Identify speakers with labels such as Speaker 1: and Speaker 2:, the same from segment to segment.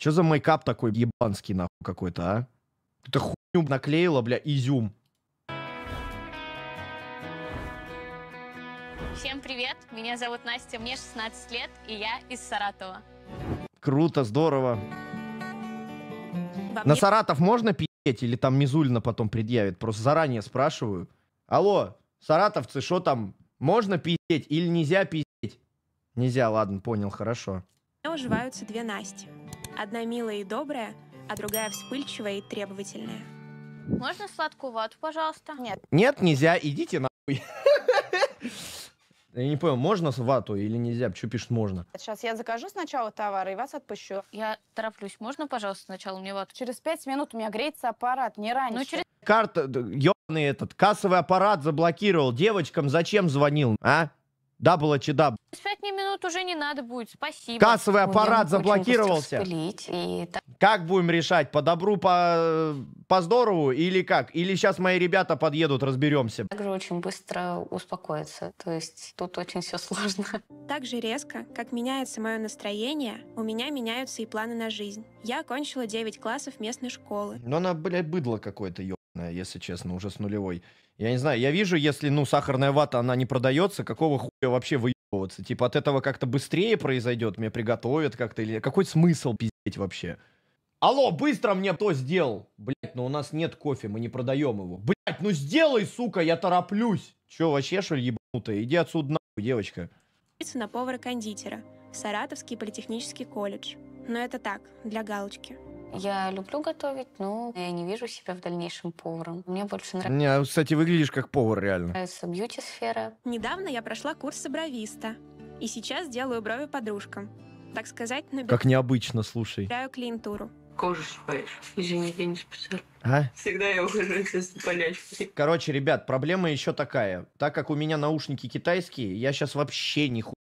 Speaker 1: Че за мейкап такой ебанский, нахуй, какой-то, а? Это хуйню наклеила, бля, изюм.
Speaker 2: Всем привет, меня зовут Настя, мне 16 лет, и я из Саратова.
Speaker 1: Круто, здорово. Во На Саратов можно пить или там Мизульна потом предъявит? Просто заранее спрашиваю. Алло, саратовцы, что там? Можно пить или нельзя пить? Нельзя, ладно, понял, хорошо.
Speaker 3: У меня уживаются две Насти. Одна милая и добрая, а другая вспыльчивая и требовательная. Можно сладкую вату, пожалуйста? Нет.
Speaker 1: Нет, нельзя, идите нахуй. Я не понял, можно вату или нельзя? Что пишет можно?
Speaker 2: Сейчас я закажу сначала товар и вас отпущу. Я тороплюсь. Можно, пожалуйста, сначала мне вату? Через пять минут у меня греется аппарат, не раньше. Ну, через...
Speaker 1: Карта, ёбаный этот, кассовый аппарат заблокировал. Девочкам зачем звонил, а? WHW.
Speaker 2: Через пять минут уже не надо будет, спасибо. Кассовый аппарат Будем заблокировался.
Speaker 1: Как будем решать? По добру, по, по здорову или как? Или сейчас мои ребята подъедут, разберемся.
Speaker 2: Также очень быстро успокоиться, то есть тут очень все сложно.
Speaker 3: Так же резко, как меняется мое настроение, у меня меняются и планы на жизнь. Я окончила 9 классов местной школы.
Speaker 1: Но она, блядь, быдло какое-то, ё... Э, если честно, уже с нулевой. Я не знаю, я вижу, если, ну, сахарная вата, она не продается, какого хуя вообще выебываться? Типа от этого как-то быстрее произойдет, мне приготовят как-то, или какой смысл пиздеть вообще? Алло, быстро мне то сделал. Блять, но ну, у нас нет кофе, мы не продаем его. Блять, ну сделай, сука, я тороплюсь. Че, вообще, что ли, ебанутая? Иди отсюда нахуй, девочка.
Speaker 3: На повара-кондитера Саратовский политехнический колледж. Но это так, для галочки. Я люблю готовить, но я не вижу себя в дальнейшем поваром. Мне больше нравится... Не,
Speaker 1: а кстати, выглядишь как повар реально.
Speaker 3: Нравится бьюти-сфера. Недавно я прошла курсы бровиста. И сейчас делаю брови подружкам. Так сказать, набираю... Как необычно, слушай. Набираю клиентуру. Кожу щипаешь. Извини, я не специально.
Speaker 4: А? Всегда я ухожу из болячки.
Speaker 1: Короче, ребят, проблема еще такая. Так как у меня наушники китайские, я сейчас вообще нихуя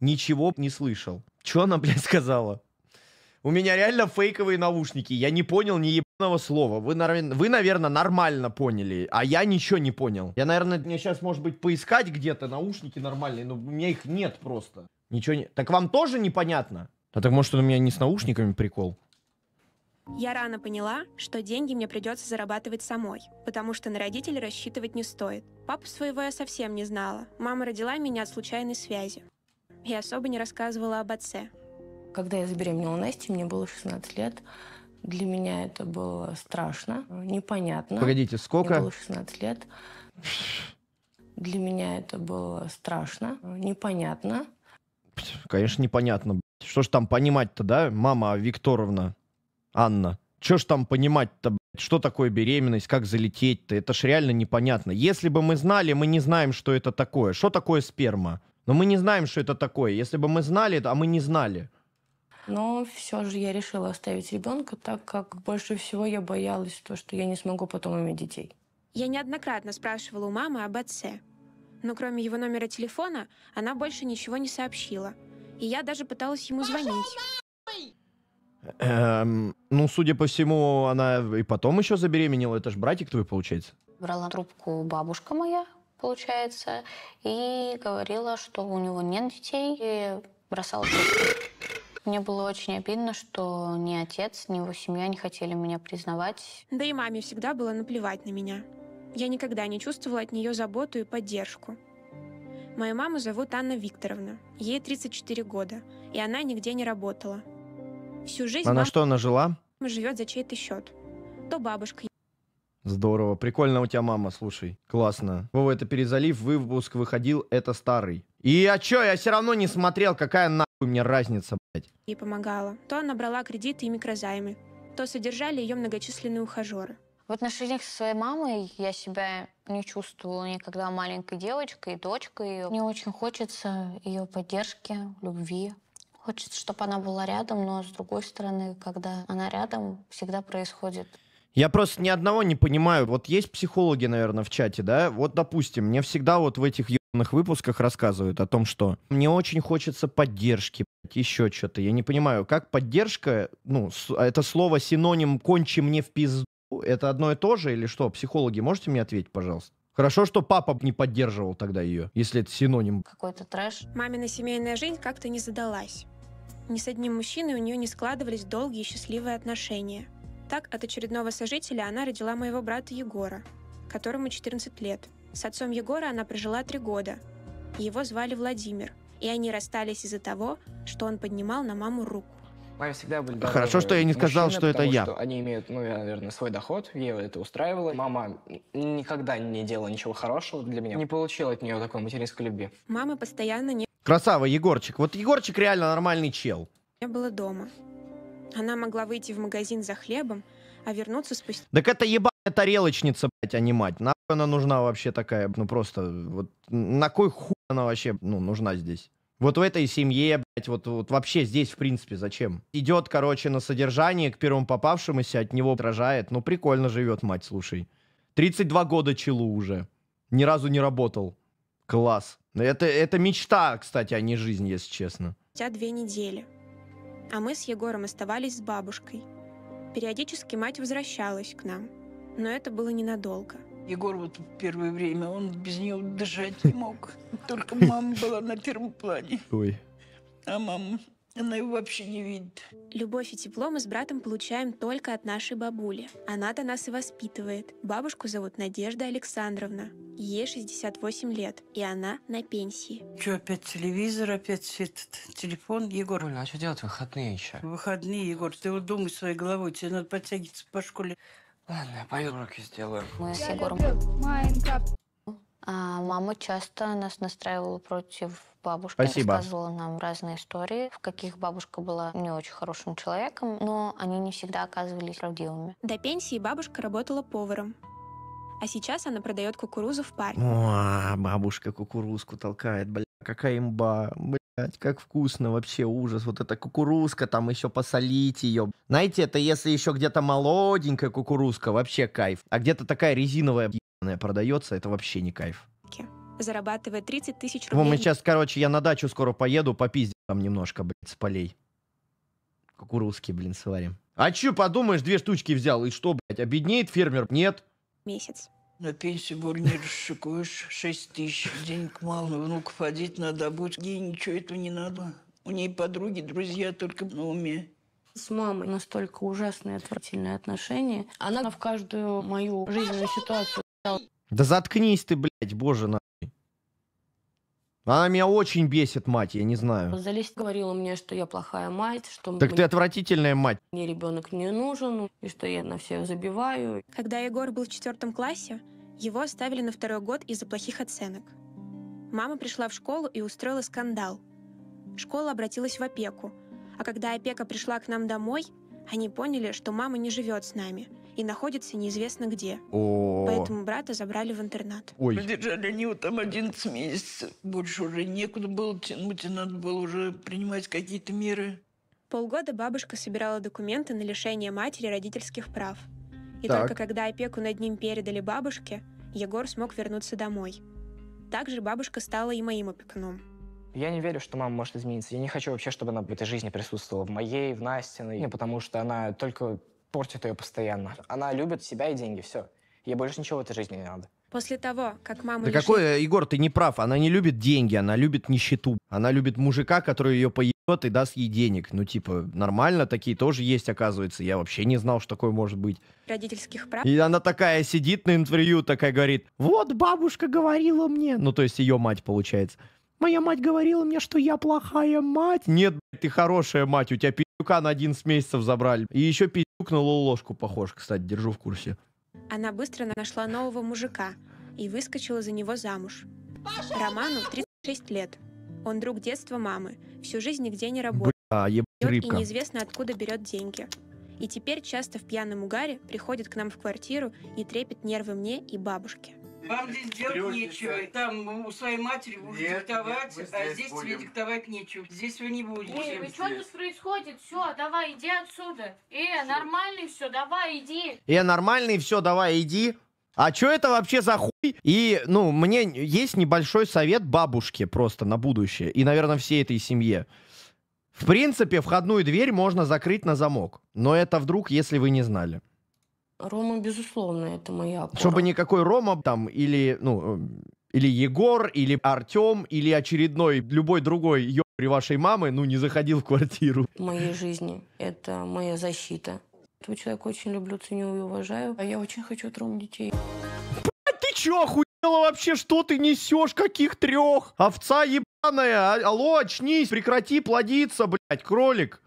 Speaker 1: ничего не слышал. Че она, блядь, сказала? У меня реально фейковые наушники. Я не понял ни ебаного слова. Вы, вы, наверное, нормально поняли, а я ничего не понял. Я, наверное, мне сейчас, может быть, поискать где-то наушники нормальные, но у меня их нет просто. Ничего не... Так вам тоже непонятно? А так может, у меня не с наушниками прикол?
Speaker 3: Я рано поняла, что деньги мне придется зарабатывать самой, потому что на родителей рассчитывать не стоит. Папу своего я совсем не знала. Мама родила меня от случайной связи. Я особо не рассказывала об отце,
Speaker 5: когда я забеременела Настей, мне было 16 лет. Для меня это было страшно, непонятно. Погодите, сколько? Мне было 16 лет. Для меня это было страшно, непонятно.
Speaker 1: Конечно, непонятно. Что ж там понимать-то, да, мама Викторовна, Анна? Что ж там понимать-то, что такое беременность, как залететь-то? Это ж реально непонятно. Если бы мы знали, мы не знаем, что это такое. Что такое сперма? Но мы не знаем, что это такое. Если бы мы знали, а мы не знали.
Speaker 5: Но все же я решила оставить ребенка, так как больше всего я боялась то, что я не смогу потом иметь детей.
Speaker 3: Я неоднократно спрашивала у мамы об отце. Но кроме его номера телефона, она больше ничего не сообщила. И я даже пыталась ему звонить.
Speaker 1: Эм, ну, судя по всему, она и потом еще забеременела. Это ж братик твой, получается?
Speaker 3: Брала трубку
Speaker 2: бабушка моя, получается, и говорила, что у него нет детей, и бросала трубку. Мне было очень обидно, что ни отец, ни его семья не хотели меня признавать.
Speaker 3: Да и маме всегда было наплевать на меня. Я никогда не чувствовала от нее заботу и поддержку. Мою маму зовут Анна Викторовна. Ей 34 года, и она нигде не работала. Всю жизнь... Она мама... что, она жила? Живет за чей-то счет. То бабушка
Speaker 1: Здорово. Прикольно у тебя мама, слушай. Классно. Вова, это перезалив, выпуск выходил, это старый. И а чё, я все равно не смотрел, какая нахуй мне разница, блядь.
Speaker 3: И помогала. То она брала кредиты и микрозаймы, то содержали ее многочисленные ухажеры. В отношениях со своей мамой я себя не
Speaker 2: чувствовала никогда маленькой девочкой, дочкой. Мне очень хочется ее поддержки, любви. Хочется, чтобы она была рядом, но с другой стороны, когда она рядом, всегда происходит
Speaker 1: я просто ни одного не понимаю. Вот есть психологи, наверное, в чате, да? Вот, допустим, мне всегда вот в этих ебаных выпусках рассказывают о том, что мне очень хочется поддержки, еще что-то. Я не понимаю, как поддержка, ну, а это слово синоним «кончи мне в пизду», это одно и то же или что? Психологи, можете мне ответить, пожалуйста? Хорошо, что папа не поддерживал тогда ее, если это синоним.
Speaker 3: Какой-то трэш. Мамина семейная жизнь как-то не задалась. Ни с одним мужчиной у нее не складывались долгие и счастливые отношения – так, от очередного сожителя она родила моего брата Егора, которому 14 лет. С отцом Егора она прожила три года. Его звали Владимир, и они расстались из-за того, что он поднимал на маму руку. Мои
Speaker 4: всегда были
Speaker 1: Хорошо, что я не сказал, мужчины, что это я. Что они имеют, ну, я, наверное, свой доход, ее это устраивало. Мама никогда не делала ничего хорошего для меня. Не получила от нее такой материнской любви.
Speaker 3: Мама постоянно не...
Speaker 1: Красава, Егорчик. Вот Егорчик реально нормальный чел.
Speaker 3: Не было дома. Она могла выйти в магазин за хлебом, а вернуться спустя...
Speaker 1: Так это ебаная тарелочница, блядь, а не мать. Нахуй она нужна вообще такая, ну просто, вот, на кой хуй она вообще, ну, нужна здесь? Вот в этой семье, блядь, вот, вот вообще здесь, в принципе, зачем? Идет, короче, на содержание к первому попавшемуся, от него отражает. Ну, прикольно живет мать, слушай. 32 года челу уже. Ни разу не работал. Класс. Это, это мечта, кстати, а не жизнь, если честно.
Speaker 3: Тебя две недели а мы с Егором оставались с бабушкой. Периодически мать возвращалась к нам, но это было ненадолго.
Speaker 4: Егор вот в первое время,
Speaker 3: он без нее дышать не мог. Только мама была на первом плане. Ой. А мама она его вообще не видит. Любовь и тепло мы с братом получаем только от нашей бабули. Она-то нас и воспитывает. Бабушку зовут Надежда Александровна. Ей 68 лет, и она на пенсии.
Speaker 4: Что, опять телевизор, опять этот телефон, Егор? Оля, а что делать в выходные еще? В выходные, Егор, ты вот думай своей головой, тебе надо подтягиваться по школе. Ладно, я пойду уроки сделаю. Мы с Егором...
Speaker 6: Майнкрафт.
Speaker 2: А мама часто нас настраивала против бабушки. Спасибо. Рассказывала нам разные истории, в каких бабушка была не очень хорошим человеком, но они не всегда оказывались
Speaker 3: правдивыми. До пенсии бабушка работала поваром. А сейчас она продает кукурузу в парке.
Speaker 1: О, бабушка кукурузку толкает, бля, какая имба, блядь, как вкусно вообще, ужас. Вот эта кукурузка, там еще посолить ее. Знаете, это если еще где-то молоденькая кукурузка, вообще кайф. А где-то такая резиновая, продается, это вообще не кайф.
Speaker 3: Зарабатывает 30 тысяч рублей. Во, мы сейчас,
Speaker 1: короче, я на дачу скоро поеду, попиздим там немножко, блядь, с полей. Кукурузки, блин, сварим. А чё, подумаешь, две штучки взял, и что, блядь, обеднеет фермер? Нет.
Speaker 4: Месяц. На пенсию бурнир шикуешь, 6 тысяч, денег мало, внуков ходить надо, будет. Ей ничего этого не надо. У ней подруги, друзья только на уме.
Speaker 5: С мамой настолько ужасные, отвратительные отношения. Она в каждую мою жизненную ситуацию да заткнись
Speaker 1: ты, блядь, боже нахуй. Она меня очень бесит, мать, я не знаю.
Speaker 5: Залезть говорила мне, что я плохая мать, что... Так мне... ты
Speaker 1: отвратительная мать.
Speaker 5: Мне ребенок не нужен, ну,
Speaker 3: и что я на всех забиваю. Когда Егор был в четвертом классе, его оставили на второй год из-за плохих оценок. Мама пришла в школу и устроила скандал. Школа обратилась в опеку, а когда опека пришла к нам домой, они поняли, что мама не живет с нами – и находится неизвестно где.
Speaker 7: О. Поэтому
Speaker 3: брата забрали в интернат.
Speaker 7: Ой.
Speaker 4: Продержали они его там 11 месяцев. Больше уже некуда было тянуть, и надо было уже принимать какие-то меры.
Speaker 3: Полгода бабушка собирала документы на лишение матери родительских прав. И так. только когда опеку над ним передали бабушке, Егор смог вернуться домой. Также бабушка стала и моим опекуном.
Speaker 1: Я не верю, что мама может измениться. Я не хочу вообще, чтобы она в этой жизни присутствовала. В моей, в Настиной. Ну, потому что она только портит ее постоянно. Она любит себя и деньги, все. Ей больше ничего в этой жизни не надо.
Speaker 3: После того, как мама... Да лишит... какой, э,
Speaker 1: Егор, ты не прав. Она не любит деньги, она любит нищету. Она любит мужика, который ее поедет и даст ей денег. Ну, типа, нормально, такие тоже есть, оказывается. Я вообще не знал, что такое может быть.
Speaker 3: Родительских прав. И
Speaker 1: она такая сидит на интервью, такая говорит, вот бабушка говорила мне. Ну, то есть ее мать, получается. Моя мать говорила мне, что я плохая мать. Нет, ты хорошая мать, у тебя пи***ка на 11 месяцев забрали. И еще пи*** на ложку похож, кстати, держу в курсе.
Speaker 3: Она быстро нашла нового мужика и выскочила за него замуж. Роману 36 лет. Он друг детства мамы, всю жизнь нигде не работает.
Speaker 1: Бля, еб... И неизвестно
Speaker 3: откуда берет деньги. И теперь часто в пьяном угаре приходит к нам в квартиру и трепет нервы мне и бабушке. Вам здесь
Speaker 4: делать нечего. Часах. Там у своей матери вы будете диктовать, нет, а здесь будем. тебе диктовать нечего. Здесь вы не будете. Ой, вы что здесь
Speaker 2: происходит? Все, давай, иди отсюда. Э, нормальный все, давай, иди.
Speaker 1: Э, нормальный все, давай, иди. А чё это вообще за хуй? И, ну, мне есть небольшой совет бабушке просто на будущее. И, наверное, всей этой семье. В принципе, входную дверь можно закрыть на замок. Но это вдруг, если вы не знали.
Speaker 5: Рома, безусловно, это моя опора.
Speaker 1: Чтобы никакой Рома там или, ну, э, или Егор, или Артем, или очередной, любой другой ёбри вашей мамы, ну, не заходил в квартиру. В
Speaker 5: моей жизни. Это моя защита. Этого человека очень люблю, ценю и уважаю. А я очень хочу трем детей. Блядь, ты чё, охуела
Speaker 1: вообще? Что ты несешь? Каких трех? Овца ебаная? А, алло, очнись, прекрати плодиться, блядь, кролик.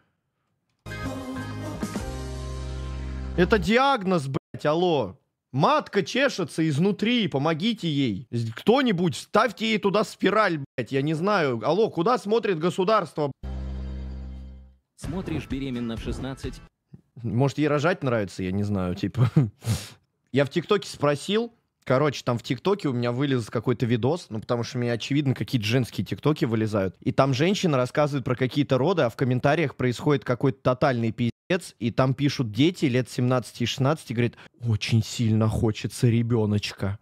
Speaker 1: Это диагноз, блять. алло. Матка чешется изнутри, помогите ей. Кто-нибудь, ставьте ей туда спираль, блять, я не знаю. Алло, куда смотрит государство?
Speaker 6: Смотришь беременна в 16?
Speaker 1: Может, ей рожать нравится, я не знаю, типа. Я в ТикТоке спросил, Короче, там в ТикТоке у меня вылез какой-то видос, ну, потому что у меня, очевидно, какие-то женские ТикТоки вылезают. И там женщина рассказывает про какие-то роды, а в комментариях происходит какой-то тотальный пиздец, и там пишут дети лет 17 и 16 и говорит, очень сильно хочется ребеночка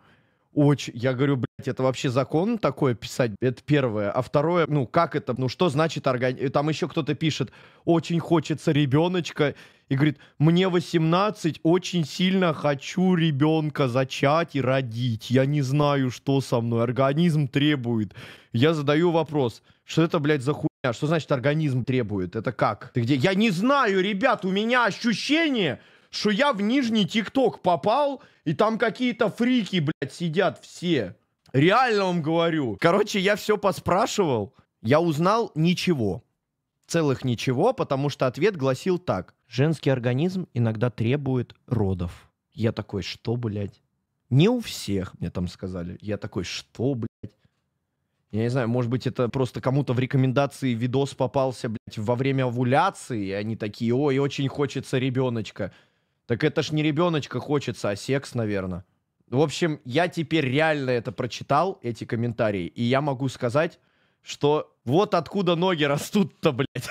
Speaker 1: очень... Я говорю, блядь, это вообще закон такое писать? Это первое. А второе, ну, как это? Ну, что значит организм? Там еще кто-то пишет, очень хочется ребеночка и говорит, мне 18, очень сильно хочу ребенка зачать и родить. Я не знаю, что со мной. Организм требует. Я задаю вопрос, что это, блядь, за хуйня? Что значит организм требует? Это как? Ты где? Я не знаю, ребят, у меня ощущение, что я в нижний ТикТок попал, и там какие-то фрики, блядь, сидят все. Реально вам говорю. Короче, я все поспрашивал, я узнал ничего целых ничего, потому что ответ гласил так. Женский организм иногда требует родов. Я такой, что, блядь? Не у всех, мне там сказали. Я такой, что, блядь? Я не знаю, может быть, это просто кому-то в рекомендации видос попался, блядь, во время овуляции, и они такие, ой, очень хочется ребеночка. Так это ж не ребеночка хочется, а секс, наверное. В общем, я теперь реально это прочитал, эти комментарии, и я могу сказать, что вот откуда ноги растут-то, блядь.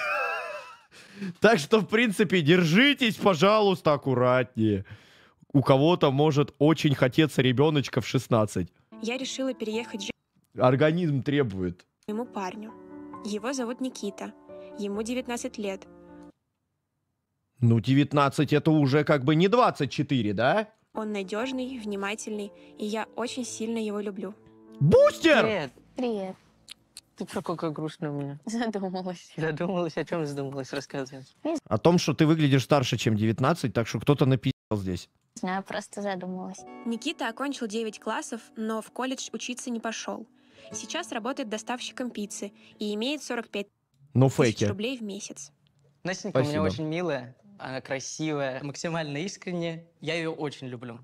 Speaker 1: Так что, в принципе, держитесь, пожалуйста, аккуратнее. У кого-то может очень хотеться ребеночка в 16.
Speaker 3: Я решила переехать
Speaker 1: Организм требует.
Speaker 3: Ему парню. Его зовут Никита. Ему 19 лет.
Speaker 1: Ну, 19 это уже как бы не 24, да?
Speaker 3: Он надежный, внимательный, и я очень сильно его люблю.
Speaker 2: Бустер! Привет. Привет. Ты про какая грустная у меня.
Speaker 3: Задумалась.
Speaker 8: Задумалась, о чем задумалась, рассказывай.
Speaker 1: О том, что ты выглядишь старше, чем 19, так что кто-то напи***л здесь.
Speaker 3: Не знаю, просто задумалась. Никита окончил 9 классов, но в колледж учиться не пошел. Сейчас работает доставщиком пиццы и имеет 45 но ну, фейки. тысяч рублей в месяц.
Speaker 8: Настенька Спасибо. у меня очень милая, она красивая, максимально
Speaker 2: искренняя. Я ее очень люблю.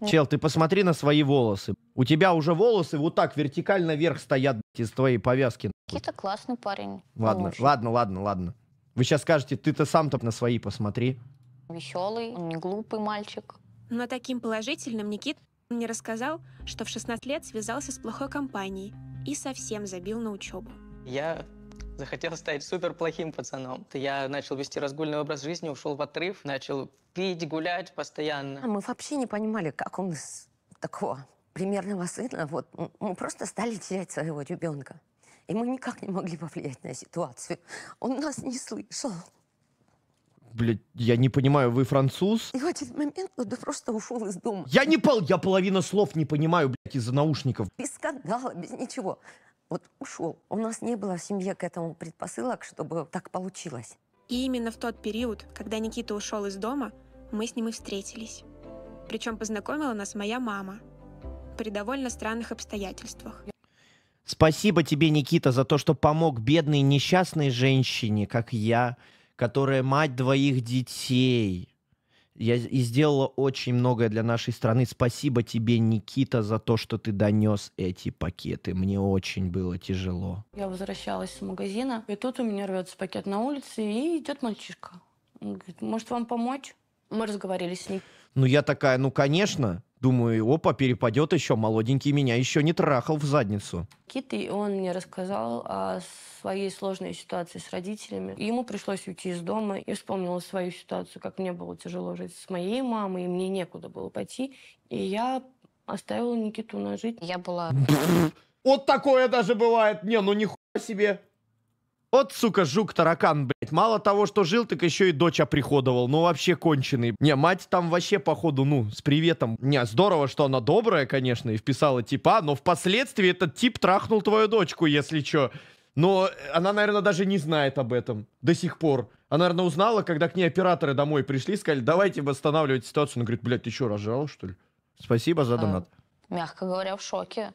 Speaker 2: Ну. Чел,
Speaker 1: ты посмотри на свои волосы. У тебя уже волосы вот так вертикально вверх стоят из твоей повязки.
Speaker 2: Какие-то классный парень. Ладно, Очень.
Speaker 1: ладно, ладно, ладно. Вы сейчас скажете, ты-то сам-то на свои посмотри.
Speaker 3: Веселый, не глупый мальчик. Но таким положительным Никит мне рассказал, что в 16 лет связался с плохой компанией и совсем забил на учебу.
Speaker 8: Я захотел стать супер плохим пацаном. Я начал вести разгульный образ жизни, ушел в отрыв, начал пить, гулять постоянно. А мы
Speaker 9: вообще не понимали, как он из такого примерного сына, вот мы просто стали терять своего ребенка. И мы никак не могли повлиять на ситуацию. Он нас не слышал.
Speaker 1: Блядь, я не понимаю, вы француз?
Speaker 9: И в этот момент он просто ушел из дома.
Speaker 1: Я не пол, я половина слов не понимаю, блядь, из-за наушников.
Speaker 9: Без скандала, без ничего. Вот ушел. У нас не было в семье к этому предпосылок, чтобы так получилось.
Speaker 3: И именно в тот период, когда Никита ушел из дома, мы с ним и встретились. Причем познакомила нас моя мама – при довольно странных обстоятельствах.
Speaker 1: Спасибо тебе, Никита, за то, что помог бедной несчастной женщине, как я, которая мать двоих детей. Я и сделала очень многое для нашей страны. Спасибо тебе, Никита, за то, что ты донес эти пакеты. Мне очень было тяжело.
Speaker 5: Я возвращалась с магазина, и тут у меня рвется пакет на улице, и идет мальчишка. Он говорит, может, вам помочь? Мы разговаривали с ним.
Speaker 1: Ну, я такая, ну, конечно. Думаю, опа, перепадет еще, молоденький меня еще не трахал в задницу.
Speaker 5: Кит, и он мне рассказал о своей сложной ситуации с родителями. Ему пришлось уйти из дома. Я вспомнила свою ситуацию, как мне было тяжело жить с моей мамой, и мне некуда было пойти. И я оставила Никиту на жить. Я была...
Speaker 1: Вот такое даже бывает. Не, ну нихуя себе. Вот, сука, жук-таракан, блядь. Мало того, что жил, так еще и дочь оприходовал. Ну, вообще конченый. Не, мать там вообще, походу, ну, с приветом. Не, здорово, что она добрая, конечно, и вписала типа, «А, но впоследствии этот тип трахнул твою дочку, если чё. Но она, наверное, даже не знает об этом до сих пор. Она, наверное, узнала, когда к ней операторы домой пришли, сказали, давайте восстанавливать ситуацию. Она говорит, блядь, ты что, рожал, что ли? Спасибо за донат.
Speaker 2: А, мягко говоря, в шоке.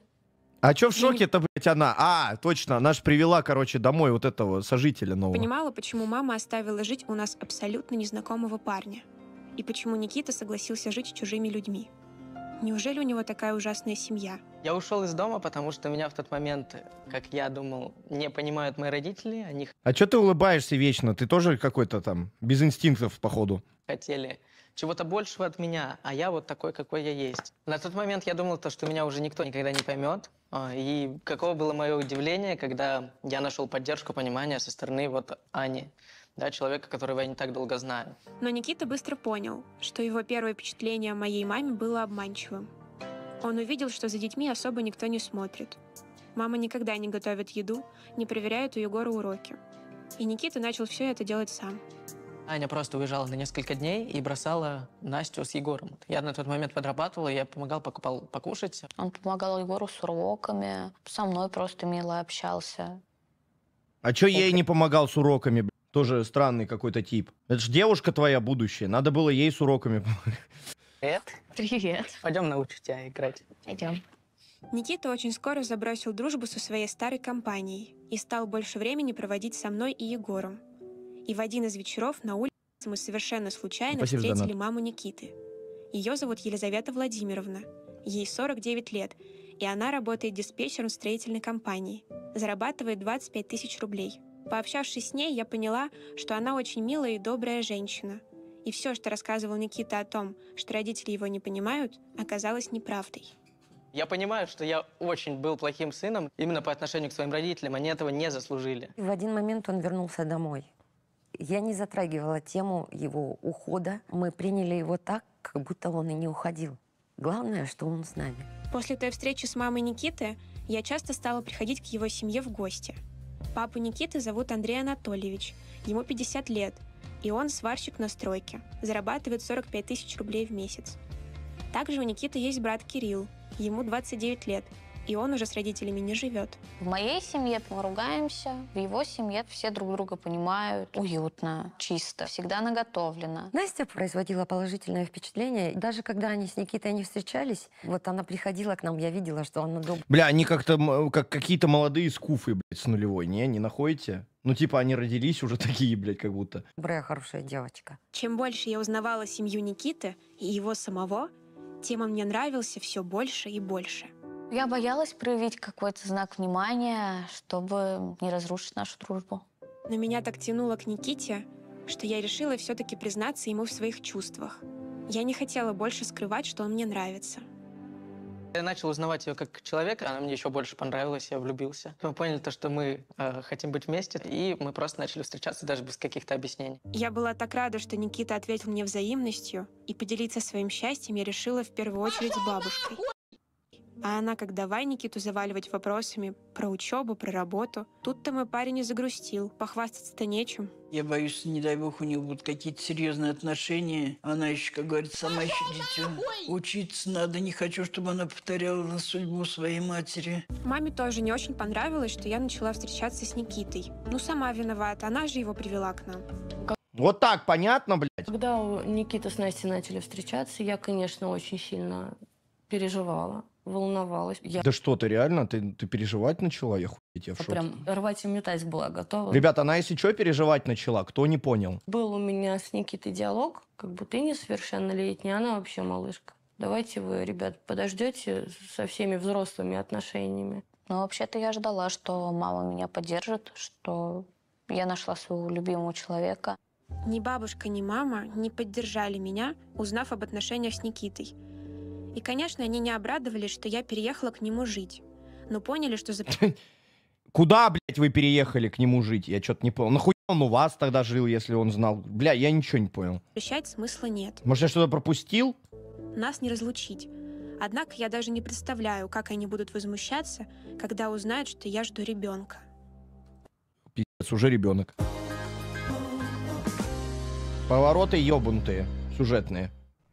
Speaker 1: А чё в шоке-то, блядь, она? А, точно, она же привела, короче, домой вот этого сожителя
Speaker 8: нового. Понимала,
Speaker 3: почему мама оставила жить у нас абсолютно незнакомого парня. И почему Никита согласился жить с чужими людьми. Неужели у него такая ужасная семья?
Speaker 8: Я ушел из дома, потому что меня в тот момент, как я думал, не понимают мои родители. Они А
Speaker 2: чё
Speaker 1: ты улыбаешься вечно? Ты тоже какой-то там без инстинктов, походу.
Speaker 8: хотели чего-то большего от меня, а я вот такой, какой я есть. На тот момент я думал, то, что меня уже никто никогда не поймет. А, и каково было мое удивление, когда я нашел поддержку, понимание со стороны вот Ани, да, человека, которого я не так долго знаю.
Speaker 3: Но Никита быстро понял, что его первое впечатление о моей маме было обманчивым. Он увидел, что за детьми особо никто не смотрит. Мама никогда не готовит еду, не проверяет у Егора уроки. И Никита начал все это делать сам –
Speaker 8: Аня просто уезжала на несколько дней и бросала Настю с Егором. Я на тот момент подрабатывала, я помогал, покупал покушать.
Speaker 3: Он помогал Егору с
Speaker 2: уроками, со мной просто мило общался.
Speaker 1: А чё я ей не помогал с уроками, блядь? Тоже странный какой-то тип. Это ж девушка твоя будущая, надо было ей с уроками
Speaker 8: Привет. Привет. Пойдем научу тебя а, играть. Пойдем.
Speaker 3: Никита очень скоро забросил дружбу со своей старой компанией и стал больше времени проводить со мной и Егором. И в один из вечеров на улице мы совершенно случайно Спасибо, встретили донат. маму Никиты. Ее зовут Елизавета Владимировна. Ей 49 лет, и она работает диспетчером строительной компании. Зарабатывает 25 тысяч рублей. Пообщавшись с ней, я поняла, что она очень милая и добрая женщина. И все, что рассказывал Никита о том, что родители его не понимают, оказалось неправдой.
Speaker 8: Я понимаю, что я очень был плохим сыном именно по отношению к своим родителям. Они этого не заслужили.
Speaker 9: в один момент он вернулся домой. Я не затрагивала тему его ухода. Мы приняли его так, как будто он и не уходил. Главное, что он с нами.
Speaker 3: После той встречи с мамой Никиты я часто стала приходить к его семье в гости. Папу Никиты зовут Андрей Анатольевич, ему 50 лет, и он сварщик на стройке, зарабатывает 45 тысяч рублей в месяц. Также у Никиты есть брат Кирилл, ему 29 лет – и он уже с родителями не живет. В моей семье мы ругаемся, в его семье все друг друга
Speaker 9: понимают,
Speaker 2: уютно, чисто, всегда наготовлено.
Speaker 9: Настя производила положительное впечатление. Даже когда они с Никитой не встречались, вот она приходила к нам, я видела, что она дома.
Speaker 1: Бля, они как-то как какие-то молодые скуфы, блядь, с нулевой, не, не находите? Ну, типа, они родились уже такие, блядь, как будто. Добрая,
Speaker 9: хорошая девочка.
Speaker 3: Чем больше я узнавала семью Никиты и его самого, тем он мне нравился все больше и больше. Я боялась
Speaker 2: проявить какой-то знак внимания, чтобы не разрушить нашу дружбу.
Speaker 3: Но меня так тянуло к Никите, что я решила все-таки признаться ему в своих чувствах. Я не хотела больше скрывать, что он мне нравится.
Speaker 8: Я начал узнавать ее как человека, она мне еще больше понравилась, я влюбился. Мы поняли то, что мы э, хотим быть вместе, и мы просто начали встречаться даже без каких-то объяснений.
Speaker 3: Я была так рада, что Никита ответил мне взаимностью, и поделиться своим счастьем я решила в первую очередь с бабушкой. А она как давай Никиту заваливать вопросами про учебу, про работу. Тут-то мой парень и загрустил. Похвастаться-то нечем.
Speaker 4: Я боюсь, что не дай бог, у нее будут какие-то серьезные отношения. Она еще, как говорит, сама еще дитя. Учиться надо. Не хочу, чтобы она повторяла на судьбу своей матери.
Speaker 3: Маме тоже не очень понравилось, что я начала встречаться с Никитой. Ну, сама виновата. Она же его привела к нам.
Speaker 5: Вот так, понятно, блядь? Когда Никита с Настей начали встречаться, я, конечно, очень сильно переживала волновалась. Я... Да
Speaker 1: что ты, реально? Ты, ты переживать начала? Я хуеть, я в шоке. Прям
Speaker 5: рвать и метать была готова. Ребята,
Speaker 1: она, если что, переживать начала, кто не понял.
Speaker 5: Был у меня с Никитой диалог, как бы ты несовершеннолетняя, она вообще малышка. Давайте вы, ребят, подождете со всеми взрослыми отношениями. Ну, вообще-то я ждала, что мама меня поддержит, что я нашла
Speaker 2: своего любимого человека.
Speaker 3: Ни бабушка, ни мама не поддержали меня, узнав об отношениях с Никитой – и, конечно, они не обрадовались, что я переехала к нему жить. Но поняли, что за...
Speaker 1: Куда, блядь, вы переехали к нему жить? Я что-то не понял. Нахуй он у вас тогда жил, если он знал? Бля, я ничего не понял.
Speaker 3: Прощать смысла нет. Может, я что-то пропустил? Нас не разлучить. Однако я даже не представляю, как они будут возмущаться, когда узнают, что я жду ребенка.
Speaker 1: Пиздец, уже ребенок. Повороты ебанутые, сюжетные.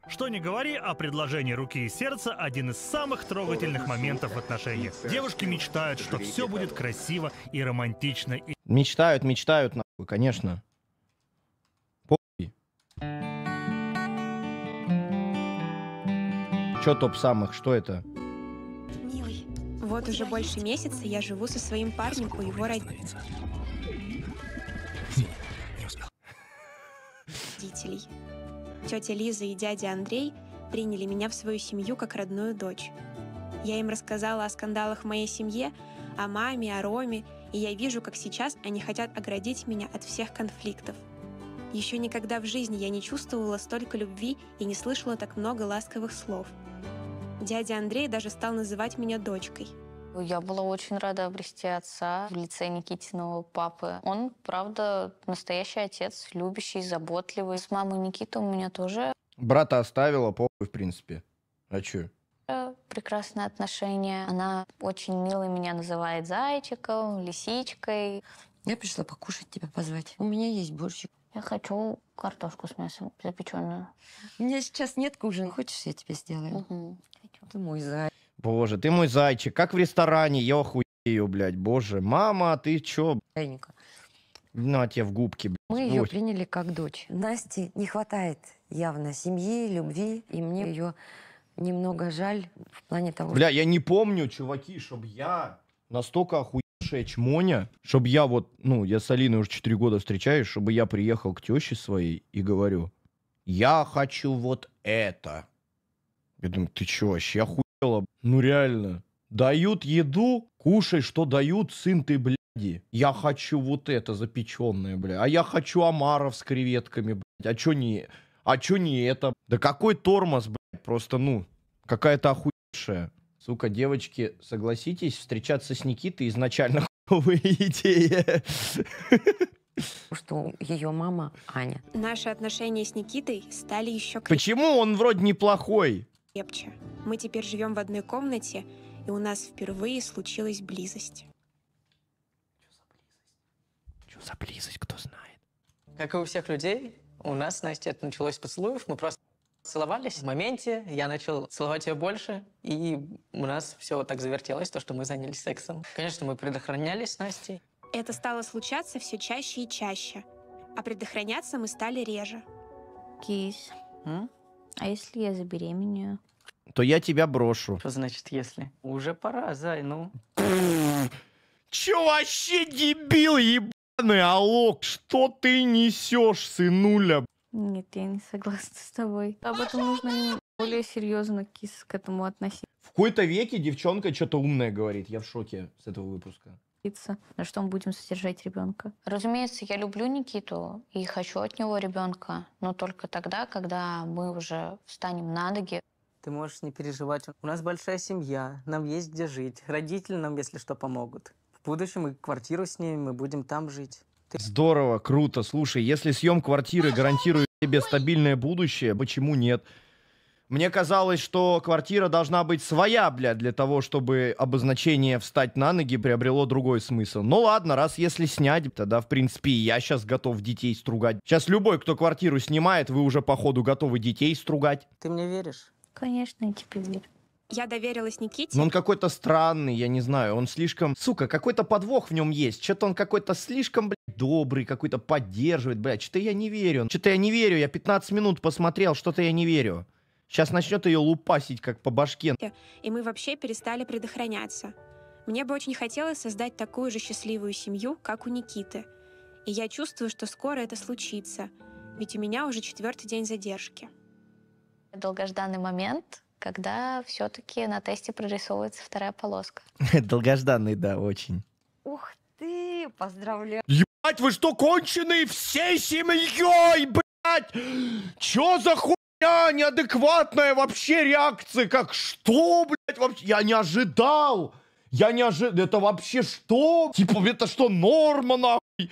Speaker 6: Что не говори, о а предложение руки и сердца – один из самых трогательных моментов в отношениях. Девушки мечтают, что все будет красиво и романтично. И...
Speaker 1: Мечтают, мечтают, нахуй, конечно. Похуй. Чё топ самых, что это?
Speaker 3: Милый, вот уже больше месяца я живу со своим парнем у его родителей. Тетя Лиза и дядя Андрей приняли меня в свою семью как родную дочь. Я им рассказала о скандалах в моей семье, о маме, о Роме, и я вижу, как сейчас они хотят оградить меня от всех конфликтов. Еще никогда в жизни я не чувствовала столько любви и не слышала так много ласковых слов. Дядя Андрей даже стал называть меня дочкой –
Speaker 2: я была очень рада обрести отца в лице Никитиного папы. Он, правда, настоящий отец, любящий, заботливый. С мамой Никиты у меня тоже.
Speaker 1: Брата оставила, похуй, в принципе. А чё?
Speaker 2: Э, прекрасные отношения. Она очень мило меня называет зайчиком, лисичкой. Я пришла покушать тебя позвать.
Speaker 9: У меня есть борщик. Я хочу картошку с мясом запеченную. У меня сейчас нет к ужину. Хочешь, я тебе сделаю? Угу. Ты мой зайчик.
Speaker 1: Боже, ты мой зайчик, как в ресторане, я охуею, блядь, боже. Мама, ты чё? Женька. На тебе в губки, блядь. Мы ее
Speaker 9: приняли как дочь. Насте не хватает явно семьи, любви, и мне ее немного жаль в плане того, Бля,
Speaker 1: я не помню, чуваки, чтобы я настолько охуевшая чмоня, чтобы я вот, ну, я с Алиной уже 4 года встречаюсь, чтобы я приехал к теще своей и говорю, я хочу вот это. Я думаю, ты чё вообще оху дело. Ну реально. Дают еду, кушай, что дают, сын ты, бляди. Я хочу вот это запеченное, бля. А я хочу омаров с креветками, блядь. А чё не... А чё не это? Да какой тормоз, блядь, просто, ну, какая-то охуевшая. Сука, девочки, согласитесь, встречаться с Никитой изначально хуевая идея. Что ее мама Аня.
Speaker 3: Наши отношения с Никитой стали еще
Speaker 1: Почему он вроде неплохой?
Speaker 3: крепче. Мы теперь живем в одной комнате, и у нас впервые случилась близость.
Speaker 8: Что за близость? Что за близость, кто знает? Как и у всех людей, у нас с Настей это началось с поцелуев. Мы просто целовались в моменте, я начал целовать ее больше, и у нас все вот так завертелось, то, что мы занялись сексом. Конечно, мы предохранялись с Настей.
Speaker 3: Это стало случаться все чаще и чаще, а предохраняться мы стали реже. Кис.
Speaker 2: М? А если я забеременею?
Speaker 1: То я тебя брошу. Что значит если?
Speaker 2: Уже пора, Зай, ну.
Speaker 1: Че вообще дебил ебаный, алло? Что ты несешь, сынуля?
Speaker 2: Нет, я не согласна с тобой. Об этом нужно более серьезно кис к этому относиться.
Speaker 1: В какой-то веке девчонка что-то умное говорит. Я в шоке с этого выпуска
Speaker 2: учиться, на что мы будем содержать ребенка. Разумеется, я люблю Никиту и хочу от него ребенка, но только тогда, когда мы уже встанем на ноги.
Speaker 8: Ты можешь не переживать. У нас большая семья, нам есть где жить. Родители нам, если что, помогут. В будущем мы квартиру с ними мы будем там жить. Ты... Здорово,
Speaker 1: круто. Слушай, если съем квартиры гарантирует тебе стабильное будущее, почему нет? Мне казалось, что квартира должна быть своя, бля, для того, чтобы обозначение «встать на ноги» приобрело другой смысл. Ну ладно, раз если снять, тогда, в принципе, я сейчас готов детей стругать. Сейчас любой, кто квартиру снимает, вы уже, походу, готовы детей стругать. Ты
Speaker 3: мне веришь? Конечно, я тебе верю. Я доверилась Никите. Но он
Speaker 1: какой-то странный, я не знаю. Он слишком... Сука, какой-то подвох в нем есть. Что-то он какой-то слишком, блядь, добрый, какой-то поддерживает, блядь. Что-то я не верю. Что-то я не верю. Я 15 минут посмотрел, что-то я не верю. Сейчас начнет ее лупасить, как по башке.
Speaker 3: И мы вообще перестали предохраняться. Мне бы очень хотелось создать такую же счастливую семью, как у Никиты. И я чувствую, что скоро это случится, ведь у меня уже четвертый день задержки. Долгожданный момент, когда все-таки на тесте прорисовывается вторая полоска.
Speaker 1: Долгожданный, да,
Speaker 9: очень. Ух ты, поздравляю.
Speaker 1: Ебать, вы что, конченые
Speaker 7: всей семьей,
Speaker 1: блядь? Чё за хуй? меня неадекватная вообще реакция, как что, блядь, вообще, я не ожидал, я не ожидал, это вообще что, типа, это что, норма, нахуй?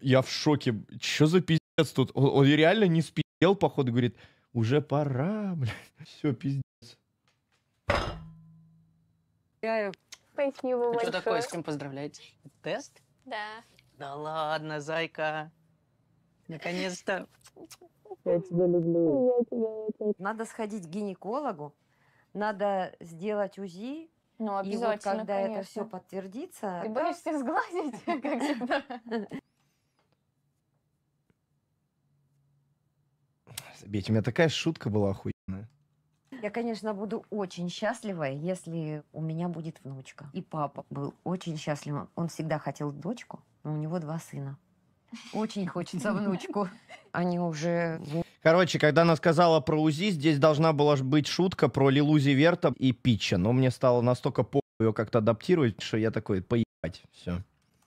Speaker 1: Я в шоке, что за пиздец тут, он, он реально не спел походу, говорит, уже пора, блядь, все, пиздец.
Speaker 8: Спасибо большое. Что такое, с кем поздравляете? Тест? Да. Да ладно, зайка. Наконец-то
Speaker 9: я тебя люблю. Я тебя люблю. Надо сходить к гинекологу, надо сделать УЗИ, ну, обязательно, и вот когда конечно. это все подтвердится... Ты боишься сглазить, как всегда.
Speaker 1: Забейте, у меня такая шутка была охуенная.
Speaker 9: Я, конечно, буду очень счастлива, если у меня будет внучка. И папа был очень счастлив. Он всегда хотел дочку, но у него два сына. Очень хочется внучку. Они уже...
Speaker 1: Короче, когда она сказала про УЗИ, здесь должна была быть шутка про Лилузи Верта и Пича, Но мне стало настолько по ее как-то адаптировать, что я такой, поебать, все.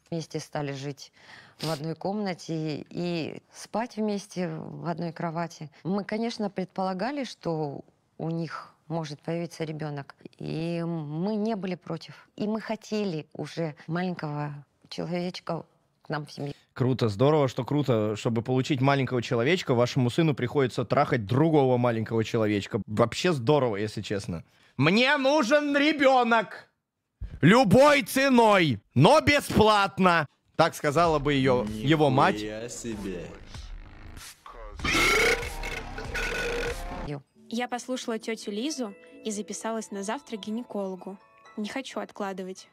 Speaker 9: Вместе стали жить в одной комнате и спать вместе в одной кровати. Мы, конечно, предполагали, что у них может появиться ребенок. И мы не были против. И мы хотели уже маленького человечка к нам в семью.
Speaker 1: Круто, здорово, что круто. Чтобы получить маленького человечка, вашему сыну приходится трахать другого маленького человечка. Вообще здорово, если честно. Мне нужен ребенок! Любой ценой, но бесплатно! Так сказала бы ее, Нихуя его мать. себе.
Speaker 3: Я послушала тетю Лизу и записалась на завтра к гинекологу. Не хочу откладывать.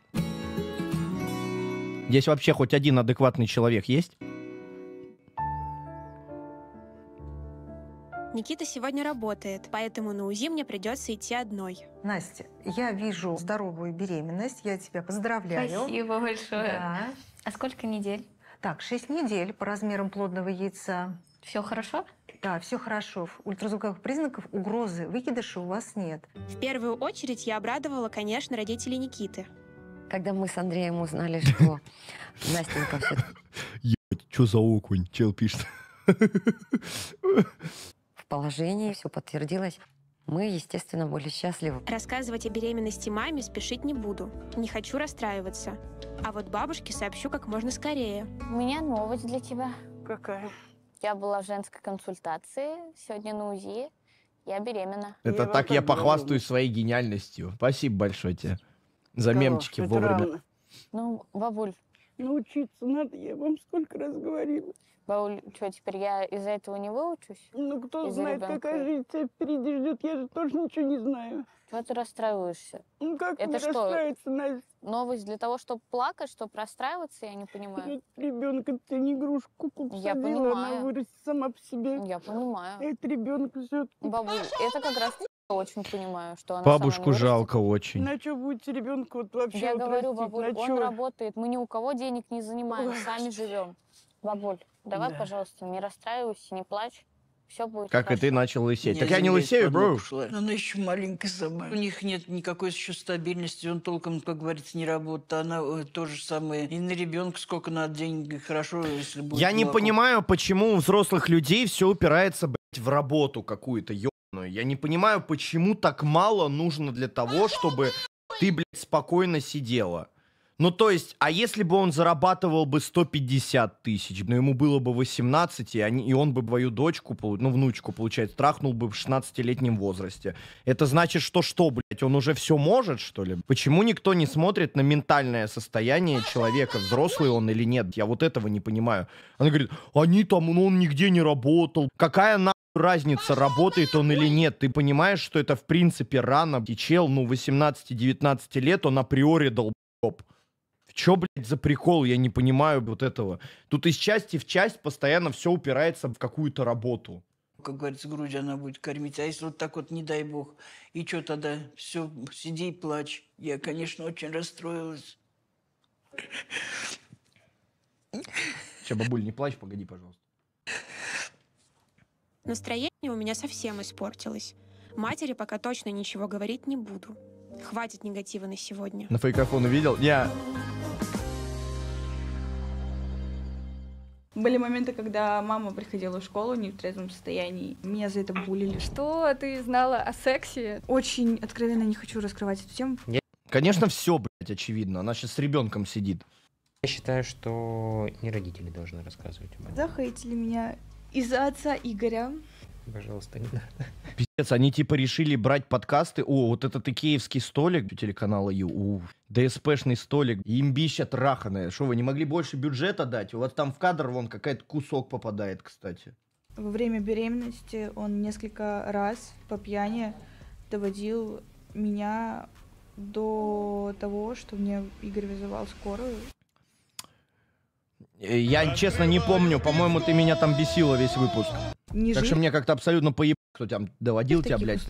Speaker 1: Здесь вообще хоть один адекватный
Speaker 6: человек есть?
Speaker 3: Никита сегодня работает, поэтому на УЗИ мне придется идти одной.
Speaker 6: Настя, я вижу здоровую беременность, я тебя поздравляю. Спасибо
Speaker 3: большое. Да.
Speaker 6: А сколько недель? Так, 6 недель по размерам плодного яйца. Все хорошо? Да, все хорошо. Ультразвуковых признаков угрозы выкидыша у вас нет.
Speaker 9: В первую очередь
Speaker 3: я обрадовала, конечно,
Speaker 9: родителей Никиты когда мы с Андреем узнали, что Настенька все
Speaker 1: Ебать, что за окунь, чел пишет.
Speaker 9: В положении все подтвердилось. Мы, естественно, были счастливы. Рассказывать
Speaker 3: о беременности маме спешить не буду. Не хочу расстраиваться. А вот бабушке сообщу как можно скорее. У
Speaker 2: меня новость для тебя. Какая? Я была в женской консультации, сегодня на УЗИ. Я беременна. Это я так я похвастаюсь
Speaker 1: своей гениальностью. Спасибо большое тебе. За мемчики вовремя. Рано.
Speaker 2: Ну, бабуль. Научиться ну, надо, я вам
Speaker 4: сколько раз говорила.
Speaker 2: Бабуль, что, теперь я из-за этого не выучусь? Ну, кто знает, ребенка? какая
Speaker 5: жизнь тебя впереди ждет, я же тоже ничего не знаю. Чего ты расстраиваешься? Ну, как Это что,
Speaker 2: Настя? Новость для того, чтобы плакать, чтобы расстраиваться, я не понимаю.
Speaker 4: Ребенка ты не игрушку посадила, я понимаю. она вырастет сама по себе. Я понимаю. Этот ребенок
Speaker 2: все. Бабуль, это как раз очень понимаю, что она Бабушку вырастет. жалко очень. На что будете
Speaker 4: ребенку вот вообще Я говорю, растить? бабуль, он чё?
Speaker 2: работает, мы ни у кого денег не занимаем, Ой, сами живем. Бабуль, давай, Да. пожалуйста, не расстраивайся, не плачь, все будет Как и ты начал лысеть.
Speaker 4: Так я не жалею, лысею, бро. она ушла. Она еще маленькая сама. У них нет никакой еще стабильности. Он толком, как говорится, не работает. А она тоже э, то самое. И на ребенка сколько надо денег. Хорошо, если будет Я не понимаю,
Speaker 1: почему у взрослых людей все упирается, блядь, в работу какую-то, ё я не понимаю, почему так мало нужно для того, чтобы ты, блядь, спокойно сидела. Ну, то есть, а если бы он зарабатывал бы 150 тысяч, но ему было бы 18, и, они, и он бы мою дочку, ну, внучку, получается, трахнул бы в 16-летнем возрасте. Это значит, что что, блядь, он уже все может, что ли? Почему никто не смотрит на ментальное состояние человека, взрослый он или нет? Я вот этого не понимаю. Она говорит, они там, ну, он нигде не работал. Какая на разница, работает он или нет. Ты понимаешь, что это в принципе рано. И чел, ну, 18-19 лет, он априори долбоеб. Чё, блядь, за прикол? Я не понимаю вот этого. Тут из части в часть постоянно все упирается в какую-то работу.
Speaker 4: Как говорится, грудь она будет кормить. А если вот так вот, не дай бог, и что тогда? Все, сиди и плачь. Я,
Speaker 3: конечно, очень расстроилась.
Speaker 1: Че, бабуль, не плачь, погоди, пожалуйста.
Speaker 3: Настроение у меня совсем испортилось. Матери пока точно ничего говорить не буду. Хватит негатива на сегодня. На
Speaker 1: фейкофон увидел? Я...
Speaker 2: Были моменты, когда мама приходила в школу не в трезвом состоянии. Меня за это булили. Что ты знала о сексе? Очень откровенно не хочу раскрывать эту тему.
Speaker 1: Я... Конечно, все, блядь, очевидно. Она сейчас с ребенком сидит. Я считаю, что не родители
Speaker 10: должны рассказывать.
Speaker 2: Захейтили меня из-за отца Игоря.
Speaker 1: Пожалуйста, не надо. Пиздец, они типа решили брать подкасты. О, вот этот икеевский столик телеканала Ю, у ДСПшный столик, имбища траханая. Что, вы не могли больше бюджета дать? У вас там в кадр вон какая-то кусок попадает, кстати.
Speaker 4: Во время беременности он несколько
Speaker 2: раз по пьяни доводил меня до того, что мне Игорь вызывал скорую.
Speaker 1: Э, я, честно, не помню. По-моему, ты меня там бесила весь выпуск. Не так жив? что мне как-то абсолютно поеб... Кто там доводил тебя, блядь?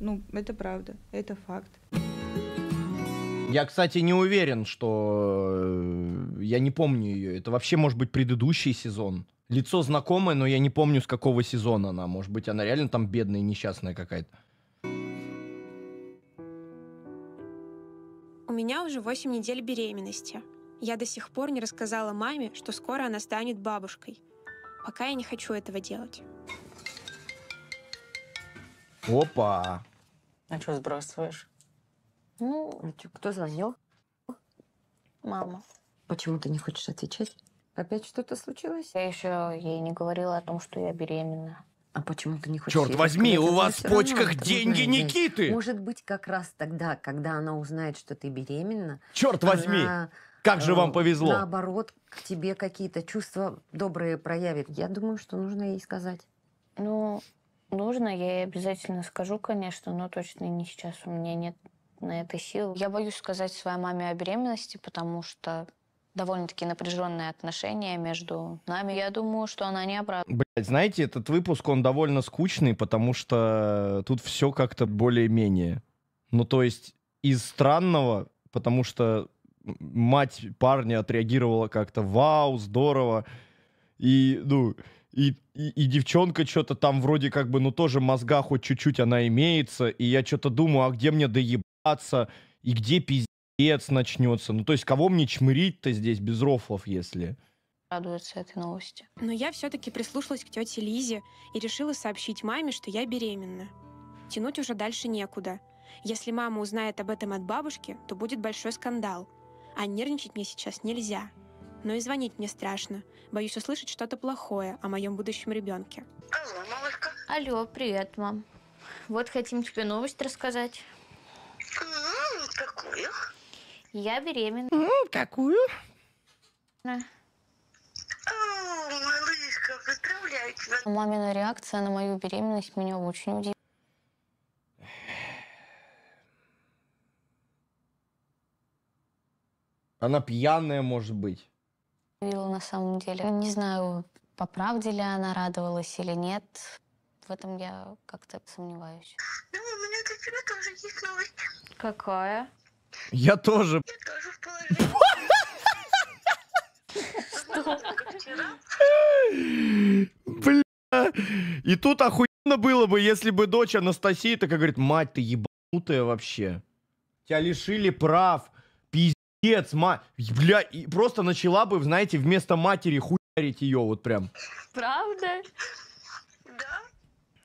Speaker 4: Ну, это правда. Это факт.
Speaker 1: Я, кстати, не уверен, что... Э, я не помню ее. Это вообще, может быть, предыдущий сезон. Лицо знакомое, но я не помню, с какого сезона она. Может быть, она реально там бедная и несчастная какая-то.
Speaker 3: У меня уже 8 недель беременности. Я до сих пор не рассказала маме, что скоро она станет бабушкой. Пока я не хочу этого делать.
Speaker 9: Опа!
Speaker 3: А что сбрасываешь?
Speaker 9: Ну, кто звонил? Мама. Почему ты не хочешь отвечать? Опять что-то случилось? Я еще ей не говорила о том, что я беременна. А почему ты не хочешь?
Speaker 5: Черт
Speaker 1: возьми, у вас
Speaker 9: в почках деньги Никиты! Может быть, как раз тогда, когда она узнает, что ты беременна. Черт возьми! Как же вам э, повезло? Наоборот, к тебе какие-то чувства добрые проявит. Я думаю, что нужно ей сказать. Ну,
Speaker 2: нужно, я ей обязательно скажу, конечно, но точно не сейчас. У меня нет на это сил. Я боюсь сказать своей маме о беременности, потому что довольно-таки напряженные отношения между нами. Я думаю, что она не обрадуется.
Speaker 1: Блять, знаете, этот выпуск, он довольно скучный, потому что тут все как-то более-менее. Ну, то есть из странного, потому что мать парня отреагировала как-то «Вау, здорово!» И, ну, и, и, и девчонка что-то там вроде как бы, ну, тоже мозга хоть чуть-чуть она имеется, и я что-то думаю, а где мне доебаться, и где пиздец начнется, ну, то есть кого мне чмырить-то здесь без рофлов, если...
Speaker 3: Радуется этой новости. Но я все-таки прислушалась к тете Лизе и решила сообщить маме, что я беременна. Тянуть уже дальше некуда. Если мама узнает об этом от бабушки, то будет большой скандал — а нервничать мне сейчас нельзя. Но и звонить мне страшно. Боюсь услышать что-то плохое о моем будущем ребенке. Алло, малышка. Алло, привет, мам. Вот хотим тебе новость рассказать.
Speaker 5: Ну, какую?
Speaker 2: Я беременна. Ну, какую? Да.
Speaker 7: О, малышка, поздравляю тебя.
Speaker 2: Мамина реакция на мою беременность меня очень удивила.
Speaker 1: Она пьяная, может быть.
Speaker 2: Верила на самом деле. Не знаю, по правде ли она радовалась или нет. В этом я как-то сомневаюсь. Ну, у меня для тебя тоже есть новость. Какая?
Speaker 1: Я тоже. Я тоже
Speaker 6: в положении.
Speaker 1: Бля. И тут охуенно было бы, если бы дочь Анастасии такая говорит, мать, ты ебанутая вообще. Тебя лишили прав отец, мать, бля, и просто начала бы, знаете, вместо матери хуярить ее вот прям.
Speaker 5: Правда?
Speaker 2: Да.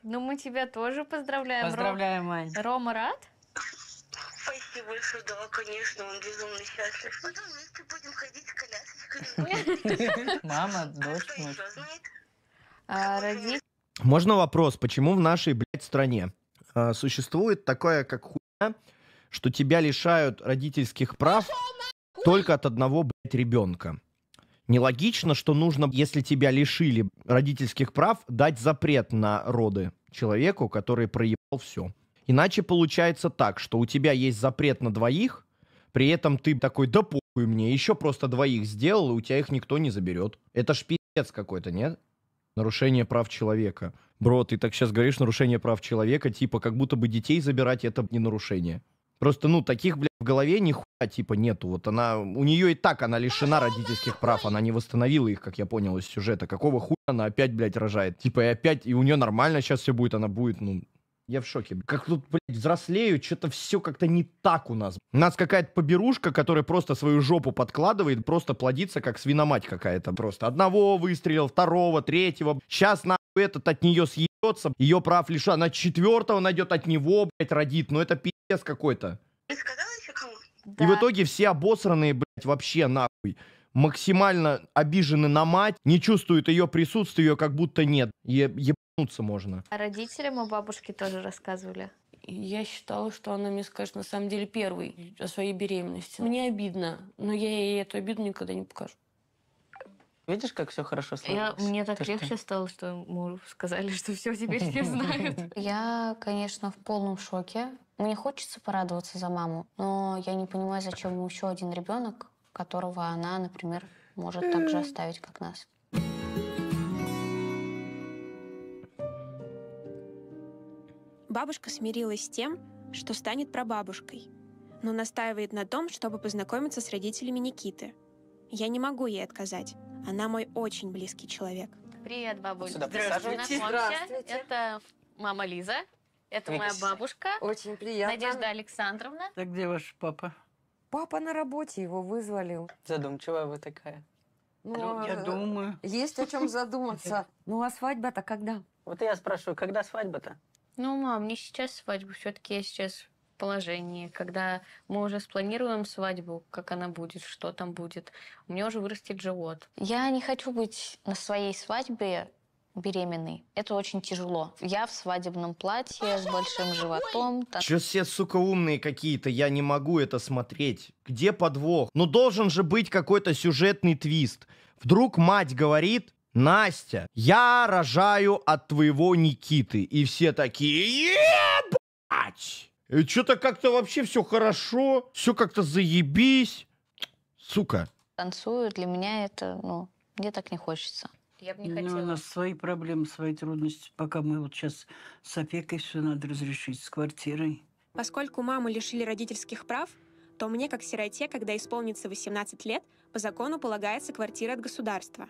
Speaker 2: Ну, мы тебя тоже поздравляем. Поздравляем, Ром... Ань. Рома рад?
Speaker 5: Спасибо большое, да, конечно, он безумно счастлив. Потом вместе будем
Speaker 2: ходить с колясочкой. Мама, а
Speaker 6: дочь.
Speaker 2: А родители...
Speaker 1: Можно вопрос, почему в нашей, блядь, стране а, существует такое, как хуйня, что тебя лишают родительских прав только от одного, блядь, ребенка. Нелогично, что нужно, если тебя лишили родительских прав, дать запрет на роды человеку, который проебал все. Иначе получается так, что у тебя есть запрет на двоих, при этом ты такой, да похуй мне, еще просто двоих сделал, и у тебя их никто не заберет. Это ж пиздец какой-то, нет? Нарушение прав человека. Бро, ты так сейчас говоришь, нарушение прав человека, типа как будто бы детей забирать это не нарушение. Просто, ну, таких, блядь, в голове нихуя типа нету. Вот она, у нее и так она лишена родительских прав, она не восстановила их, как я понял из сюжета. Какого хуя она опять, блядь, рожает? Типа, и опять, и у нее нормально сейчас все будет, она будет, ну, я в шоке. Как тут, блядь, взрослеют? что-то все как-то не так у нас. У нас какая-то поберушка, которая просто свою жопу подкладывает, просто плодится, как свиномать какая-то просто. Одного выстрелил, второго, третьего. Сейчас, нахуй, этот от нее съел ее прав лишь она четвертого найдет от него, блять родит. Ну это пиздец какой-то. Ты Да. И в итоге все обосранные, блять вообще нахуй. Максимально обижены на мать, не чувствуют ее присутствия, ее как будто нет. Е ебнуться можно.
Speaker 5: А родителям и бабушке тоже рассказывали? Я считала, что она мне скажет на самом деле первый о своей беременности. Мне обидно, но я ей эту обиду никогда не покажу. Видишь, как все хорошо
Speaker 8: сложилось? Я, мне так То, легче что...
Speaker 2: стало, что мы сказали, что все теперь все знают. Я, конечно, в полном шоке. Мне хочется порадоваться за маму, но я не понимаю, зачем ему еще один ребенок, которого она, например, может так же э. оставить, как нас.
Speaker 3: Бабушка смирилась с тем, что станет прабабушкой, но настаивает на том, чтобы познакомиться с родителями Никиты – я не могу ей отказать. Она мой очень близкий человек.
Speaker 2: Привет, бабуль. Сюда Здравствуйте. Здравствуйте. Это мама Лиза. Это моя бабушка. Очень приятно. Надежда Александровна.
Speaker 9: Так где ваш папа? Папа на работе, его вызвали. Задумчивая вы такая. Ну, я а, думаю. Есть о чем задуматься. Ну, а свадьба-то когда? Вот я спрашиваю, когда свадьба-то?
Speaker 2: Ну, мам, не сейчас свадьба. Все-таки я сейчас положении, когда мы уже спланируем свадьбу, как она будет, что там будет, у меня уже вырастет живот. Я не хочу быть на своей свадьбе беременной. Это очень тяжело. Я в свадебном платье с большим животом. Там...
Speaker 1: Че все, сука, умные какие-то? Я не могу это смотреть. Где подвох? Ну должен же быть какой-то сюжетный твист. Вдруг мать говорит, Настя, я рожаю от твоего Никиты. И все такие, ебать! Э, Что-то как-то вообще все хорошо, все как-то заебись. Сука.
Speaker 2: Танцую, для меня это,
Speaker 4: ну, мне так не хочется. Я бы не хотела. Ну, у нас свои проблемы, свои трудности. Пока мы вот сейчас с опекой все надо разрешить, с квартирой.
Speaker 3: Поскольку маму лишили родительских прав, то мне, как сироте, когда исполнится 18 лет, по закону полагается квартира от государства.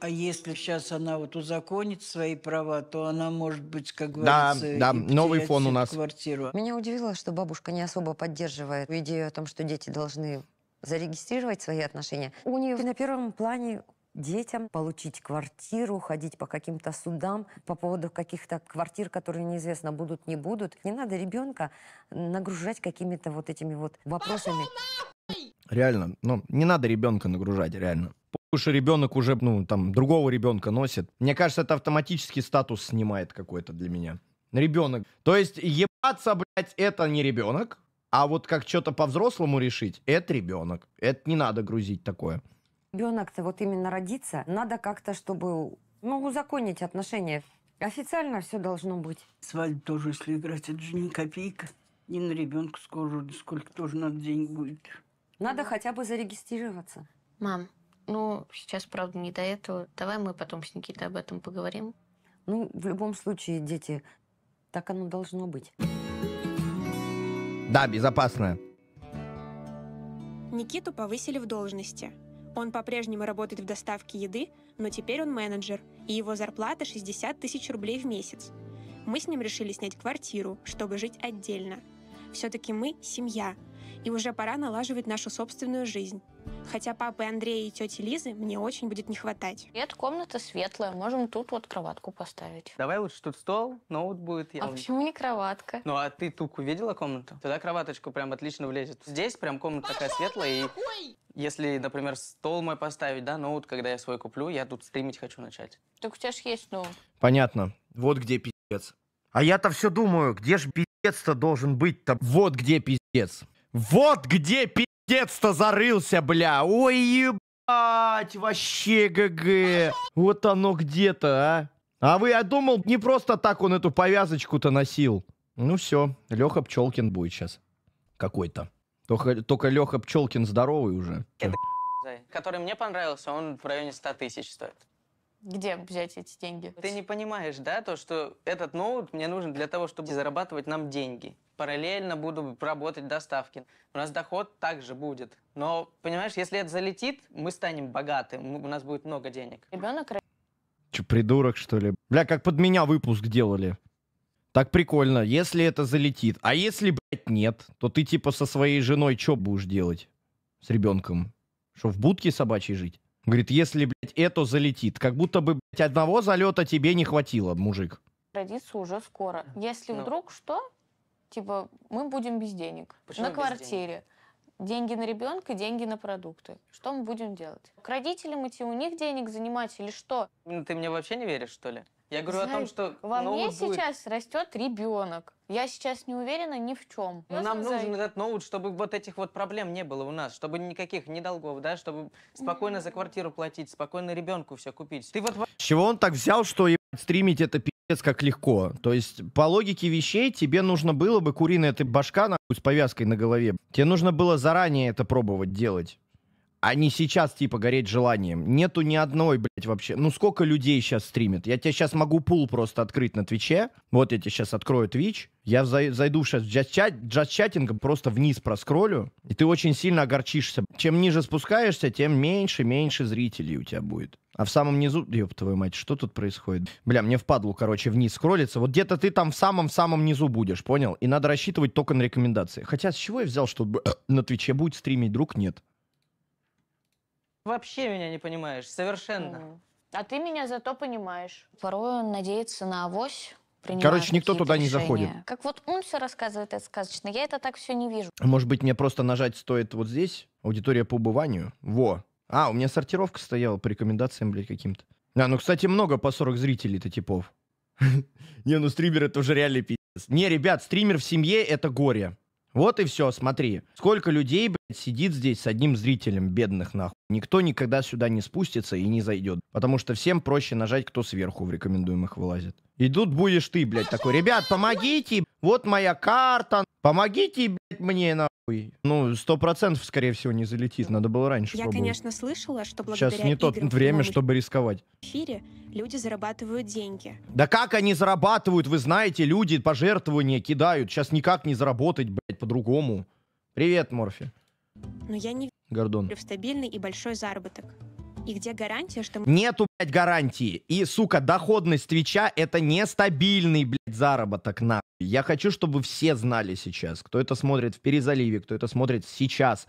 Speaker 4: А если сейчас она вот узаконит свои права, то она может быть,
Speaker 9: как говорится, да, и новый потерять фон у нас. Квартиру. Меня удивило, что бабушка не особо поддерживает идею о том, что дети должны зарегистрировать свои отношения. У нее на первом плане детям получить квартиру, ходить по каким-то судам по поводу каких-то квартир, которые неизвестно будут, не будут. Не надо ребенка нагружать какими-то вот этими вот вопросами.
Speaker 1: Реально, ну, не надо ребенка нагружать, реально уж ребенок уже, ну, там, другого ребенка носит. Мне кажется, это автоматически статус снимает какой-то для меня. Ребенок. То есть ебаться, блядь, это не ребенок, а вот как что-то по-взрослому решить, это ребенок. Это не надо грузить такое.
Speaker 9: Ребенок-то вот именно родиться, надо как-то, чтобы, ну, узаконить отношения. Официально все должно быть.
Speaker 4: Свадьбу тоже, если играть, это же не копейка. Не на ребенка скоро, сколько тоже надо денег будет.
Speaker 9: Надо хотя бы зарегистрироваться. Мам, ну, сейчас, правда, не до этого. Давай мы потом с Никитой об этом поговорим. Ну, в любом случае, дети, так оно должно быть.
Speaker 1: Да, безопасное.
Speaker 3: Никиту повысили в должности. Он по-прежнему работает в доставке еды, но теперь он менеджер, и его зарплата 60 тысяч рублей в месяц. Мы с ним решили снять квартиру, чтобы жить отдельно. Все-таки мы – семья, и уже пора налаживать нашу собственную жизнь. Хотя папы Андрея и тети Лизы мне очень будет не хватать. Эта комната светлая, можем тут вот кроватку поставить.
Speaker 8: Давай лучше тут стол, ноут будет. Я а почему
Speaker 5: не кроватка?
Speaker 8: Ну, а ты туку видела комнату? Туда кроваточку прям отлично влезет. Здесь прям комната Пошел такая светлая нахуй! и... Если, например, стол мой поставить, да, ноут, когда я свой куплю, я тут стримить хочу начать.
Speaker 2: Так у тебя же есть ноут.
Speaker 1: Понятно. Вот где пиздец. А я-то все думаю, где же пиздец-то должен быть-то? Вот где пиздец. Вот где пиздец! Пиздец-то зарылся, бля. Ой, ебать, вообще ГГ. Вот оно где-то, а. А вы, я думал, не просто так он эту повязочку-то носил. Ну все, Леха Пчелкин будет сейчас. Какой-то. Только, только Леха Пчелкин здоровый уже. Это
Speaker 8: который мне понравился, он в районе 100 тысяч стоит.
Speaker 2: Где взять эти деньги? Ты
Speaker 8: не понимаешь, да, то, что этот ноут мне нужен для того, чтобы зарабатывать нам деньги параллельно буду работать доставки. У нас доход также будет. Но, понимаешь, если это залетит, мы станем богаты, у нас будет много денег. Ребенок
Speaker 1: Че, придурок, что ли? Бля, как под меня выпуск делали. Так прикольно, если это залетит. А если, блядь, нет, то ты типа со своей женой что будешь делать? С ребенком? Что, в будке собачьей жить? Говорит, если, блядь, это залетит. Как будто бы, блядь, одного залета тебе не хватило, мужик.
Speaker 2: Родится уже скоро. Если ну. вдруг что, типа, мы будем без денег. Почему на без квартире. Денег? Деньги на ребенка, деньги на продукты. Что мы будем делать? К родителям идти, у них денег занимать или что?
Speaker 8: Ну, ты мне вообще не веришь, что ли? Я говорю Знаешь, о том, что во ну, мне будет. сейчас
Speaker 2: растет ребенок. Я сейчас не уверена ни в чем. Но ну, нам нужен
Speaker 8: этот ноут, чтобы вот этих вот проблем не было у нас, чтобы никаких ни долгов, да, чтобы спокойно за квартиру платить, спокойно ребенку все купить. Ты вот...
Speaker 1: С чего он так взял, что ебать, стримить это пи***? пиздец как легко. То есть, по логике вещей, тебе нужно было бы, куриная ты башка нахуй с повязкой на голове, тебе нужно было заранее это пробовать делать. А не сейчас, типа, гореть желанием. Нету ни одной, блядь, вообще. Ну, сколько людей сейчас стримит? Я тебе сейчас могу пул просто открыть на Твиче. Вот я тебе сейчас открою Твич. Я зайду сейчас в джаз-чаттинг, просто вниз проскролю. И ты очень сильно огорчишься. Чем ниже спускаешься, тем меньше, меньше зрителей у тебя будет. А в самом низу... Ёб твою мать, что тут происходит? Бля, мне впадлу, короче, вниз скроллиться. Вот где-то ты там в самом-самом низу будешь, понял? И надо рассчитывать только на рекомендации. Хотя с чего я взял, что на Твиче будет стримить друг? Нет.
Speaker 8: Вообще меня не понимаешь, совершенно. Mm.
Speaker 2: А ты меня зато понимаешь. Порой он надеется на авось, Короче, никто туда решения. не заходит. Как вот он все рассказывает, это сказочно. Я это так все не вижу.
Speaker 1: Может быть, мне просто нажать стоит вот здесь? Аудитория по убыванию? Во, а, у меня сортировка стояла по рекомендациям, блядь, каким-то. А, ну, кстати, много по 40 зрителей-то типов. Не, ну стример это уже реально пиздец. Не, ребят, стример в семье это горе. Вот и все, смотри. Сколько людей, блядь, сидит здесь с одним зрителем, бедных нахуй. Никто никогда сюда не спустится и не зайдет. Потому что всем проще нажать, кто сверху в рекомендуемых вылазит. И тут будешь ты, блядь, такой, ребят, помогите, вот моя карта, помогите, блядь, мне, на хуй. Ну, сто процентов, скорее всего, не залетит. Надо было раньше Я, пробовать. конечно,
Speaker 3: слышала, что благодаря Сейчас не тот время, чтобы рисковать. В эфире люди зарабатывают деньги.
Speaker 1: Да как они зарабатывают? Вы знаете, люди пожертвования кидают. Сейчас никак не заработать, блядь, по-другому. Привет, Морфи. Но я не Гордон.
Speaker 3: верю в стабильный и большой заработок. И где гарантия, что... Мы...
Speaker 1: Нету, блядь, гарантии. И, сука, доходность Твича — это нестабильный, блядь, заработок, на. Я хочу, чтобы все знали сейчас, кто это смотрит в перезаливе, кто это смотрит сейчас.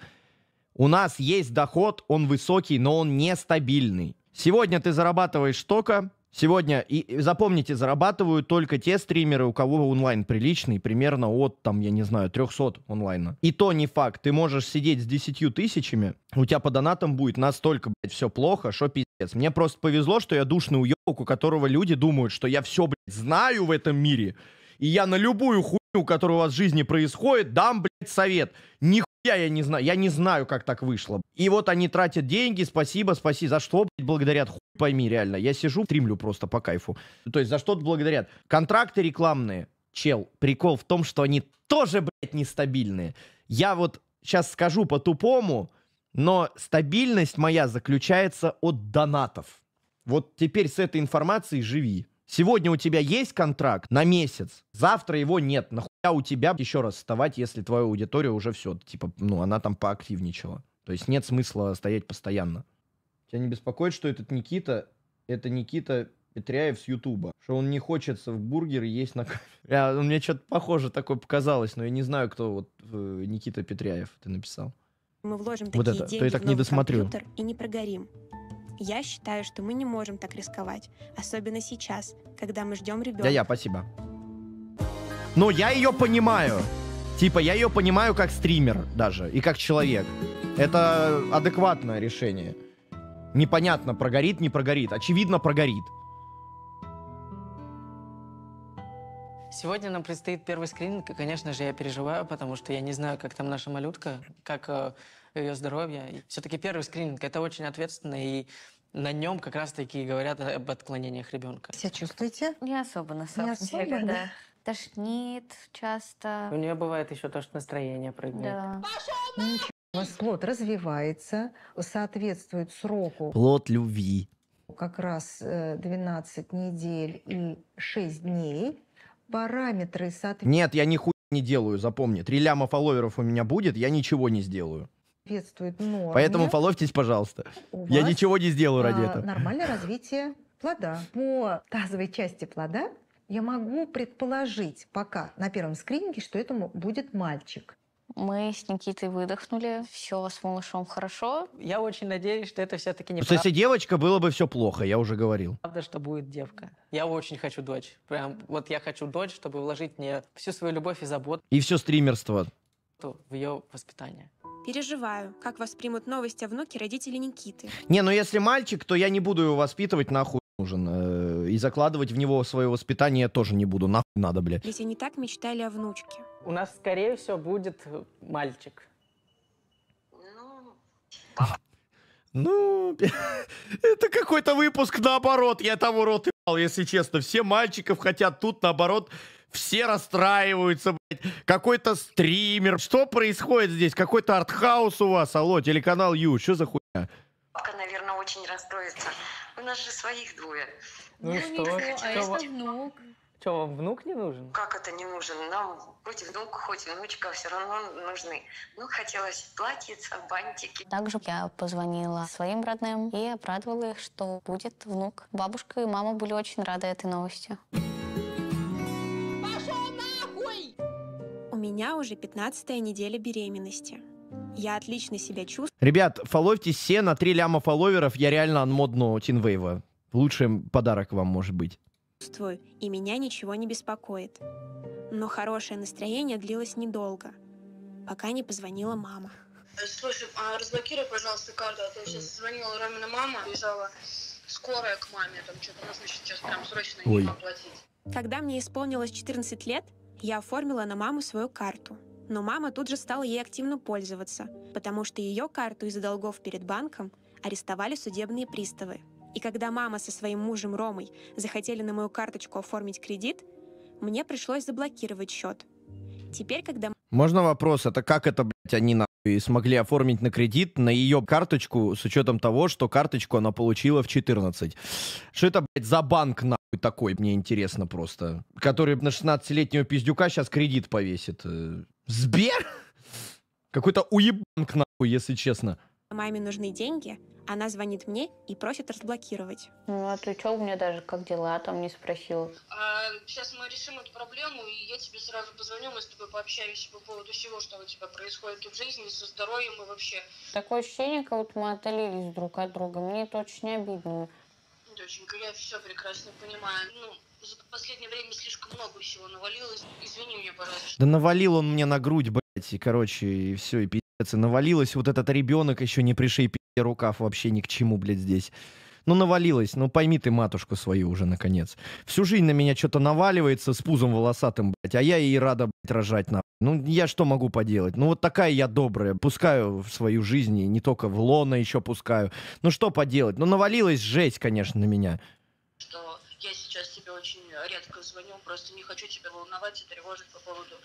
Speaker 1: У нас есть доход, он высокий, но он нестабильный. Сегодня ты зарабатываешь столько, Сегодня, и запомните, зарабатывают только те стримеры, у кого онлайн приличный, примерно от, там, я не знаю, 300 онлайна. И то не факт, ты можешь сидеть с 10 тысячами, у тебя по донатам будет настолько, блядь, все плохо, что пиздец. Мне просто повезло, что я душный уебок, у которого люди думают, что я все, блядь, знаю в этом мире, и я на любую хуйню, которая у вас в жизни происходит, дам, блядь, совет. Нихуя я не знаю, я не знаю, как так вышло. И вот они тратят деньги, спасибо, спасибо. За что, блядь, благодарят, хуй пойми, реально. Я сижу, стримлю просто по кайфу. То есть за что-то благодарят. Контракты рекламные, чел, прикол в том, что они тоже, блядь, нестабильные. Я вот сейчас скажу по-тупому, но стабильность моя заключается от донатов. Вот теперь с этой информацией живи. Сегодня у тебя есть контракт на месяц, завтра его нет. Нахуя у тебя еще раз вставать, если твоя аудитория уже все, типа, ну, она там поактивничала. То есть нет смысла стоять постоянно. Тебя не беспокоит, что этот Никита, это Никита Петряев с Ютуба, что он не хочет в бургер есть на Я, ну, Мне что-то похоже такое показалось, но я не знаю, кто вот э, Никита Петряев ты написал. Мы вложим вот такие это. деньги То я так в не досмотрю. компьютер
Speaker 3: и не прогорим. Я считаю, что мы не можем так рисковать, особенно сейчас, когда мы ждем ребенка. Да, я спасибо.
Speaker 1: Но я ее понимаю. Типа, я ее понимаю как стример даже, и как человек. Это адекватное решение. Непонятно, прогорит, не прогорит. Очевидно, прогорит.
Speaker 8: Сегодня нам предстоит первый скрининг, и, конечно же, я переживаю, потому что я не знаю, как там наша малютка, как э, ее здоровья. Все-таки первый скрининг – это очень ответственно, и на нем как раз-таки говорят об отклонениях ребенка.
Speaker 2: Все чувствуете? Не особо, на самом Не особо, деле, да. да. Тошнит часто. У
Speaker 8: нее бывает еще то, что настроение прыгнет. Да.
Speaker 6: Ничего. У вас плод развивается, соответствует сроку. Плод любви. Как раз 12 э, недель и 6 дней. Параметры соответствуют. Нет, я нихуя
Speaker 1: не делаю, запомни. Три ляма фолловеров у меня будет, я ничего не сделаю
Speaker 6: соответствует норме. Поэтому
Speaker 1: фоловьтесь, пожалуйста. Я ничего не сделаю ради а, этого.
Speaker 6: Нормальное развитие плода. По тазовой части плода я могу предположить пока на первом скрининге, что этому будет мальчик. Мы с Никитой
Speaker 2: выдохнули, все с малышом хорошо. Я очень надеюсь, что это все-таки не Если
Speaker 1: девочка, было бы все плохо, я уже говорил.
Speaker 8: Правда, что будет девка. Я очень хочу дочь. Прям вот я хочу дочь, чтобы вложить мне всю свою любовь и заботу.
Speaker 1: И все стримерство
Speaker 8: то в ее
Speaker 3: воспитание. Переживаю, как воспримут новости о внуке родители Никиты.
Speaker 1: Не, ну если мальчик, то я не буду его воспитывать нахуй нужен. Э, и закладывать в него свое воспитание я тоже не буду. Нахуй надо, блядь.
Speaker 8: Ведь не так мечтали о внучке. У нас, скорее всего, будет э, мальчик. Ну,
Speaker 1: ну это какой-то выпуск наоборот. Я того рот ебал, если честно. Все мальчиков хотят тут, наоборот, все расстраиваются, блядь, какой-то стример. Что происходит здесь? Какой-то артхаус у вас, алло, телеканал Ю, что за хуйня? Бабка, наверное,
Speaker 9: очень расстроится. У нас же своих двое.
Speaker 8: Ну Я что, ну, а если внук? Что, вам внук не
Speaker 2: нужен?
Speaker 9: Как это не нужен? Нам хоть внук, хоть внучка все равно нужны. Ну, хотелось платьица, бантики. Также
Speaker 2: я позвонила своим родным и обрадовала их, что будет внук. Бабушка и мама были очень рады этой новости.
Speaker 3: меня уже 15 неделя беременности. Я отлично себя чувствую.
Speaker 1: Ребят, фоловьте все на 3 ляма фоловеров. Я реально анмодну Тинвейва. Лучший подарок вам может быть.
Speaker 3: Чувствую, и меня ничего не беспокоит. Но хорошее настроение длилось недолго, пока не позвонила мама.
Speaker 5: Э, слушай, а разблокируй, пожалуйста, карту, а то сейчас звонила Ромина мама, бежала скорая к маме, там что-то нужно сейчас прям срочно Ой. оплатить.
Speaker 3: Когда мне исполнилось 14 лет, я оформила на маму свою карту, но мама тут же стала ей активно пользоваться, потому что ее карту из-за долгов перед банком арестовали судебные приставы. И когда мама со своим мужем Ромой захотели на мою карточку оформить кредит, мне пришлось заблокировать счет. Теперь, когда...
Speaker 1: Можно вопрос, это как это, они нахуй смогли оформить на кредит на ее карточку с учетом того, что карточку она получила в 14. Что это, блядь, за банк нахуй такой, мне интересно просто, который на 16-летнего пиздюка сейчас кредит повесит? Э, Сбер? Какой-то уебанк нахуй, если честно.
Speaker 3: Маме нужны деньги, она звонит мне и просит разблокировать. Ну, а ты у меня даже, как дела, там не спросил. А, сейчас мы
Speaker 5: решим эту проблему, и я тебе сразу позвоню, мы с тобой пообщаемся по поводу всего, что у тебя происходит в жизни, со здоровьем и вообще.
Speaker 2: Такое ощущение, как будто мы отдалились друг от друга. Мне это очень обидно.
Speaker 5: Доченька, я все прекрасно понимаю. Ну, за последнее время слишком много всего навалилось.
Speaker 1: Извини меня, пожалуйста. Да навалил он мне на грудь, блядь, и, короче, и все, и пи*** навалилось вот этот ребенок еще не пришей рукав вообще ни к чему, блядь, здесь. Ну, навалилось, ну пойми ты матушку свою уже, наконец. Всю жизнь на меня что-то наваливается с пузом волосатым, блядь, а я ей рада, блядь, рожать, на. Ну, я что могу поделать? Ну, вот такая я добрая, пускаю в свою жизнь, и не только в лона еще пускаю. Ну, что поделать? Ну, навалилась жесть, конечно, на меня.
Speaker 5: Что я сейчас тебе очень редко звоню, просто не хочу тебя волновать и тревожить по поводу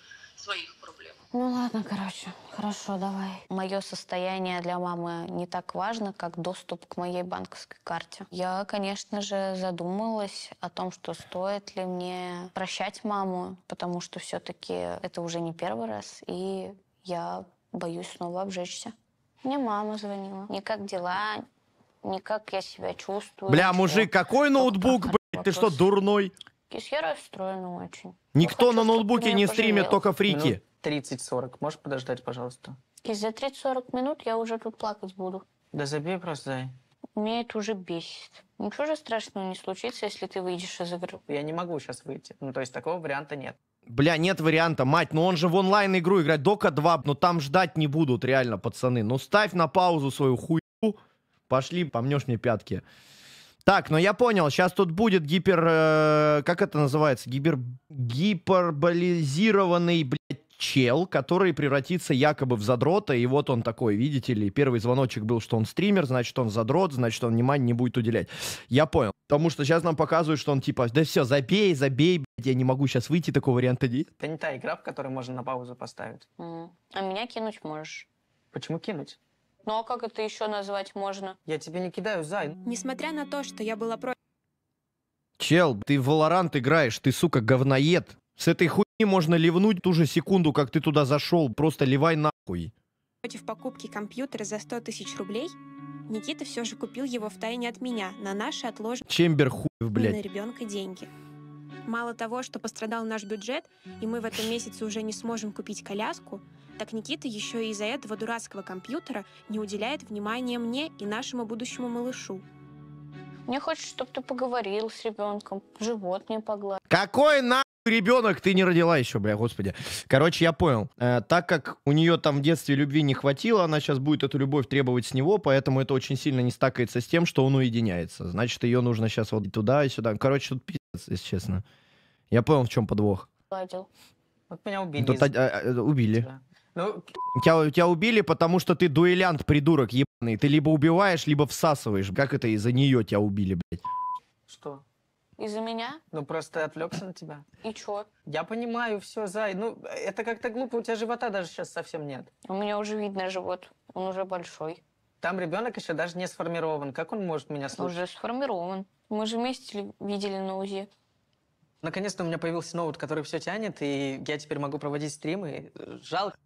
Speaker 5: своих проблем.
Speaker 3: Ну ладно,
Speaker 2: короче, хорошо, давай. Мое состояние для мамы не так важно, как доступ к моей банковской карте. Я, конечно же, задумалась о том, что стоит ли мне прощать маму, потому что все-таки это уже не первый раз, и я боюсь снова обжечься. Мне мама звонила. Не как дела, не как я себя чувствую. Бля, мужик,
Speaker 1: какой ноутбук, блядь, ты что, дурной?
Speaker 2: Киш, я расстроена очень.
Speaker 1: Никто хочу, на ноутбуке не стримит, пожалел. только фрики.
Speaker 8: 30-40. Можешь подождать, пожалуйста?
Speaker 2: И за 30-40 минут я уже тут плакать буду.
Speaker 8: Да забей просто, дай.
Speaker 2: Меня это уже бесит.
Speaker 8: Ничего же страшного не случится, если ты выйдешь из игры. Я не могу сейчас выйти. Ну, то есть такого варианта нет.
Speaker 1: Бля, нет варианта, мать, ну он же в онлайн игру играет, Дока 2, но ну там ждать не будут, реально, пацаны. Ну ставь на паузу свою хуйку, пошли, помнешь мне пятки. Так, ну я понял, сейчас тут будет гипер... Э, как это называется? Гипер... Гиперболизированный, блядь, чел, который превратится якобы в задрота, и вот он такой, видите ли, первый звоночек был, что он стример, значит, он задрот, значит, он внимания не будет уделять. Я понял. Потому что сейчас нам показывают, что он типа, да все, забей, забей, блядь, я не могу сейчас выйти,
Speaker 8: такого варианта нет. Это не та игра, в которой можно на паузу поставить.
Speaker 2: Mm. А меня кинуть можешь.
Speaker 8: Почему кинуть?
Speaker 3: Ну а как это еще назвать можно? Я тебе не кидаю, Зай. Несмотря на то, что я была против...
Speaker 1: Чел, ты в Валорант играешь, ты, сука, говноед. С этой хуйни можно ливнуть ту же секунду, как ты туда зашел. Просто ливай нахуй.
Speaker 3: Против покупки компьютера за 100 тысяч рублей, Никита все же купил его втайне от меня, на наши отложенные... Чембер хуев, блядь. ...на ребенка деньги. Мало того, что пострадал наш бюджет, и мы в этом месяце уже не сможем купить коляску, так Никита еще и из-за этого дурацкого компьютера не уделяет внимания мне и нашему будущему малышу. Мне хочется, чтобы ты поговорил с ребенком, Живот животное погладил.
Speaker 1: Какой на ребенок ты не родила еще, бля, господи. Короче, я понял. Э, так как у нее там в детстве любви не хватило, она сейчас будет эту любовь требовать с него, поэтому это очень сильно не стакается с тем, что он уединяется. Значит, ее нужно сейчас вот туда и сюда. Короче, тут пиздец, если честно. Я понял, в чем подвох.
Speaker 8: Гладил. Вот меня убили. Тут, а,
Speaker 1: а, убили. Тебя. Ну... Тебя, тебя убили, потому что ты дуэлянт, придурок ебаный. Ты либо убиваешь, либо всасываешь. Как это из-за нее тебя убили, блядь?
Speaker 8: Что?
Speaker 2: Из-за меня?
Speaker 8: Ну, просто отвлекся на тебя. И чё? Я понимаю, все, Зай. Ну, это как-то глупо, у тебя живота даже сейчас совсем нет.
Speaker 2: У меня уже видно
Speaker 8: живот, он уже большой. Там ребенок еще даже не сформирован. Как он может меня слушать? Уже
Speaker 2: сформирован. Мы же вместе видели на УЗИ.
Speaker 8: Наконец-то у меня появился ноут, который все тянет, и я теперь могу проводить стримы. Жалко.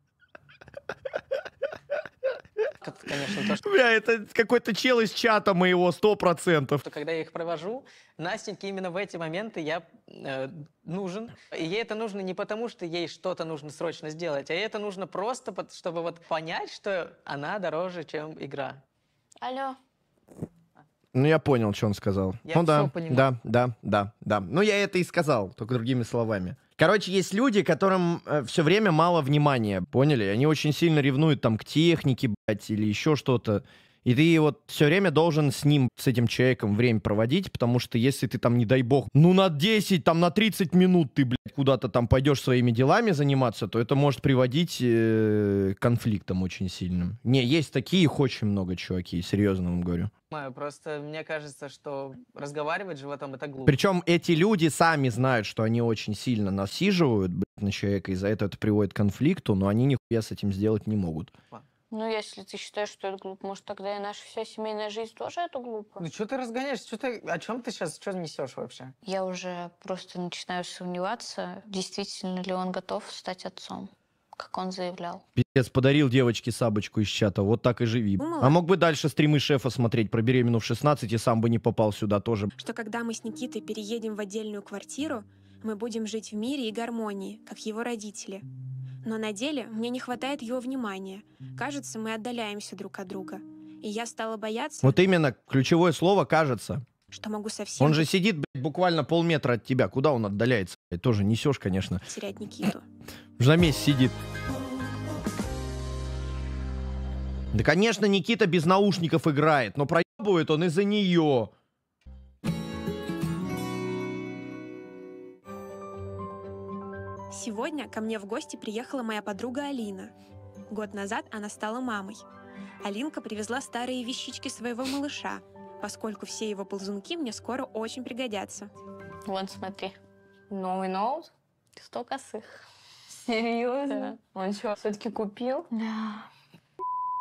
Speaker 1: Это, конечно, то, что... это какой-то чел из чата моего, сто процентов.
Speaker 8: Когда я их провожу, Настеньке именно в эти моменты я э, нужен. И ей это нужно не потому, что ей что-то нужно срочно сделать, а ей это нужно просто, чтобы вот понять, что она дороже, чем игра.
Speaker 2: Алло.
Speaker 1: Ну, я понял, что он сказал. Я ну да, понимаю. да, да, да, да. Ну, я это и сказал, только другими словами. Короче, есть люди, которым э, все время мало внимания, поняли? Они очень сильно ревнуют там к технике, блядь, или еще что-то. И ты вот все время должен с ним, с этим человеком время проводить, потому что если ты там, не дай бог, ну на 10, там на 30 минут ты, блядь, куда-то там пойдешь своими делами заниматься, то это может приводить э, к конфликтам очень сильным. Не, есть такие, их очень много, чуваки, серьезно вам говорю.
Speaker 8: Просто мне кажется, что разговаривать же в этом это глупо. Причем
Speaker 1: эти люди сами знают, что они очень сильно насиживают блядь, на человека, и за это это приводит к конфликту, но они нихуя с этим сделать не могут.
Speaker 2: Ну, если ты считаешь, что это глупо, может, тогда и наша вся семейная жизнь тоже это глупо? Ну, что ты разгоняешь?
Speaker 8: Что ты... О чем ты сейчас? Что несешь вообще?
Speaker 2: Я уже просто начинаю сомневаться, действительно ли он готов стать отцом как он заявлял.
Speaker 1: Пиздец, подарил девочке сабочку из чата, вот так и живи. Ну, а мог бы дальше стримы шефа смотреть про беременную в 16 и сам бы не попал сюда тоже. Что
Speaker 3: когда мы с Никитой переедем в отдельную квартиру, мы будем жить в мире и гармонии, как его родители. Но на деле мне не хватает его внимания. Кажется, мы отдаляемся друг от друга. И я стала бояться... Вот
Speaker 1: именно, ключевое слово «кажется».
Speaker 3: Что могу совсем... Он же
Speaker 1: сидит, блядь, буквально полметра от тебя. Куда он отдаляется? Блядь? Тоже несешь, конечно. Терять Никиту. На месте сидит. Да, конечно, Никита без наушников играет, но проебывает он из-за нее.
Speaker 3: Сегодня ко мне в гости приехала моя подруга Алина. Год назад она стала мамой. Алинка привезла старые вещички своего малыша, поскольку все его ползунки мне скоро очень пригодятся. Вон, смотри. Новый ноут. Сто косых. Серьезно?
Speaker 2: Да. Он что, все-таки купил? Да.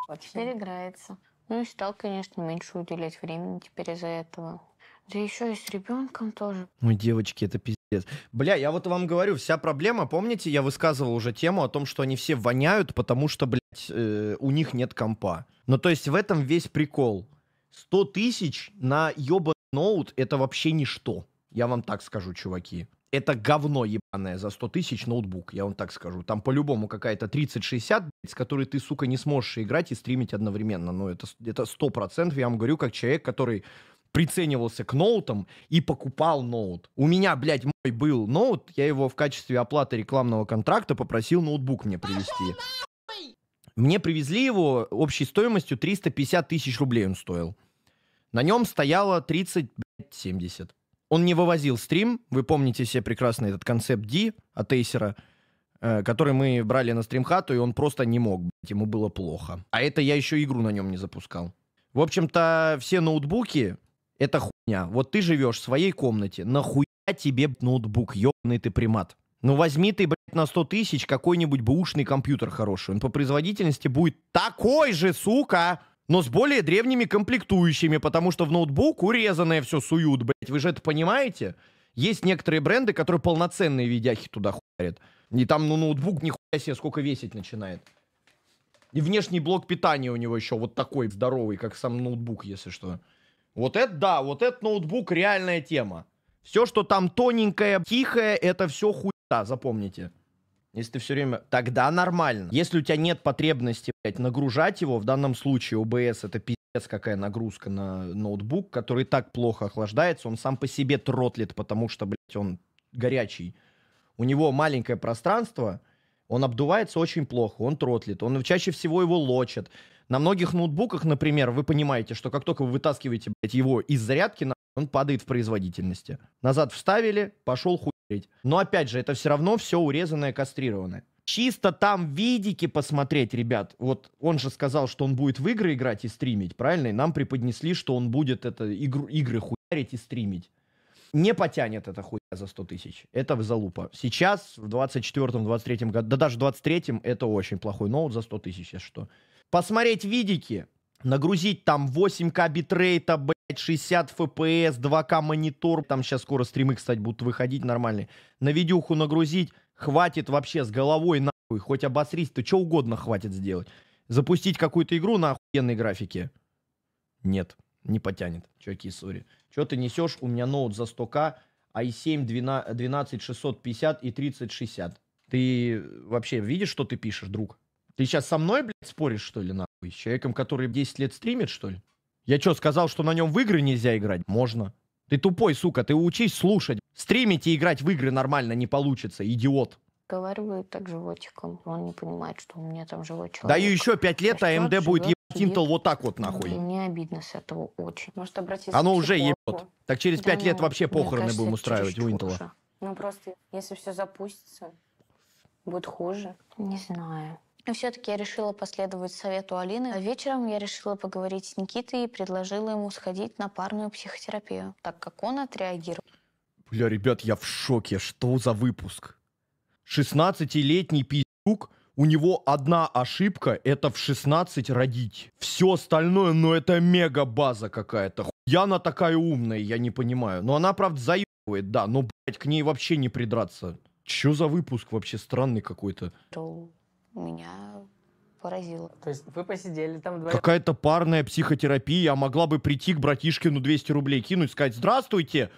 Speaker 2: Вообще. Теперь играется. Ну и стал, конечно, меньше уделять времени теперь из-за этого. Да еще и с ребенком тоже.
Speaker 1: Ну, девочки, это пиздец пиздец. Бля, я вот вам говорю, вся проблема, помните, я высказывал уже тему о том, что они все воняют, потому что, блядь, э, у них нет компа. Ну, то есть в этом весь прикол. 100 тысяч на ебаный ноут — это вообще ничто. Я вам так скажу, чуваки. Это говно ебаное за 100 тысяч ноутбук, я вам так скажу. Там по-любому какая-то 3060, с которой ты, сука, не сможешь играть и стримить одновременно. Но ну, это, это 100%, я вам говорю, как человек, который приценивался к ноутам и покупал ноут. У меня, блядь, мой был ноут, я его в качестве оплаты рекламного контракта попросил ноутбук мне привезти. Мне привезли его общей стоимостью 350 тысяч рублей он стоил. На нем стояло 30, блядь, 70. Он не вывозил стрим, вы помните все прекрасно этот концепт D от Acer, э, который мы брали на стримхату, и он просто не мог, блядь, ему было плохо. А это я еще игру на нем не запускал. В общем-то, все ноутбуки это хуйня. Вот ты живешь в своей комнате. Нахуя тебе ноутбук, ёбаный ты примат? Ну возьми ты, блядь, на 100 тысяч какой-нибудь бэушный компьютер хороший. Он по производительности будет такой же, сука, но с более древними комплектующими, потому что в ноутбук урезанное все суют, блядь. Вы же это понимаете? Есть некоторые бренды, которые полноценные видяхи туда хуярят. И там, ну, ноутбук нихуя себе сколько весить начинает. И внешний блок питания у него еще вот такой здоровый, как сам ноутбук, если что. Вот это да, вот этот ноутбук реальная тема. Все, что там тоненькое, тихое, это все хуйта, запомните. Если ты все время... Тогда нормально. Если у тебя нет потребности, блядь, нагружать его, в данном случае ОБС это пиздец какая нагрузка на ноутбук, который так плохо охлаждается, он сам по себе тротлит, потому что, блядь, он горячий. У него маленькое пространство, он обдувается очень плохо, он тротлит, он чаще всего его лочит. На многих ноутбуках, например, вы понимаете, что как только вы вытаскиваете блядь, его из зарядки, он падает в производительности. Назад вставили, пошел хуеть. Но опять же, это все равно все урезанное, кастрированное. Чисто там видики посмотреть, ребят. Вот он же сказал, что он будет в игры играть и стримить, правильно? И нам преподнесли, что он будет это игр, игры хуярить и стримить. Не потянет это хуя за 100 тысяч. Это в залупа. Сейчас, в 24-м, 23-м году, да даже в 23-м, это очень плохой ноут за 100 тысяч, если что посмотреть видики, нагрузить там 8К битрейта, блядь, 60 FPS, 2К монитор, там сейчас скоро стримы, кстати, будут выходить нормальные, на видюху нагрузить, хватит вообще с головой нахуй, хоть обосрись, то что угодно хватит сделать. Запустить какую-то игру на охуенной графике? Нет, не потянет. Чуваки, сори. Что ты несешь? У меня ноут за 100к, i7 12650 и 3060. Ты вообще видишь, что ты пишешь, друг? Ты сейчас со мной, блядь, споришь, что ли, нахуй? С человеком, который 10 лет стримит, что ли? Я что, сказал, что на нем в игры нельзя играть? Можно. Ты тупой, сука, ты учись слушать. Стримить и играть в игры нормально не получится, идиот.
Speaker 2: Говорю так животиком, он не понимает, что у меня там живой человек. Даю
Speaker 1: еще пять лет, а, а
Speaker 2: МД будет ебать Тинтл вот так вот нахуй. И мне обидно с этого очень.
Speaker 5: Может обратиться Оно уже ебет. Так через пять да, лет вообще похороны
Speaker 2: кажется, будем устраивать у Интела.
Speaker 5: Ну просто, если все запустится,
Speaker 2: будет хуже. Не знаю. Но все-таки я решила последовать совету Алины. А вечером я решила поговорить с Никитой и предложила ему сходить на парную психотерапию, так как он отреагировал.
Speaker 1: Бля, ребят, я в шоке. Что за выпуск? 16-летний пиздюк, у него одна ошибка, это в 16 родить. Все остальное, ну это мега база какая-то. Яна такая умная, я не понимаю. Но она, правда, заебывает, да, но, блядь, к ней вообще не придраться. Чё за выпуск вообще странный какой-то?
Speaker 8: меня поразило. То есть вы посидели там вдвоем? Какая-то
Speaker 1: парная психотерапия. А могла бы прийти к братишкину 200 рублей кинуть, сказать «Здравствуйте!»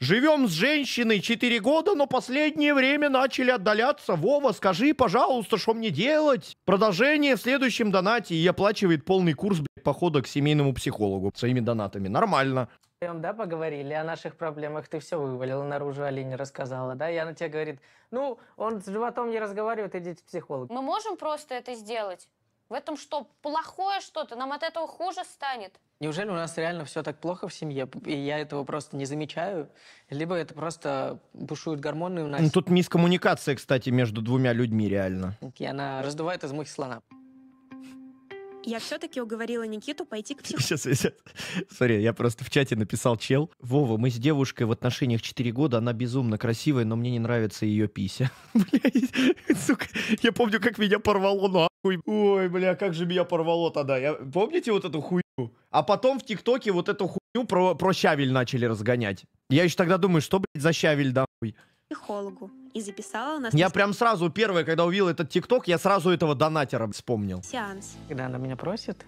Speaker 1: Живем с женщиной 4 года, но последнее время начали отдаляться. Вова, скажи, пожалуйста, что мне делать? Продолжение в следующем донате и оплачивает полный курс блядь, похода к семейному психологу своими донатами. Нормально
Speaker 8: вдвоем, да, поговорили о наших проблемах, ты все вывалила наружу, Алине рассказала, да, и она тебе говорит, ну, он с животом не разговаривает, идите к психологу. Мы
Speaker 2: можем просто это сделать? В этом что, плохое что-то? Нам от этого хуже станет?
Speaker 8: Неужели у нас реально все так плохо в семье, и я этого просто не замечаю? Либо это просто бушуют гормоны у нас. Ну, тут
Speaker 1: мисс мискоммуникация, кстати, между двумя людьми реально.
Speaker 3: И она раздувает из мухи слона я все-таки уговорила Никиту пойти к психологу. Сейчас,
Speaker 1: сейчас. Смотри, я просто в чате написал чел. Вова, мы с девушкой в отношениях 4 года, она безумно красивая, но мне не нравится ее пися. Блядь, сука, я помню, как меня порвало, ну Ой, бля, как же меня порвало тогда. Я... Помните вот эту хуйню? А потом в ТикТоке вот эту хуйню про, про щавель начали разгонять. Я еще тогда думаю, что, блядь, за щавель, да
Speaker 3: психологу и записала нас... Я прям
Speaker 1: сразу, первое, когда увидел этот ТикТок, я сразу этого донатера вспомнил. Сеанс. Когда
Speaker 8: она меня просит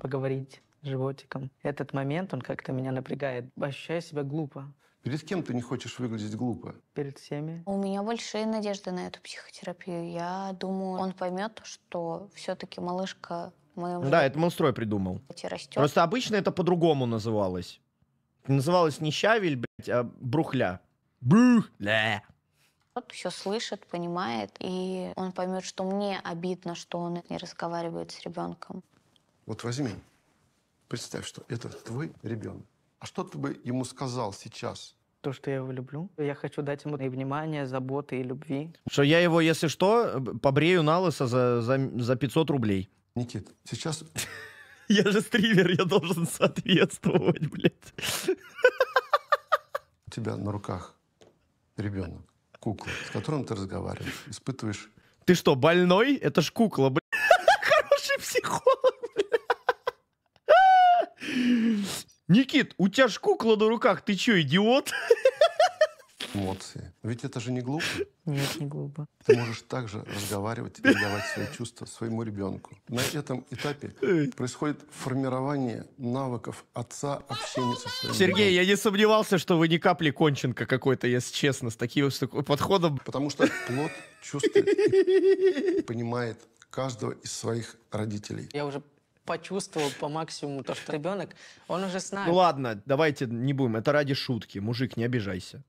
Speaker 8: поговорить с животиком, этот момент, он как-то меня напрягает.
Speaker 7: Ощущаю себя глупо. Перед кем ты не хочешь выглядеть глупо? Перед всеми.
Speaker 2: У меня большие надежды на эту психотерапию. Я думаю, он поймет, что все-таки малышка моем. Да,
Speaker 1: это Монстрой придумал. Растет. Просто обычно это по-другому называлось. Называлось не щавель, блядь, а брухля. Бух, ля.
Speaker 2: Тот все слышит, понимает, и он поймет, что мне обидно, что он не разговаривает с ребенком.
Speaker 7: Вот возьми, представь, что это твой ребенок. А что ты бы ему сказал сейчас?
Speaker 8: То, что я его люблю. Я хочу дать ему и внимание, заботы, и любви.
Speaker 1: Что я его, если что, побрею на лысо за, за, за 500 рублей. Никит,
Speaker 7: сейчас... Я же стример, я должен соответствовать, блядь. У тебя на руках ребенок, кукла, с которым ты разговариваешь, испытываешь... Ты что, больной? Это ж кукла, блядь. Хороший психолог, блядь. Никит, у тебя ж кукла на руках, ты чё, идиот? эмоции. Ведь это же не глупо. Нет, не глупо. Ты можешь также разговаривать и передавать свои чувства своему ребенку. На этом этапе происходит формирование навыков отца общения со своим Сергей, ребенком. я
Speaker 1: не сомневался, что вы не капли конченка какой-то, если честно, с таким, с таким подходом. Потому что
Speaker 7: плод чувствует и понимает каждого из своих родителей. Я
Speaker 8: уже почувствовал по максимуму то, что ребенок, он уже знает. Ну
Speaker 7: ладно, давайте не будем,
Speaker 1: это ради шутки. Мужик, не обижайся.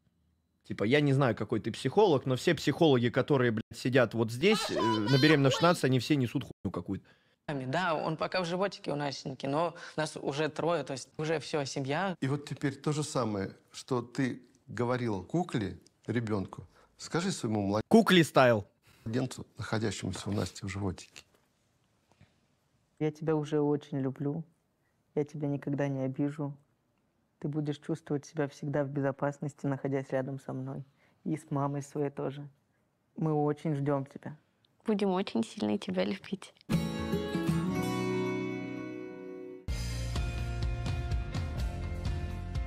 Speaker 1: Типа, я не знаю, какой ты психолог, но все психологи, которые, блядь, сидят вот здесь, э, на беременном 16, они все несут хуйню какую-то.
Speaker 8: Да, он пока в животике у Настеньки, но нас уже трое, то есть уже все, семья.
Speaker 7: И вот теперь то же самое, что ты говорил кукле, ребенку, скажи своему младенцу... Кукле стайл. Младенцу, находящемуся у Насти в животике.
Speaker 8: Я тебя уже очень люблю. Я тебя никогда не обижу. Ты будешь чувствовать себя всегда в безопасности, находясь рядом со мной. И с мамой своей тоже. Мы очень ждем тебя.
Speaker 2: Будем очень сильно тебя любить.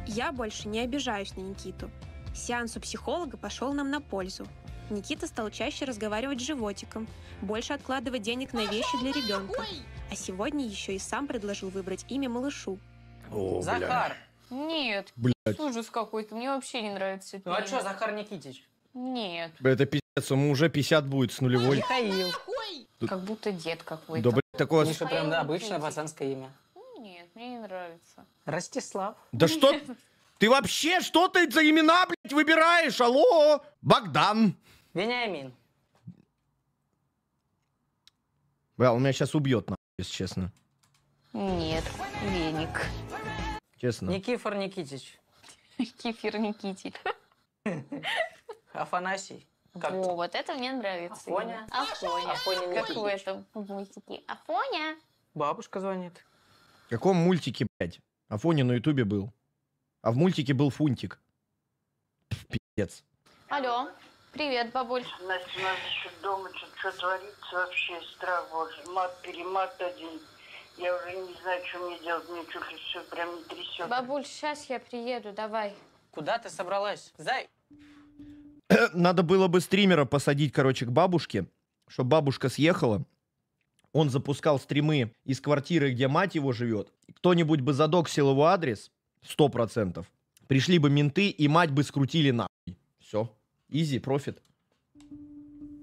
Speaker 3: Я больше не обижаюсь на Никиту. Сеанс у психолога пошел нам на пользу. Никита стал чаще разговаривать с животиком, больше откладывать денег на вещи для ребенка. А сегодня еще и сам предложил выбрать имя малышу.
Speaker 8: О, Захар! Бля.
Speaker 3: Нет. Блять. Ужас какой-то. Мне вообще не нравится. Ну а что, Захар Никитич?
Speaker 2: Нет.
Speaker 1: Это пиздец, ему уже 50 будет с нулевой.
Speaker 2: Михаил. Как будто дед какой-то. Да, блядь, такое... Миша, прям
Speaker 8: да, обычное пацанское имя.
Speaker 2: Нет, мне не нравится.
Speaker 8: Ростислав. Да Нет. что... Ты вообще, что ты за имена, блядь, выбираешь? Алло! Богдан. Вениамин.
Speaker 1: Бля, он меня сейчас убьет, нахуй, если честно.
Speaker 8: Нет, веник. Честно. Никифор Никитич.
Speaker 2: Кефир Никитич.
Speaker 8: Афанасий.
Speaker 2: Как О, вот это мне нравится. Афоня. Афоня. Афоня Как в этом мультике. Афоня.
Speaker 8: Бабушка звонит.
Speaker 1: В каком мультике, блядь? Афоня на ютубе был. А в мультике был Фунтик. Пиздец.
Speaker 4: Алло. Привет, бабуль. Настя, у еще дома что творится вообще, страх божий. Мат, перемат один. Я уже не знаю, что мне делать, мне чуть ли все прям не трясет.
Speaker 2: Бабуль, сейчас я приеду, давай. Куда ты собралась? Зай!
Speaker 1: Надо было бы стримера посадить, короче, к бабушке, чтобы бабушка съехала. Он запускал стримы из квартиры, где мать его живет. Кто-нибудь бы задоксил его адрес, сто процентов. Пришли бы менты, и мать бы скрутили нахуй. Все, изи, профит.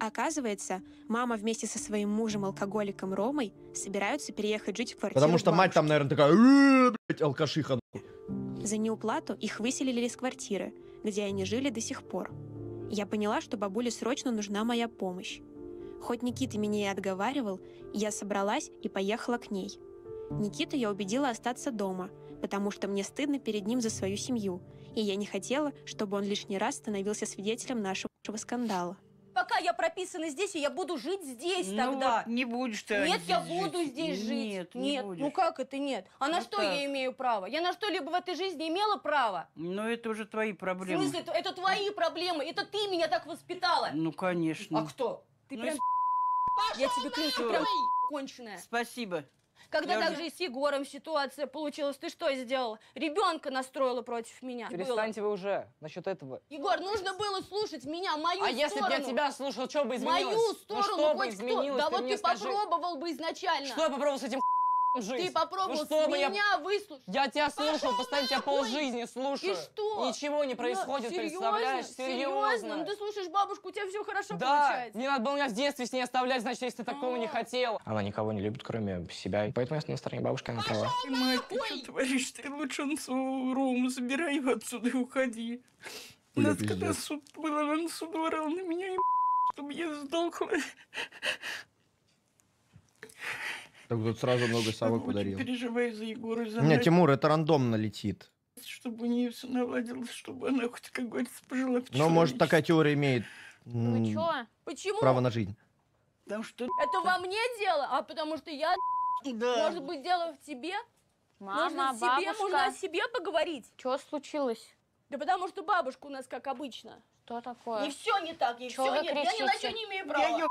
Speaker 3: Оказывается, мама вместе со своим мужем-алкоголиком Ромой собираются переехать жить в квартиру Потому что бабушки. мать
Speaker 1: там, наверное, такая, «Э, блядь, алкашиха.
Speaker 3: За неуплату их выселили из квартиры, где они жили до сих пор. Я поняла, что бабуле срочно нужна моя помощь. Хоть Никита меня и отговаривал, я собралась и поехала к ней. Никиту я убедила остаться дома, потому что мне стыдно перед ним за свою семью, и я не хотела, чтобы он лишний раз становился свидетелем нашего скандала
Speaker 5: пока я прописана здесь, и я буду жить здесь ну, тогда. не будешь
Speaker 4: ты.
Speaker 3: Нет, я
Speaker 5: жить. буду здесь жить. Нет, не нет. Ну будешь. Ну как это нет? А на вот ну что так. я имею право? Я на что-либо в этой жизни имела право?
Speaker 4: Ну это уже твои проблемы. В смысле,
Speaker 5: это твои проблемы? Это ты меня так воспитала?
Speaker 4: Ну конечно. А кто?
Speaker 5: Ты ну, прям... Я тебе клянусь, ты прям конченая.
Speaker 4: Спасибо. Когда я также уже... и
Speaker 5: с Егором ситуация получилась, ты что сделала? Ребенка настроила против меня. Перестаньте
Speaker 4: было. вы уже насчет этого.
Speaker 5: Егор, нужно было слушать меня, мою а сторону. А если бы я тебя слушал, что бы изменилось? Мою ну, сторону ну, что хоть бы изменилось? кто? Да ты вот ты скажи... попробовал бы изначально. Что я попробовал с этим жизнь. Ты ну попробовал ну, меня я... выслушать. Я тебя Пошел слушал, постоянно тебя полжизни слушаю. И что? Ничего не ну, происходит, ну, серьезно? представляешь? Серьезно? серьезно? Ну ты слушаешь бабушку, у тебя все хорошо да. получается. не надо было меня в детстве с ней оставлять, значит, если ты такого а -а не хотел.
Speaker 1: Она никого не любит, кроме себя. Поэтому я на стороне бабушки, она права.
Speaker 5: Мать, ты что творишь? Ты лучше на свою Рому забирай его
Speaker 4: отсюда и уходи.
Speaker 1: У Нас когда суд
Speaker 4: был, он суд орал на меня, и чтобы я сдохла.
Speaker 1: Так тут сразу много самок подарил.
Speaker 4: переживай за Егора. За Нет, Тимур,
Speaker 1: это рандомно летит.
Speaker 4: Чтобы у нее все наладилось, чтобы она хоть как говорится пожила в Но ну, может такая
Speaker 1: теория имеет ну Вы
Speaker 5: чё? Почему? право на жизнь. Потому что... Это во мне дело, а потому что я... Да. Может быть, дело в тебе? Мама, нужно в себе, бабушка. Можно о себе поговорить. Что случилось? Да потому что бабушка у нас как обычно. Что такое? Не все не так, не все нет. Кричите? Я ни на что не имею права. Я ее...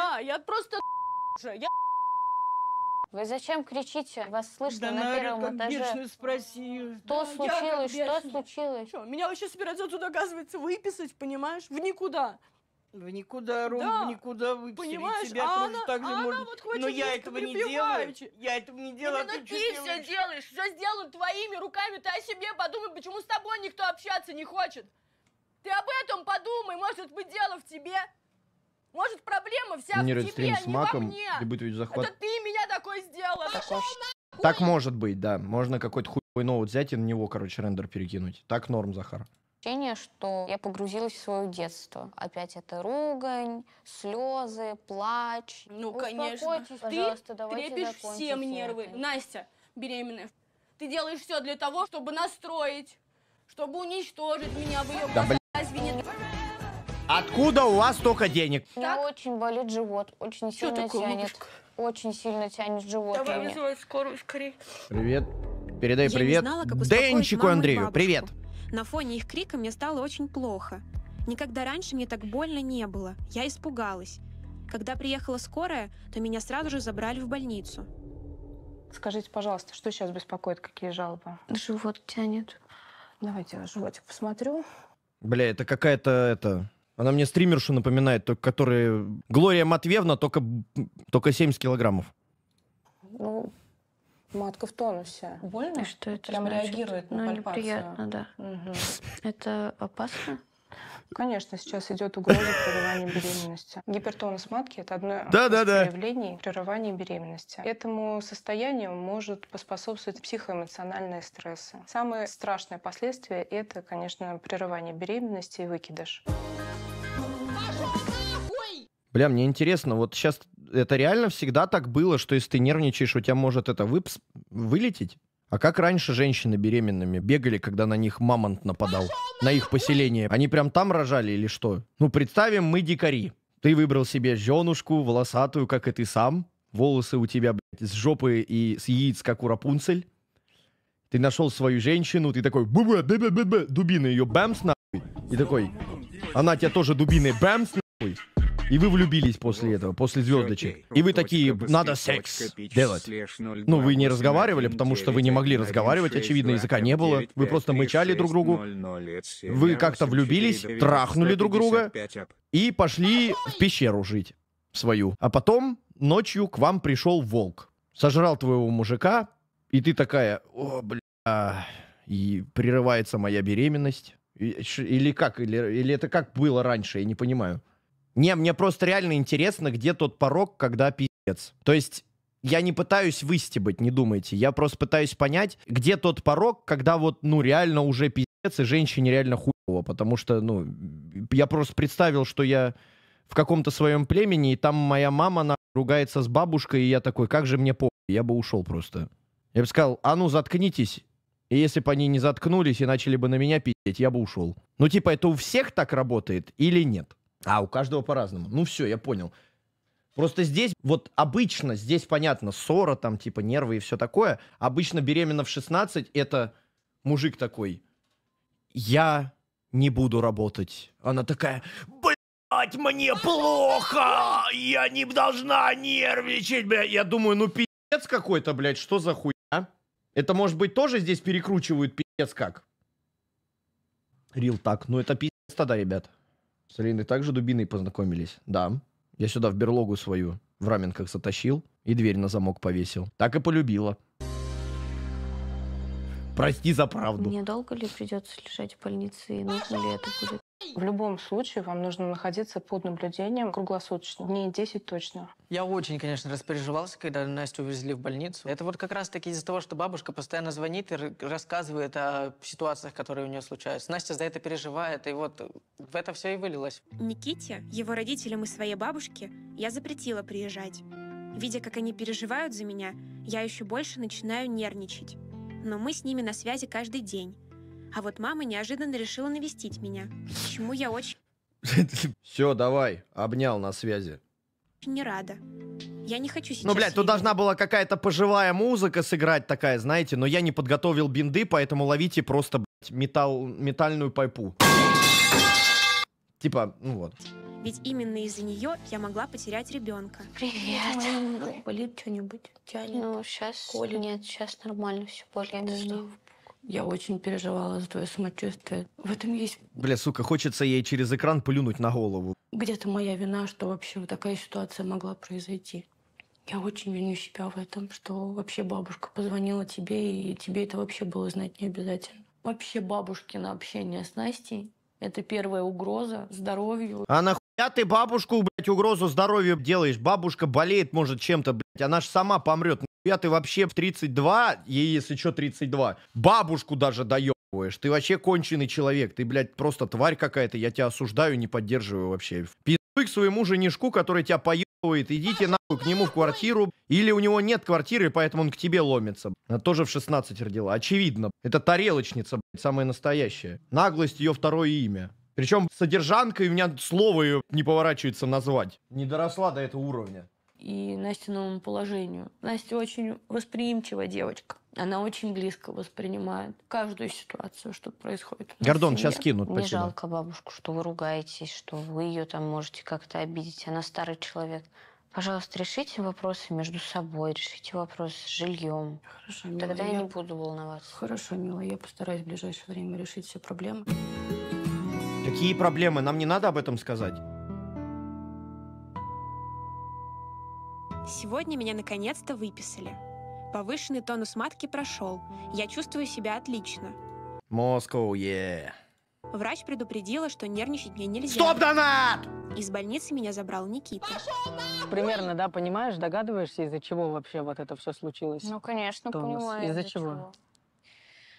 Speaker 5: А, я просто... Я вы зачем кричите? Вас слышно да на первом как этаже. Бешеную спроси. Что да, случилось? Я как что случилось? Что, меня вообще собираются туда, оказывается, выписать, понимаешь? В никуда. В никуда, Ром, да. в никуда выписали. Понимаешь, тебя а она, так же а может... вот Но я этого не делаю. Я этого не делаю. А Именно а ты, ты все делаешь? делаешь. Все сделано твоими руками. Ты о себе подумай, почему с тобой никто общаться не хочет. Ты об этом подумай. Может быть, дело в тебе. Может, проблема вся не в тебе, с а не маком, во мне. Дебютович захват. Это ты меня такой сделала. Так, так
Speaker 1: может быть, да. Можно какой-то хуй ноут взять и на него, короче, рендер перекинуть. Так норм, Захар
Speaker 2: ощущение, что я погрузилась в свое детство. Опять это ругань, слезы, плач. Ну, конечно. Ты давайте трепишь всем нервы. Это.
Speaker 5: Настя, беременная, ты делаешь все для того, чтобы настроить, чтобы уничтожить меня в ее да, блядь,
Speaker 1: Откуда у вас столько денег?
Speaker 2: У меня очень болит живот, очень Что сильно такое, тянет. Бабушка? Очень сильно тянет живот. Давай мне.
Speaker 3: вызывай скорую скорее.
Speaker 1: Привет. Передай Я привет не Денчику Андрею. Привет.
Speaker 3: На фоне их крика мне стало очень плохо. Никогда раньше мне так больно не было. Я испугалась. Когда приехала скорая, то меня сразу же забрали в больницу.
Speaker 2: Скажите, пожалуйста, что сейчас беспокоит, какие жалобы? Живот тянет. Давайте
Speaker 5: я животик посмотрю.
Speaker 1: Бля, это какая-то это она мне стримершу напоминает, только которая... Глория Матвеевна, только, только 70 килограммов.
Speaker 5: Ну,
Speaker 3: матка в тонусе. Больно? И что это Прям значит? реагирует на ну, неприятно, да. Угу. Это опасно? Конечно, сейчас идет угроза прерывания беременности. Гипертонус матки – это одно да, из да, проявлений да. прерывания беременности. Этому состоянию может поспособствовать психоэмоциональные стрессы. Самое страшное последствие – это, конечно, прерывание беременности и выкидыш.
Speaker 1: Бля, мне интересно, вот сейчас это реально всегда так было, что если ты нервничаешь, у тебя может это выпс... вылететь? А как раньше женщины беременными бегали, когда на них мамонт нападал? На их поселение. Они прям там рожали или что? Ну, представим, мы дикари. Ты выбрал себе женушку, волосатую, как и ты сам. Волосы у тебя, блядь, с жопы и с яиц, как у Рапунцель ты нашел свою женщину, ты такой, бу -бу -бу -бу -бу -бу, ее бэмс нахуй. И такой, она тебя тоже дубины бэмс нахуй. И вы влюбились после этого, после звездочек. И вы такие, надо секс делать. Ну, вы не разговаривали, потому что вы не могли разговаривать, очевидно, языка не было. Вы просто мычали друг другу. Вы как-то влюбились, трахнули друг друга а и пошли в пещеру жить свою. А потом ночью к вам пришел волк. Сожрал твоего мужика, и ты такая, о, бля, и прерывается моя беременность. Или как? Или, или это как было раньше? Я не понимаю. Не, мне просто реально интересно, где тот порог, когда пиздец. То есть я не пытаюсь выстебать, не думайте. Я просто пытаюсь понять, где тот порог, когда вот, ну, реально уже пиздец, и женщине реально хуево. Потому что, ну, я просто представил, что я в каком-то своем племени, и там моя мама, она ругается с бабушкой, и я такой, как же мне по... Я бы ушел просто. Я бы сказал, а ну заткнитесь. И если бы они не заткнулись и начали бы на меня пить, я бы ушел. Ну типа это у всех так работает или нет? А, у каждого по-разному. Ну все, я понял. Просто здесь, вот обычно, здесь понятно, ссора, там, типа, нервы и все такое. Обычно беременна в 16, это мужик такой, я не буду работать. Она такая,
Speaker 2: блядь, мне
Speaker 1: плохо, я не должна нервничать, блядь. Я думаю, ну пи***ц какой-то, блядь, что за хуй? А? Это, может быть, тоже здесь перекручивают пиздец как? Рил так. Ну, это пиздец тогда, ребят. С Алиной также дубиной познакомились. Да. Я сюда в берлогу свою в раменках затащил и дверь на замок повесил. Так и полюбила. Прости за правду.
Speaker 2: Мне долго ли придется лежать в больнице и нужно ли это будет? В любом случае вам нужно находиться под наблюдением
Speaker 3: круглосуточно, дней 10 точно.
Speaker 8: Я очень, конечно, распереживался, когда Настю увезли в больницу. Это вот как раз-таки из-за того, что бабушка постоянно звонит и рассказывает о ситуациях, которые у нее случаются. Настя за это переживает, и вот в это все и вылилось.
Speaker 3: Никите, его родителям и своей бабушке я запретила приезжать. Видя, как они переживают за меня, я еще больше начинаю нервничать. Но мы с ними на связи каждый день, а вот мама неожиданно решила навестить меня, Почему я очень
Speaker 1: Все, давай, обнял на связи.
Speaker 3: не рада. Я не хочу сейчас... Ну, блядь, тут
Speaker 1: должна была какая-то поживая музыка сыграть такая, знаете, но я не подготовил бинды, поэтому ловите просто, блядь, металл, метальную пайпу. Типа, ну вот.
Speaker 3: Ведь именно из-за нее я могла потерять ребенка. Привет. Болит что-нибудь? Тянет? Ну, сейчас... Колет? Нет, сейчас нормально все более. Да,
Speaker 5: я очень переживала за твое самочувствие. В этом есть...
Speaker 1: Бля, сука, хочется ей через экран плюнуть на голову.
Speaker 5: Где-то моя вина, что вообще вот такая ситуация могла произойти. Я очень виню себя в этом, что вообще бабушка позвонила тебе, и тебе это вообще было знать не обязательно. Вообще бабушкино общение с Настей – это первая угроза здоровью. Она
Speaker 1: я а ты бабушку, блядь, угрозу здоровью делаешь. Бабушка болеет, может, чем-то, блядь. Она же сама помрет. Я ты вообще в 32, ей, если что, 32. Бабушку даже доебываешь. Ты вообще конченый человек. Ты, блядь, просто тварь какая-то. Я тебя осуждаю, не поддерживаю вообще. Пиздуй к своему женишку, который тебя поебывает. Идите нахуй к нему в квартиру. Или у него нет квартиры, поэтому он к тебе ломится. Она тоже в 16 родила. Очевидно. Это тарелочница, блядь, самая настоящая. Наглость ее второе имя. Причем содержанкой у меня слово ее не поворачивается назвать. Не доросла до этого уровня.
Speaker 5: И Настиному положению. Настя очень восприимчивая девочка. Она очень близко воспринимает каждую ситуацию, что происходит. Гордон, сейчас кинут. Мне почему? жалко бабушку, что вы ругаетесь, что вы ее там можете как-то
Speaker 2: обидеть. Она старый человек. Пожалуйста, решите вопросы между собой, решите вопрос с
Speaker 5: жильем. Хорошо, милая. Тогда я, я не буду волноваться. Хорошо, милая, я постараюсь в ближайшее время решить все
Speaker 3: проблемы.
Speaker 1: Какие проблемы? Нам не надо об этом сказать.
Speaker 3: Сегодня меня наконец-то выписали. Повышенный тонус матки прошел. Я чувствую себя отлично.
Speaker 1: Москва, yeah.
Speaker 3: Врач предупредила, что нервничать мне нельзя. Стоп, донат! Из больницы меня забрал Никита.
Speaker 2: Примерно,
Speaker 8: да, понимаешь, догадываешься, из-за чего вообще вот это все случилось? Ну,
Speaker 2: конечно, Тонус. понимаю. Из-за чего? чего?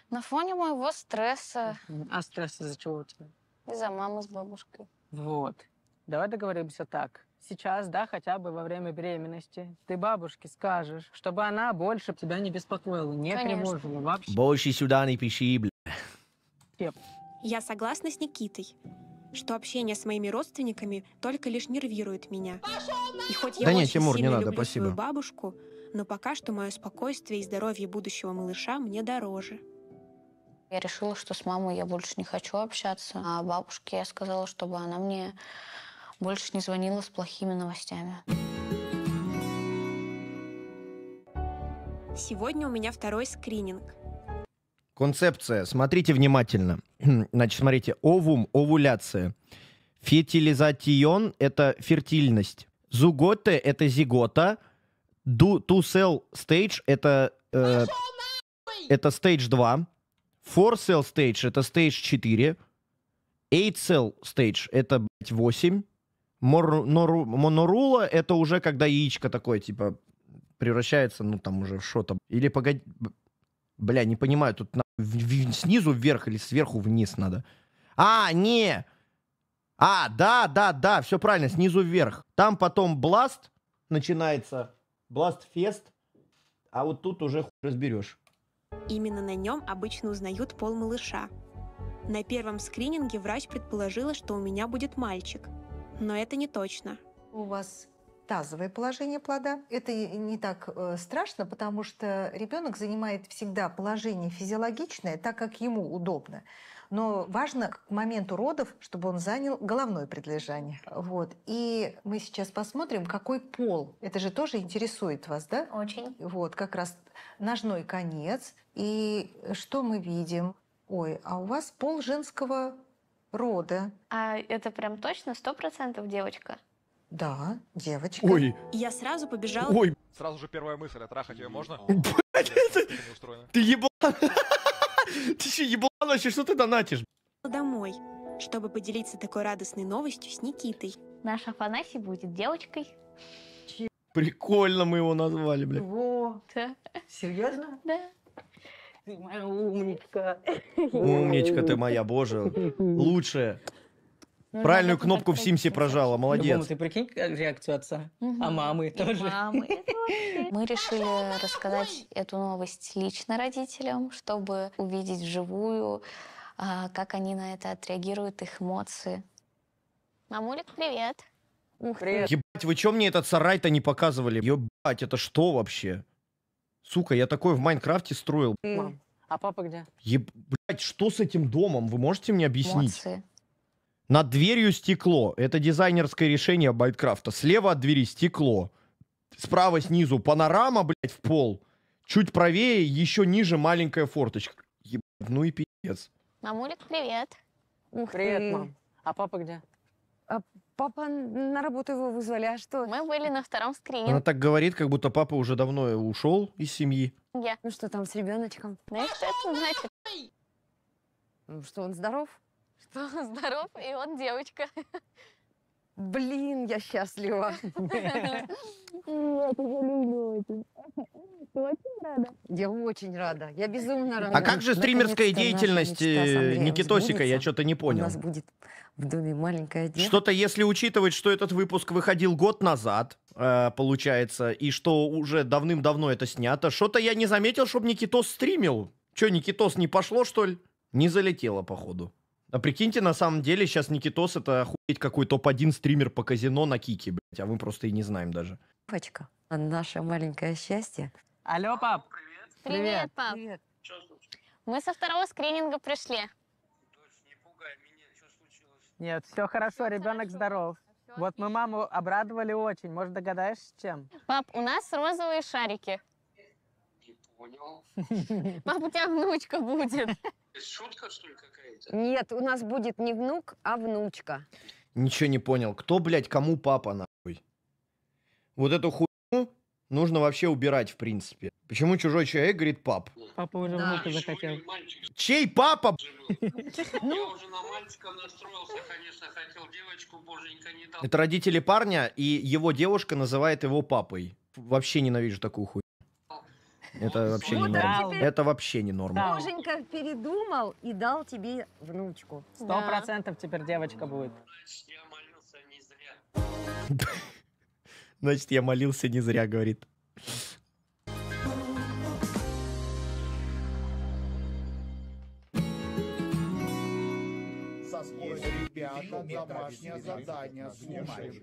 Speaker 2: На фоне моего стресса.
Speaker 8: А стресс из-за чего
Speaker 5: у тебя?
Speaker 2: И за маму с бабушкой.
Speaker 8: Вот. Давай договоримся так. Сейчас, да, хотя бы во время беременности, ты бабушке скажешь, чтобы она больше
Speaker 3: тебя не беспокоила, не Конечно. тревожила вообще.
Speaker 1: Больше сюда не пиши, бля.
Speaker 3: Yep. Я согласна с Никитой, что общение с моими родственниками только лишь нервирует меня. И хоть я да очень нет, Тимур, сильно не надо, люблю спасибо. свою бабушку, но пока что мое спокойствие и здоровье будущего малыша мне дороже. Я решила, что с мамой я больше
Speaker 2: не хочу общаться. А бабушке я сказала, чтобы она мне больше не звонила с
Speaker 3: плохими новостями. Сегодня у меня второй скрининг.
Speaker 1: Концепция. Смотрите внимательно. Значит, смотрите. Овум – овуляция. Фетилизатион – это фертильность. Зуготе – это зигота. Ду, ту сел стейдж – это... Э, это стейдж 2. 4 cell stage — это stage 4, 8 cell stage — это, блядь, 8, монорула — это уже когда яичко такое, типа, превращается, ну, там уже в что-то. Или погоди... Бля, не понимаю, тут на... в, в, снизу вверх или сверху вниз надо. А, не! А, да, да, да, все правильно, снизу вверх. Там потом бласт начинается, бласт-фест, а вот тут уже разберешь.
Speaker 3: Именно на нем обычно узнают пол малыша. На первом скрининге врач предположила, что у меня будет мальчик. Но это не точно.
Speaker 6: У вас тазовое положение плода. Это не так э, страшно, потому что ребенок занимает всегда положение физиологичное, так как ему удобно. Но важно к моменту родов, чтобы он занял головное предлежание. Вот. И мы сейчас посмотрим, какой пол. Это же тоже интересует вас, да? Очень. Вот, как раз ножной конец. И что мы видим? Ой, а у вас пол женского рода.
Speaker 2: А это прям точно сто процентов девочка?
Speaker 6: Да, девочка. Ой.
Speaker 2: Я сразу побежала. Ой.
Speaker 6: Сразу же первая мысль, а трахать ее можно? Типа ты
Speaker 1: ебал. Ты что, ебала вообще, что ты донатишь?
Speaker 3: Домой, чтобы поделиться такой радостной новостью с Никитой. Наш Афанасий будет девочкой.
Speaker 1: Прикольно мы его назвали, блядь.
Speaker 3: Во,
Speaker 2: Серьезно? Да. Ты моя умничка. Умничка ты моя,
Speaker 1: боже. Лучшая.
Speaker 8: Ну,
Speaker 2: Правильную надо кнопку в подписаться.
Speaker 1: Симсе прожала, молодец. любому ты
Speaker 8: прикинь реакцию отца, Мгм. а мамы тоже. Мамы.
Speaker 2: Мы решили рассказать эту новость лично родителям, чтобы увидеть вживую, а, как они на это отреагируют, их эмоции. Мамулик, привет. Ух ты. Привет.
Speaker 1: Ебать, вы чё мне этот сарай-то не показывали? Ебать, это что вообще? Сука, я такой в Майнкрафте строил.
Speaker 8: Мам, а папа где?
Speaker 1: Ебать, что с этим домом? Вы можете мне объяснить? Эмоции. Над дверью стекло. Это дизайнерское решение Байткрафта. Слева от двери стекло. Справа снизу панорама, блядь, в пол. Чуть правее, еще ниже маленькая форточка. Ебать, ну и пиздец.
Speaker 9: Мамулик, привет. Ух привет, ты. мам. А папа где? А папа на работу его вызвали, а что? Мы были на втором скрине. Она
Speaker 1: так говорит, как будто папа уже давно ушел из семьи.
Speaker 9: Я. Ну что там с ребеночком? Знаешь, ну, что это значит? Ну что, он здоров? здоров, и он девочка. Блин, я счастлива. Ты очень рада? Я очень рада. Я безумно рада. А как же стримерская деятельность э, Никитосика? Я что-то не понял. У нас будет в доме маленькая девочка.
Speaker 1: Что-то, если учитывать, что этот выпуск выходил год назад, э, получается, и что уже давным-давно это снято, что-то я не заметил, чтобы Никитос стримил. Че, Никитос не пошло, что ли? Не залетело, походу. А прикиньте, на самом деле, сейчас Никитос это охуеть какой топ-1 стример по казино на Кике, блядь, а мы просто и не знаем даже.
Speaker 9: Папочка, а наше маленькое счастье. Алло, пап.
Speaker 2: Привет. Привет, пап. Привет. Что случилось? Мы со второго скрининга пришли. Дочь, не пугай
Speaker 8: меня, что случилось? Нет, все хорошо, ребенок хорошо. здоров. Все вот мы маму обрадовали очень. Может, догадаешься, чем?
Speaker 2: Пап, у нас розовые шарики.
Speaker 7: Понял.
Speaker 9: Мам, у тебя внучка будет. Шутка, что ли, какая-то? Нет, у нас будет не внук, а внучка.
Speaker 1: Ничего не понял. Кто, блядь, кому папа, нахуй? Вот эту хуйню нужно вообще убирать, в принципе. Почему чужой человек говорит пап?
Speaker 8: Папа уже да. внука захотел.
Speaker 1: Чей папа? Я
Speaker 8: уже на мальчика настроился, конечно,
Speaker 1: хотел девочку, боженька не дал. Это родители парня, и его девушка называет его папой. Вообще ненавижу такую хуйню. Это вообще не норма. Это вообще не норма.
Speaker 9: Боженька передумал и дал тебе внучку. Сто процентов теперь девочка будет.
Speaker 1: Значит, я молился не зря, говорит.
Speaker 7: Со спорой, ребята, домашнее задание слушай.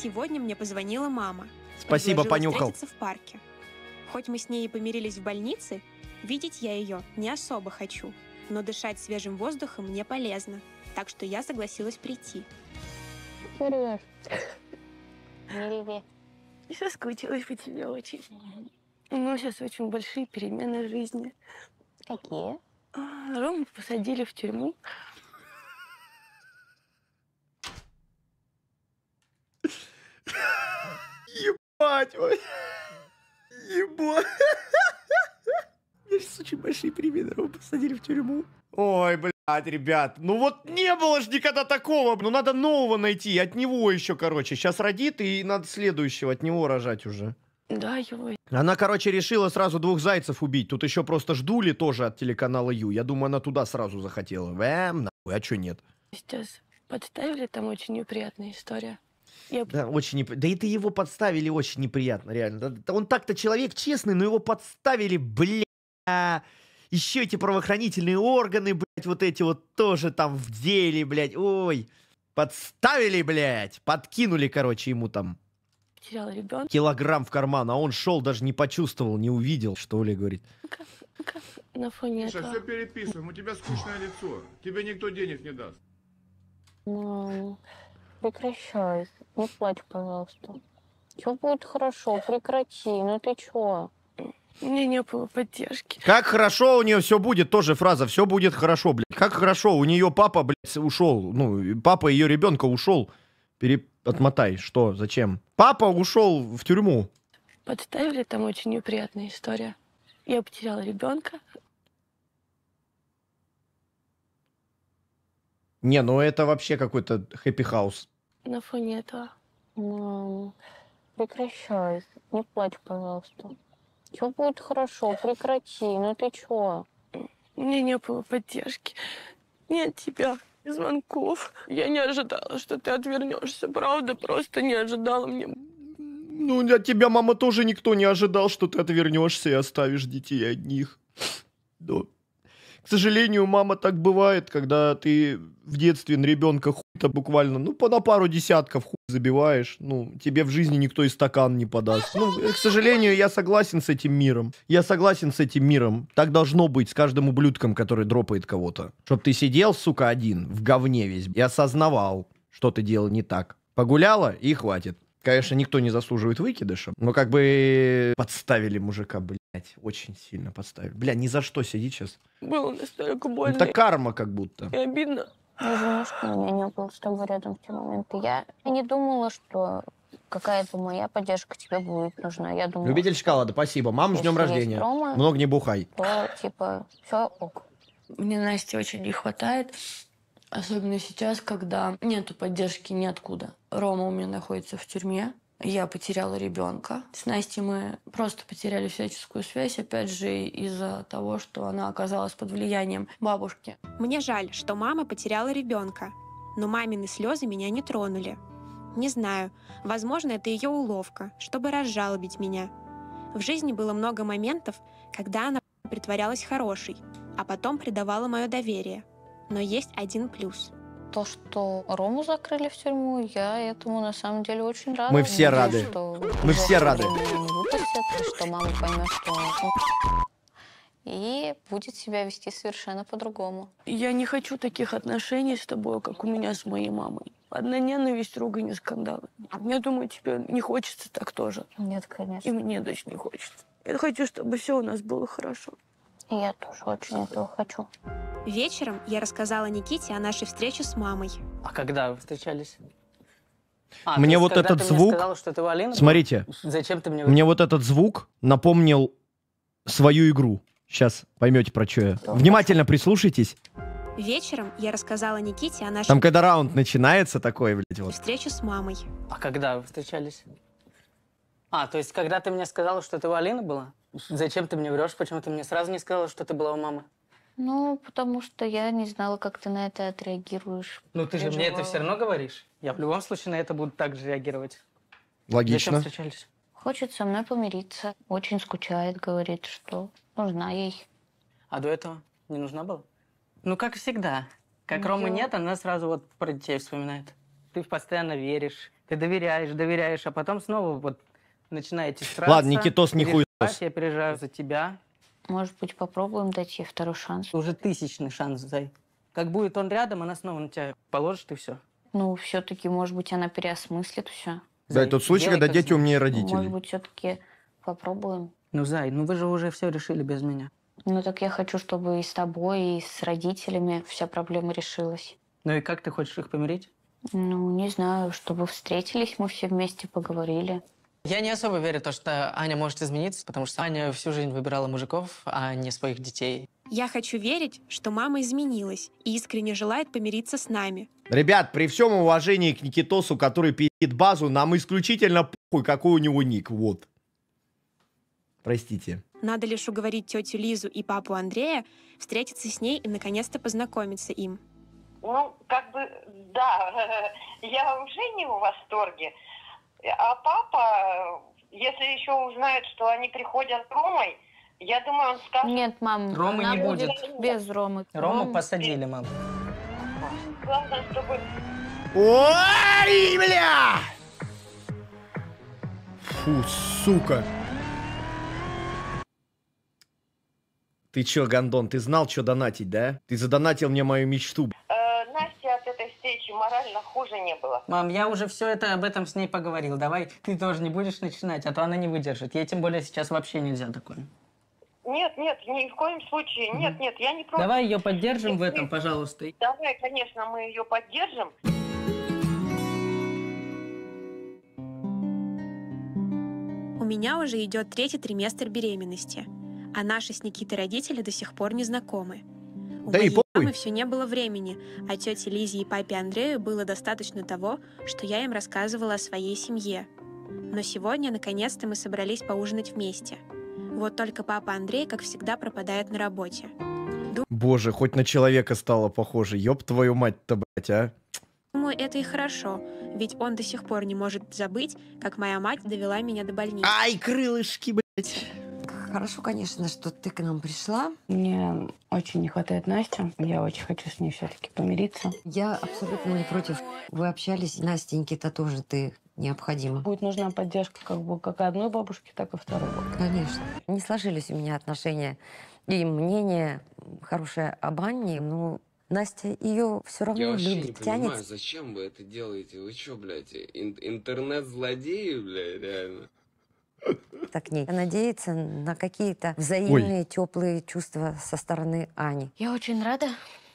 Speaker 3: Сегодня мне позвонила мама. Спасибо, понюхал. в парке. Хоть мы с ней и помирились в больнице, видеть я ее не особо хочу. Но дышать свежим воздухом мне полезно. Так что я согласилась прийти. Сереж, не реви.
Speaker 5: Я соскучилась по тебе очень. У нас сейчас очень большие перемены в жизни. Какие? А, Рому посадили в тюрьму.
Speaker 7: Ебать, ой. Ебать.
Speaker 1: Я сейчас очень большие примеры посадили в тюрьму. Ой, блядь, ребят. Ну вот не было ж никогда такого. Ну надо нового найти. От него еще, короче. Сейчас родит, и надо следующего от него рожать уже.
Speaker 5: Да, ё
Speaker 1: Она, короче, решила сразу двух зайцев убить. Тут еще просто ждули тоже от телеканала Ю. Я думаю, она туда сразу захотела. Вэм, нахуй, а че нет?
Speaker 5: Сейчас подставили, там очень неприятная история.
Speaker 1: Я... Да, очень непри... Да и ты его подставили очень неприятно, реально. Да, он так-то человек честный, но его подставили, бля. Еще эти правоохранительные органы, блядь, вот эти вот тоже там в деле, блядь. Ой, подставили, блядь. Подкинули, короче, ему там
Speaker 5: потеряла ребенка.
Speaker 1: Килограмм в карман, а он шел, даже не почувствовал, не увидел, что Оля говорит. Ну как,
Speaker 5: ну как на фоне
Speaker 7: Слушай, этого... все
Speaker 1: переписываем, у тебя скучное лицо. Тебе никто денег не даст.
Speaker 5: Ну... Но... Прекращай. Не плачь, пожалуйста.
Speaker 2: Все будет хорошо, прекрати. Ну ты чё? У меня не было поддержки.
Speaker 1: Как хорошо у нее все будет, тоже фраза, все будет хорошо, блядь. Как хорошо у нее папа, блядь, ушел. Ну, папа ее ребенка ушел. Пере... Отмотай, что, зачем? Папа ушел в тюрьму.
Speaker 5: Подставили, там очень неприятная история. Я потеряла ребенка,
Speaker 1: Не, ну это вообще какой-то хэппи-хаус.
Speaker 5: На фоне этого. Мам, прекращай. Не плачь, пожалуйста. Все будет хорошо, прекрати. Ну ты чего? Мне не было поддержки. Нет от тебя, звонков. Я не ожидала, что ты отвернешься. Правда, просто не ожидала мне.
Speaker 1: Ну, от тебя, мама, тоже никто не ожидал, что ты отвернешься и оставишь детей одних. Но к сожалению, мама так бывает, когда ты в детстве на ребенка хуй-то буквально, ну, по на пару десятков хуй забиваешь. Ну, тебе в жизни никто и стакан не подаст. Ну, э, к сожалению, я согласен с этим миром. Я согласен с этим миром. Так должно быть с каждым ублюдком, который дропает кого-то. Чтоб ты сидел, сука, один, в говне весь, и осознавал, что ты делал не так. Погуляла и хватит. Конечно, никто не заслуживает выкидыша, но как бы подставили мужика, блядь, очень сильно подставили. Бля, ни за что сиди сейчас.
Speaker 5: Было настолько ну, больно. Это карма как будто. И обидно. Я
Speaker 2: что у меня не было с тобой рядом в те моменты. Я не думала, что какая-то моя поддержка тебе будет нужна. Я думаю. Любитель
Speaker 1: шоколада, спасибо. Мам, с днем рождения. Рома, Много не бухай.
Speaker 5: То, типа, все ок. Мне Насти очень не хватает, особенно сейчас, когда нету поддержки ниоткуда. Рома у меня находится в тюрьме. Я потеряла ребенка. С Настей мы просто потеряли всяческую связь, опять же, из-за того, что она оказалась под влиянием бабушки.
Speaker 3: Мне жаль, что мама потеряла ребенка, но мамины слезы меня не тронули. Не знаю, возможно, это ее уловка, чтобы разжалобить меня. В жизни было много моментов, когда она притворялась хорошей, а потом предавала мое доверие. Но есть один плюс – то, что Рому закрыли в тюрьму, я этому на самом деле очень рада. Мы все Надеюсь, рады.
Speaker 2: Что Мы все рады. Не выпустят, а что мама поймет, что и будет себя вести совершенно по-другому.
Speaker 5: Я не хочу таких отношений с тобой, как у меня с моей мамой. Одна ненависть, ругань и скандалы. Я думаю, тебе не хочется так тоже. Нет, конечно. И мне точно не хочется.
Speaker 3: Я хочу, чтобы все у нас было хорошо
Speaker 2: я тоже очень этого хочу.
Speaker 3: Вечером я рассказала Никите о нашей встрече с мамой. А когда вы встречались? А, мне вот этот звук... сказала, что ты Алина, Смотрите. Зачем ты мне... Мне
Speaker 1: вот этот звук напомнил свою игру. Сейчас поймете, про что я. Внимательно прислушайтесь.
Speaker 3: Вечером я рассказала Никите о нашей... Там,
Speaker 1: когда раунд начинается, такой, блядь, вот.
Speaker 3: Встречу с мамой. А когда
Speaker 8: вы встречались? А, то есть, когда ты мне сказала, что это у Алины была? Зачем ты мне врешь? Почему ты мне сразу не сказала, что ты была у мамы?
Speaker 2: Ну, потому что я не знала, как ты на это отреагируешь. Ну, ты
Speaker 8: же мне это все равно говоришь. Я в любом случае на это буду так же реагировать. Логично. Зачем встречались?
Speaker 2: Хочет со мной помириться. Очень скучает, говорит, что нужна ей.
Speaker 8: А до этого не нужна была? Ну, как всегда.
Speaker 2: Как ну, Ромы нет,
Speaker 8: она сразу вот про детей вспоминает. Ты постоянно веришь, ты доверяешь, доверяешь, а потом снова вот начинаете страться. Ладно, Никитос, не хуй. Я переживаю за тебя. Может быть,
Speaker 2: попробуем дать ей второй шанс? Уже тысячный шанс Зай. Как будет он рядом, она снова на тебя положит, и все. Ну, все-таки, может быть, она переосмыслит все. Да, и тот случай, когда дети умнее родителей. Может быть, все-таки попробуем.
Speaker 8: Ну, Зай, ну вы же уже все решили без меня.
Speaker 2: Ну, так я хочу, чтобы и с тобой, и с родителями вся проблема решилась.
Speaker 8: Ну и как ты хочешь их помирить?
Speaker 2: Ну, не знаю, чтобы встретились мы все вместе, поговорили.
Speaker 8: Я не особо верю в то, что Аня может измениться, потому что Аня всю жизнь выбирала мужиков, а не своих детей.
Speaker 3: Я хочу верить, что мама изменилась и искренне желает помириться с нами.
Speaker 1: Ребят, при всем уважении к Никитосу, который пиздит базу, нам исключительно похуй, какой у него ник, вот. Простите.
Speaker 3: Надо лишь уговорить тетю Лизу и папу Андрея встретиться с ней и наконец-то познакомиться им. Ну,
Speaker 4: как бы,
Speaker 9: да, я уже не в восторге, а папа, если еще узнает, что они приходят с Ромой, я думаю, он скажет... Нет,
Speaker 2: мам, Ромы не будет. Без Ромы. Рому Ром...
Speaker 8: посадили, мам.
Speaker 2: Главное,
Speaker 7: чтобы... Ой, бля! Фу, сука.
Speaker 1: Ты чё, Гондон, ты знал, что донатить, да? Ты задонатил мне мою мечту
Speaker 9: правильно, хуже не было.
Speaker 8: Мам, я уже все это об этом с ней поговорил. Давай ты тоже не будешь начинать, а то она не выдержит. Ей тем более сейчас вообще нельзя такое.
Speaker 9: Нет, нет, ни в коем случае. Нет, нет, я не против. Давай ее
Speaker 8: поддержим в этом, пожалуйста.
Speaker 9: Давай, конечно, мы ее поддержим.
Speaker 3: У меня уже идет третий триместр беременности, а наши с Никитой родители до сих пор не знакомы да моей и похуй. мамы все не было времени, а тете Лизе и папе Андрею было достаточно того, что я им рассказывала о своей семье. Но сегодня, наконец-то, мы собрались поужинать вместе. Вот только папа Андрей, как всегда, пропадает на работе. Дум...
Speaker 1: Боже, хоть на человека стало похоже, ёб твою мать-то, блядь,
Speaker 9: а?
Speaker 3: Думаю, это и хорошо, ведь он до сих пор не может забыть, как моя мать довела
Speaker 9: меня до больницы. Ай, крылышки, блять. Хорошо, конечно, что ты к нам пришла. Мне очень не хватает Насти. Я очень хочу с ней все-таки помириться. Я абсолютно не против. Вы общались, Настеньке-то тоже ты необходима. Будет нужна поддержка как бы как одной бабушки, так и второй бабушки. Конечно. Не сложились у меня отношения и мнение хорошее об Анне, но Настя ее все равно Я вообще любит, не тянет. понимаю,
Speaker 10: зачем вы это делаете? Вы что, блядь, ин- интернет-злодеи, блядь,
Speaker 4: реально?
Speaker 9: так ней. Надеяться на какие-то взаимные Ой. теплые чувства со стороны Ани. Я очень рада,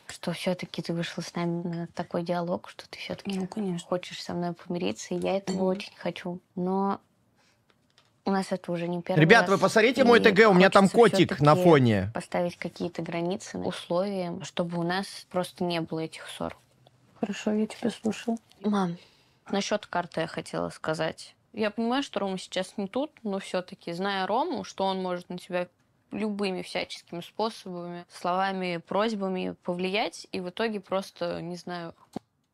Speaker 9: что все-таки ты вышла с нами на такой
Speaker 2: диалог, что ты все-таки ну, хочешь со мной помириться, и я этого mm-hmm. очень хочу. Но у нас это уже не первый Ребят, раз. вы посмотрите мой ТГ, у меня там котик на фоне. Поставить какие-то границы, условия, чтобы у нас просто не было этих ссор.
Speaker 5: Хорошо, я тебя слушал.
Speaker 2: Мам, насчет карты я хотела сказать. Я понимаю, что Рома сейчас не тут, но все-таки, зная Рому, что он может на тебя любыми всяческими способами, словами, просьбами повлиять, и в итоге просто, не знаю,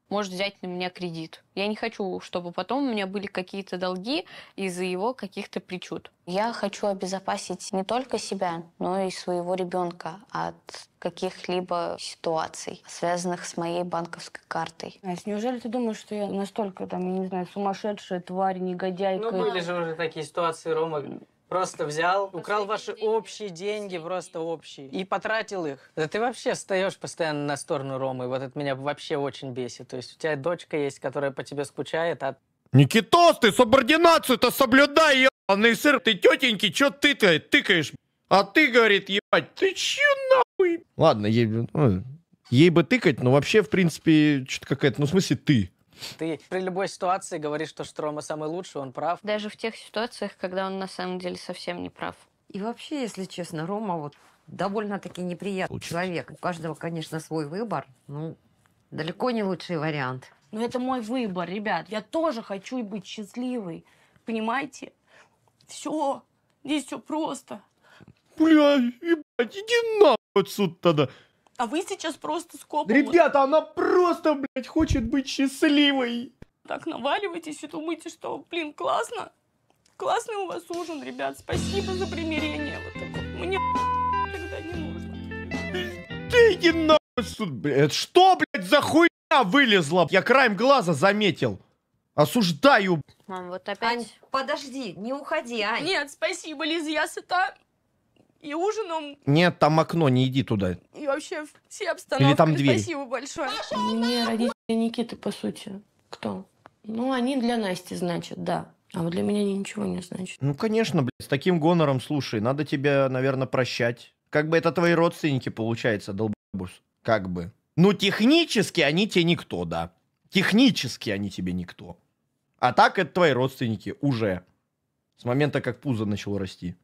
Speaker 2: может взять на меня кредит. Я не хочу, чтобы потом у меня были какие-то долги из-за его каких-то причуд. Я хочу обезопасить не только себя, но и своего ребенка от каких-либо ситуаций, связанных с моей банковской
Speaker 5: картой. Настя, неужели ты думаешь, что я настолько, там, я не знаю, сумасшедшая тварь, негодяйка? Ну, были же
Speaker 8: уже такие ситуации, Рома, Просто взял, украл ваши общие деньги, просто общие, и потратил их. Да ты вообще встаешь постоянно на сторону Ромы. Вот это меня вообще очень бесит. То есть у тебя дочка есть, которая по тебе скучает, а...
Speaker 1: Никитос, ты субординацию-то соблюдай, ебаный сыр. Ты тетеньки, чё ты -то тыкаешь? А ты, говорит, ебать, ты чё нахуй? Ладно, ей, ну, ей бы тыкать, но вообще, в принципе, что-то какая-то... Ну, в смысле, ты.
Speaker 8: Ты при любой ситуации говоришь, что Штрома самый лучший, он прав.
Speaker 2: Даже в тех ситуациях, когда он на самом деле совсем не прав.
Speaker 9: И вообще, если честно, Рома вот довольно-таки неприятный Учить. человек. У каждого, конечно, свой выбор. Ну, далеко не лучший вариант.
Speaker 5: Но это мой выбор, ребят. Я тоже хочу быть счастливой. Понимаете? Все. Здесь все просто. Бля,
Speaker 7: ебать, иди нахуй отсюда тогда.
Speaker 5: А вы сейчас просто скопом... Ребята,
Speaker 7: она просто, блядь, хочет быть счастливой.
Speaker 5: Так наваливаетесь и думайте, что, блин, классно. Классный у вас ужин, ребят. Спасибо за примирение. Вот такое. Мне тогда не
Speaker 7: нужно. Ты Иди нахуй, блядь. Что, блядь, за хуйня
Speaker 1: вылезла? Я краем глаза заметил. Осуждаю.
Speaker 9: Мам, вот опять. Ань, подожди, не уходи, Ань. Нет, спасибо, Лиза, я сыта и ужином.
Speaker 1: Нет, там окно, не иди туда.
Speaker 5: И вообще все обстановки. Или там дверь. Спасибо большое. Мне родители Никиты, по сути, кто? Ну, они для Насти, значит, да. А вот для меня они ничего не значат.
Speaker 1: Ну, конечно, блядь, с таким гонором, слушай, надо тебя, наверное, прощать. Как бы это твои родственники, получается, долбус. Как бы. Ну, технически они тебе никто, да. Технически они тебе никто. А так это твои родственники уже. С момента, как пузо начало расти.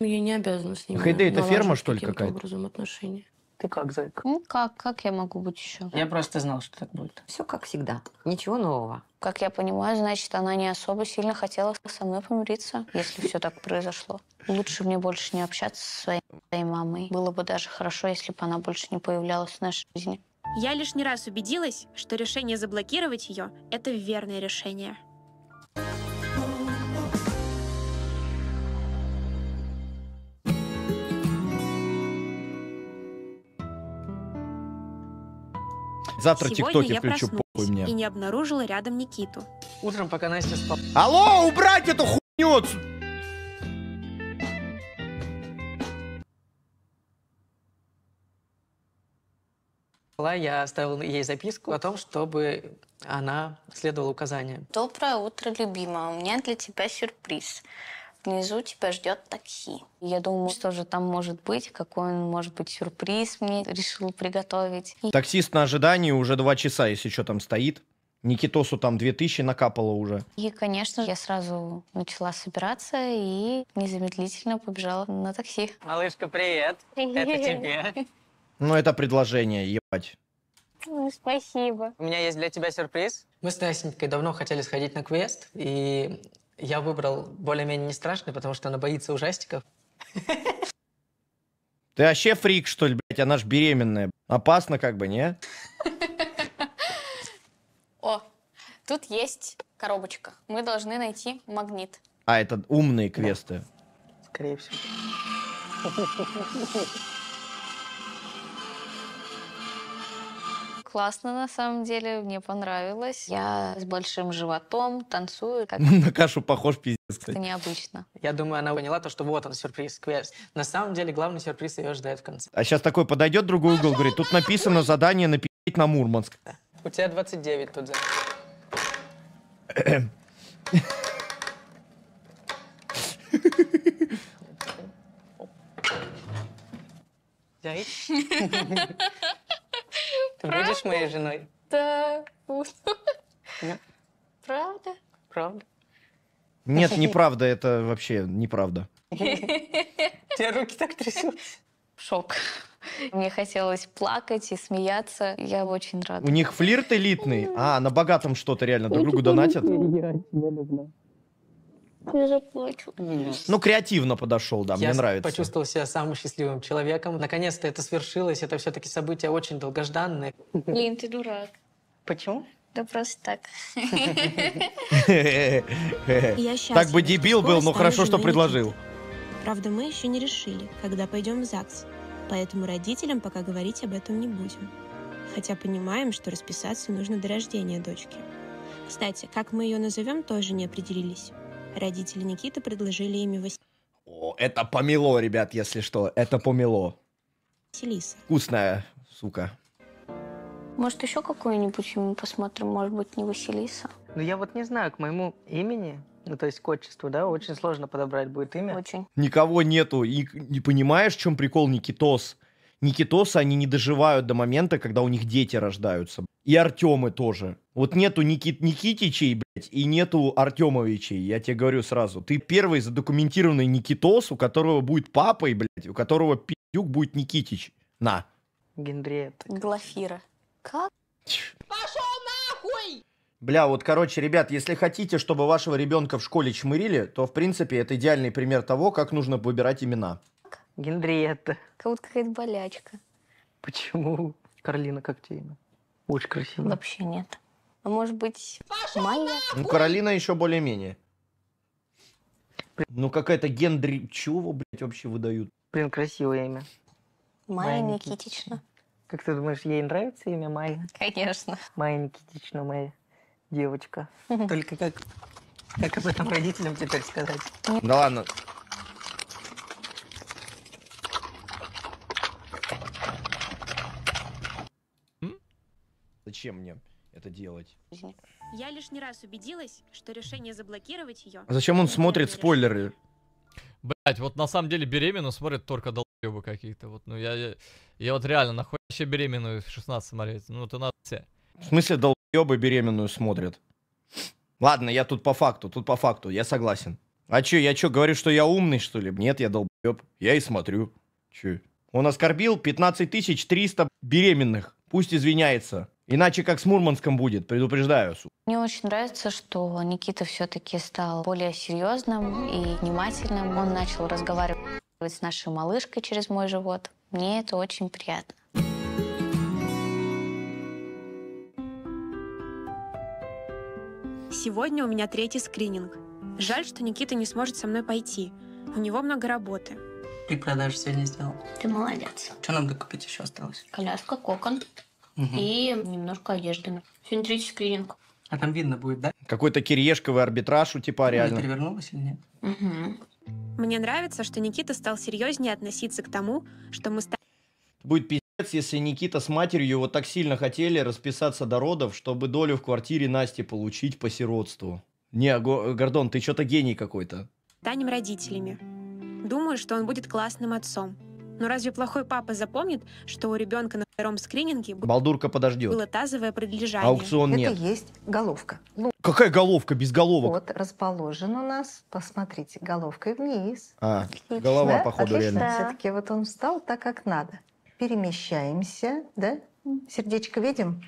Speaker 5: Ну, я не обязана с ним. Хэйдэй это ферма, что ли, какая-то?
Speaker 9: образом отношения. Ты как, зайка?
Speaker 5: Ну как, как я могу быть еще?
Speaker 9: Я просто знал, что так будет. Все как всегда. Ничего нового.
Speaker 2: Как я понимаю, значит, она не особо сильно хотела со мной помириться, если все так произошло. Лучше мне больше не общаться со своей, своей мамой. Было бы даже хорошо, если бы она больше не появлялась в нашей жизни.
Speaker 3: Я лишний раз убедилась, что решение заблокировать ее – это верное решение.
Speaker 1: Завтра Сегодня тиктоки я включу,
Speaker 3: похуй мне. и не обнаружила рядом Никиту. Утром, пока Настя спала... Алло, убрать эту хуйню!
Speaker 8: Я оставил ей записку о том, чтобы она следовала указаниям.
Speaker 2: Доброе утро, любимая. У меня для тебя сюрприз. Внизу тебя ждет такси. Я думаю, что же там может быть, какой он, может быть, сюрприз мне решил приготовить.
Speaker 1: Таксист на ожидании уже два часа, если что там стоит. Никитосу там две тысячи накапало уже.
Speaker 2: И, конечно, я сразу начала собираться и незамедлительно побежала на такси.
Speaker 8: Малышка, привет. Это
Speaker 2: тебе.
Speaker 1: Ну, это предложение, ебать.
Speaker 8: Ну, спасибо. У меня есть для тебя сюрприз. Мы с Настенькой давно хотели сходить на квест, и я выбрал более-менее не страшный, потому что она боится ужастиков. Ты вообще
Speaker 1: фрик, что ли, блядь? Она ж беременная. Опасно как бы, не?
Speaker 2: О, тут есть коробочка. Мы должны найти магнит.
Speaker 1: А, это умные квесты.
Speaker 8: Скорее всего.
Speaker 2: классно на самом деле, мне понравилось. Я с большим животом танцую. Как... На кашу
Speaker 8: похож, пиздец, кстати. Это
Speaker 2: необычно. Я думаю, она поняла
Speaker 8: то, что вот он, сюрприз, квест. На самом деле, главный сюрприз ее ждет в конце.
Speaker 1: А сейчас такой подойдет другой угол, говорит, тут написано задание на на Мурманск.
Speaker 8: У тебя 29 тут задание. Right? Ты Правда? будешь моей женой?
Speaker 2: Да,
Speaker 5: буду. Правда? Правда. Нет, неправда,
Speaker 1: это вообще неправда.
Speaker 5: Тебя руки так трясутся. Шок.
Speaker 2: Мне хотелось плакать и смеяться. Я очень рада. У них
Speaker 1: флирт элитный. А, на богатом что-то реально друг другу донатят? Я
Speaker 4: тебя люблю.
Speaker 8: Ну,
Speaker 2: ну,
Speaker 1: креативно подошел, да,
Speaker 8: я мне нравится. Я почувствовал себя самым счастливым человеком. Наконец-то это свершилось. Это все-таки событие очень долгожданное.
Speaker 2: Блин, ты дурак.
Speaker 8: Почему?
Speaker 3: Да просто так.
Speaker 7: Так бы дебил был, но хорошо, что предложил.
Speaker 3: Правда, мы еще не решили, когда пойдем в ЗАГС. Поэтому родителям пока говорить об этом не будем. Хотя понимаем, что расписаться нужно до рождения дочки. Кстати, как мы ее назовем, тоже не определились. Родители Никиты предложили ими Василиса.
Speaker 1: О, это помело, ребят, если что. Это помело.
Speaker 2: Василиса.
Speaker 8: Вкусная, сука.
Speaker 3: Может, еще какую-нибудь мы
Speaker 2: посмотрим? Может быть, не Василиса?
Speaker 8: Ну, я вот не знаю, к моему имени, ну, то есть к отчеству, да, очень сложно подобрать будет имя. Очень.
Speaker 1: Никого нету. И не понимаешь, в чем прикол Никитос? Никитоса они не доживают до момента, когда у них дети рождаются. И Артемы тоже. Вот нету Никит Никитичей, блядь, и нету Артемовичей, я тебе говорю сразу. Ты первый задокументированный Никитос, у которого будет папа и блядь, у которого пиздюк будет Никитич. На.
Speaker 4: Генриетта.
Speaker 2: Глафира. Как? Пошел нахуй!
Speaker 1: Бля, вот, короче, ребят, если хотите, чтобы вашего ребенка в школе чмырили, то, в принципе, это идеальный пример того, как нужно выбирать имена.
Speaker 8: Генриетта.
Speaker 2: Как будто какая-то болячка.
Speaker 1: Почему? Каролина как тебе Очень красиво.
Speaker 2: Вообще нет. А может быть, Майя? Ну, Каролина
Speaker 1: еще более-менее.
Speaker 8: Ну, какая-то гендри... Чего, блядь, вообще выдают? Блин, красивое имя.
Speaker 2: Майя, Майя Никитична. Никитична.
Speaker 8: Как ты думаешь, ей нравится имя Майя? Конечно. Майя Никитична, моя девочка. Только как, как об этом родителям теперь сказать?
Speaker 1: Да ладно, зачем мне это делать.
Speaker 3: Я лишний раз убедилась, что решение заблокировать ее... А зачем он смотрит
Speaker 1: спойлеры? Блять, вот на самом деле беременную смотрит только долбоебы какие-то. Вот, ну я, я, я вот реально, нахуй вообще беременную в 16 смотреть? Ну ты на все. В смысле долбоебы беременную смотрят? Ладно, я тут по факту, тут по факту, я согласен. А чё, я чё, говорю, что я умный, что ли? Нет, я долбёб. я и смотрю. Чё? Он оскорбил 15 300 беременных. Пусть извиняется. Иначе как с Мурманском будет, предупреждаю.
Speaker 2: Мне очень нравится, что Никита все-таки стал более серьезным и внимательным. Он начал разговаривать с нашей малышкой через мой живот. Мне это очень приятно.
Speaker 3: Сегодня у меня третий скрининг. Жаль, что Никита не сможет со мной пойти. У него много работы.
Speaker 8: И продажи сегодня сделал.
Speaker 3: Ты молодец.
Speaker 8: Что нам докупить еще осталось?
Speaker 3: Коляска, кокон и немножко одежды. Фентрический ринг.
Speaker 1: А там видно будет, да? Какой-то кириешковый арбитраж у типа реально. Она
Speaker 8: перевернулась или нет?
Speaker 3: Угу. Мне нравится, что Никита стал серьезнее относиться к тому, что мы стали...
Speaker 1: Будет пиздец, если Никита с матерью его так сильно хотели расписаться до родов, чтобы долю в квартире Насти получить по сиротству. Не, Гордон, ты что-то гений какой-то.
Speaker 3: Танем родителями. Думаю, что он будет классным отцом. Но разве плохой папа запомнит, что у ребенка на втором скрининге
Speaker 1: Балдурка подождет. было
Speaker 3: тазовое предлежание? Аукцион
Speaker 1: нет. Это
Speaker 6: есть головка.
Speaker 1: Какая головка без головок?
Speaker 6: Вот, расположен у нас, посмотрите, головкой вниз.
Speaker 7: А, Отлично. голова, походу, Отлично. реально. Все-таки
Speaker 6: вот он встал так, как надо. Перемещаемся, да? Сердечко видим?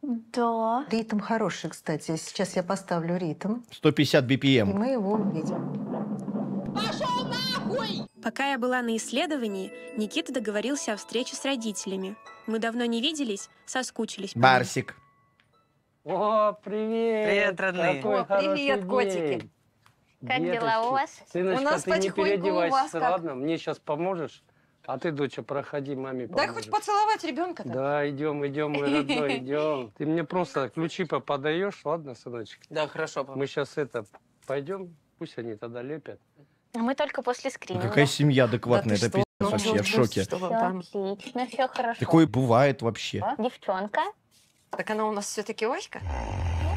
Speaker 6: Да. Ритм хороший, кстати. Сейчас я поставлю ритм.
Speaker 1: 150 BPM. И мы
Speaker 6: его увидим. Пока
Speaker 3: я была на исследовании, Никита договорился о встрече с родителями. Мы давно не виделись, соскучились. Барсик.
Speaker 10: О, привет!
Speaker 1: Привет, родные! Какой О, привет, котики! День.
Speaker 3: Как Деточки.
Speaker 10: дела у вас? Сыночка, у нас ты не переодевайся, у вас ладно? Как? Мне сейчас поможешь? А ты, доча, проходи, маме поможешь. Дай хоть
Speaker 9: поцеловать ребенка-то.
Speaker 10: Да, идем, идем, мой родной, идем. Ты мне просто ключи попадаешь, ладно, сыночек? Да, хорошо, папа. Мы сейчас это, пойдем, пусть они тогда лепят.
Speaker 2: Мы только после ну, скрининга. Какая семья адекватная, да это ну, вообще, я в шоке. Все отлично, все хорошо. Такое
Speaker 1: бывает вообще. А?
Speaker 2: Девчонка. Так она у нас все-таки
Speaker 9: Оська? Нет,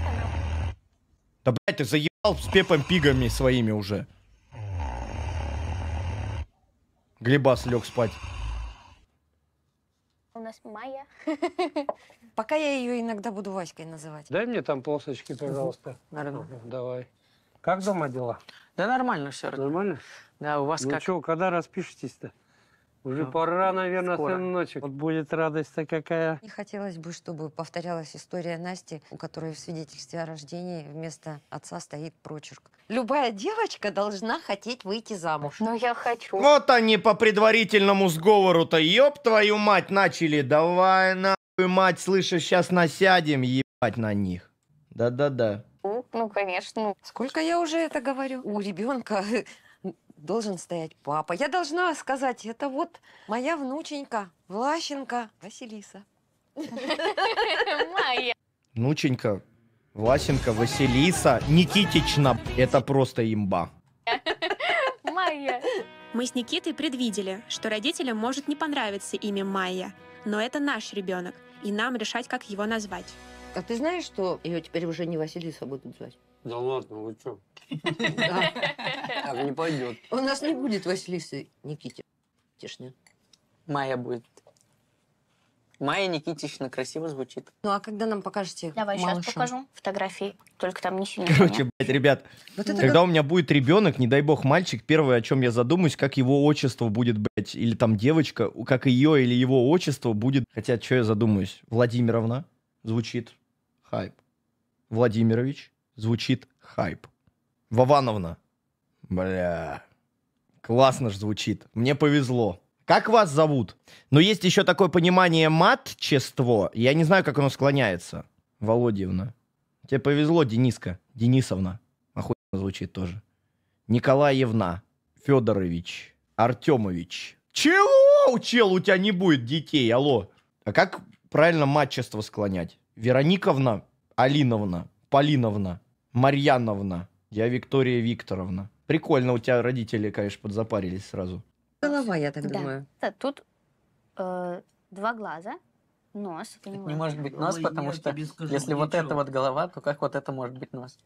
Speaker 1: она... Да, блядь, ты заебал с пепом пигами своими уже. Глебас лег спать.
Speaker 9: У нас Майя. Пока я ее иногда буду Васькой называть.
Speaker 10: Дай мне там полосочки, пожалуйста. Нормально. Давай. Как дома дела? Да нормально все. Нормально? Да, у вас ну как? что, когда распишетесь-то? Уже ну, пора, наверное, скоро. сыночек. Вот будет радость-то какая. Не
Speaker 9: хотелось бы, чтобы повторялась история Насти, у которой в свидетельстве о рождении вместо отца стоит прочерк. Любая девочка должна хотеть выйти замуж. Но я хочу. Вот они
Speaker 1: по предварительному сговору-то, ёб твою мать, начали. Давай нахуй, мать, слышишь, сейчас насядем, ебать на них. Да-да-да.
Speaker 9: Ну, ну, конечно. Сколько я уже это говорю? У ребенка должен стоять папа. Я должна сказать, это вот моя внученька Влащенко Василиса.
Speaker 7: Майя.
Speaker 1: Внученька Власенко Василиса Никитична. Это просто имба.
Speaker 3: Майя. Мы с Никитой предвидели, что родителям может не понравиться имя Майя, но это наш ребенок, и нам решать, как его назвать.
Speaker 9: А ты знаешь, что ее теперь уже не Василиса будут звать? Да ладно,
Speaker 10: вы что?
Speaker 7: Так не
Speaker 9: пойдет. У нас не будет Василисы Никите. Майя будет. Майя Никитична красиво звучит. Ну а когда нам покажете
Speaker 8: Давай
Speaker 2: малыша? сейчас покажу фотографии, только там не сильно. Короче, блядь, ребят, вот это когда как... у
Speaker 1: меня будет ребенок, не дай бог мальчик, первое, о чем я задумаюсь, как его отчество будет, блядь, или там девочка, как ее или его отчество будет. Хотя, что я задумаюсь? Владимировна звучит Хайп. Владимирович. Звучит хайп. Вовановна. Бля. Классно ж звучит. Мне повезло. Как вас зовут? Но есть еще такое понимание матчество. Я не знаю, как оно склоняется. Володьевна. Тебе повезло, Дениска. Денисовна. Охуенно звучит тоже. Николаевна. Федорович. Артемович. Чего? Чел, у тебя не будет детей, алло. А как правильно матчество склонять? Верониковна, Алиновна, Полиновна, Марьяновна. Я Виктория Викторовна. Прикольно, у тебя родители, конечно, подзапарились сразу.
Speaker 9: Голова, я так Да. думаю. Да, Тут
Speaker 2: э, два глаза, нос. это не может
Speaker 9: быть нос, Ой, потому я что скажу, если вот
Speaker 8: это вот голова, то как вот это может быть нос?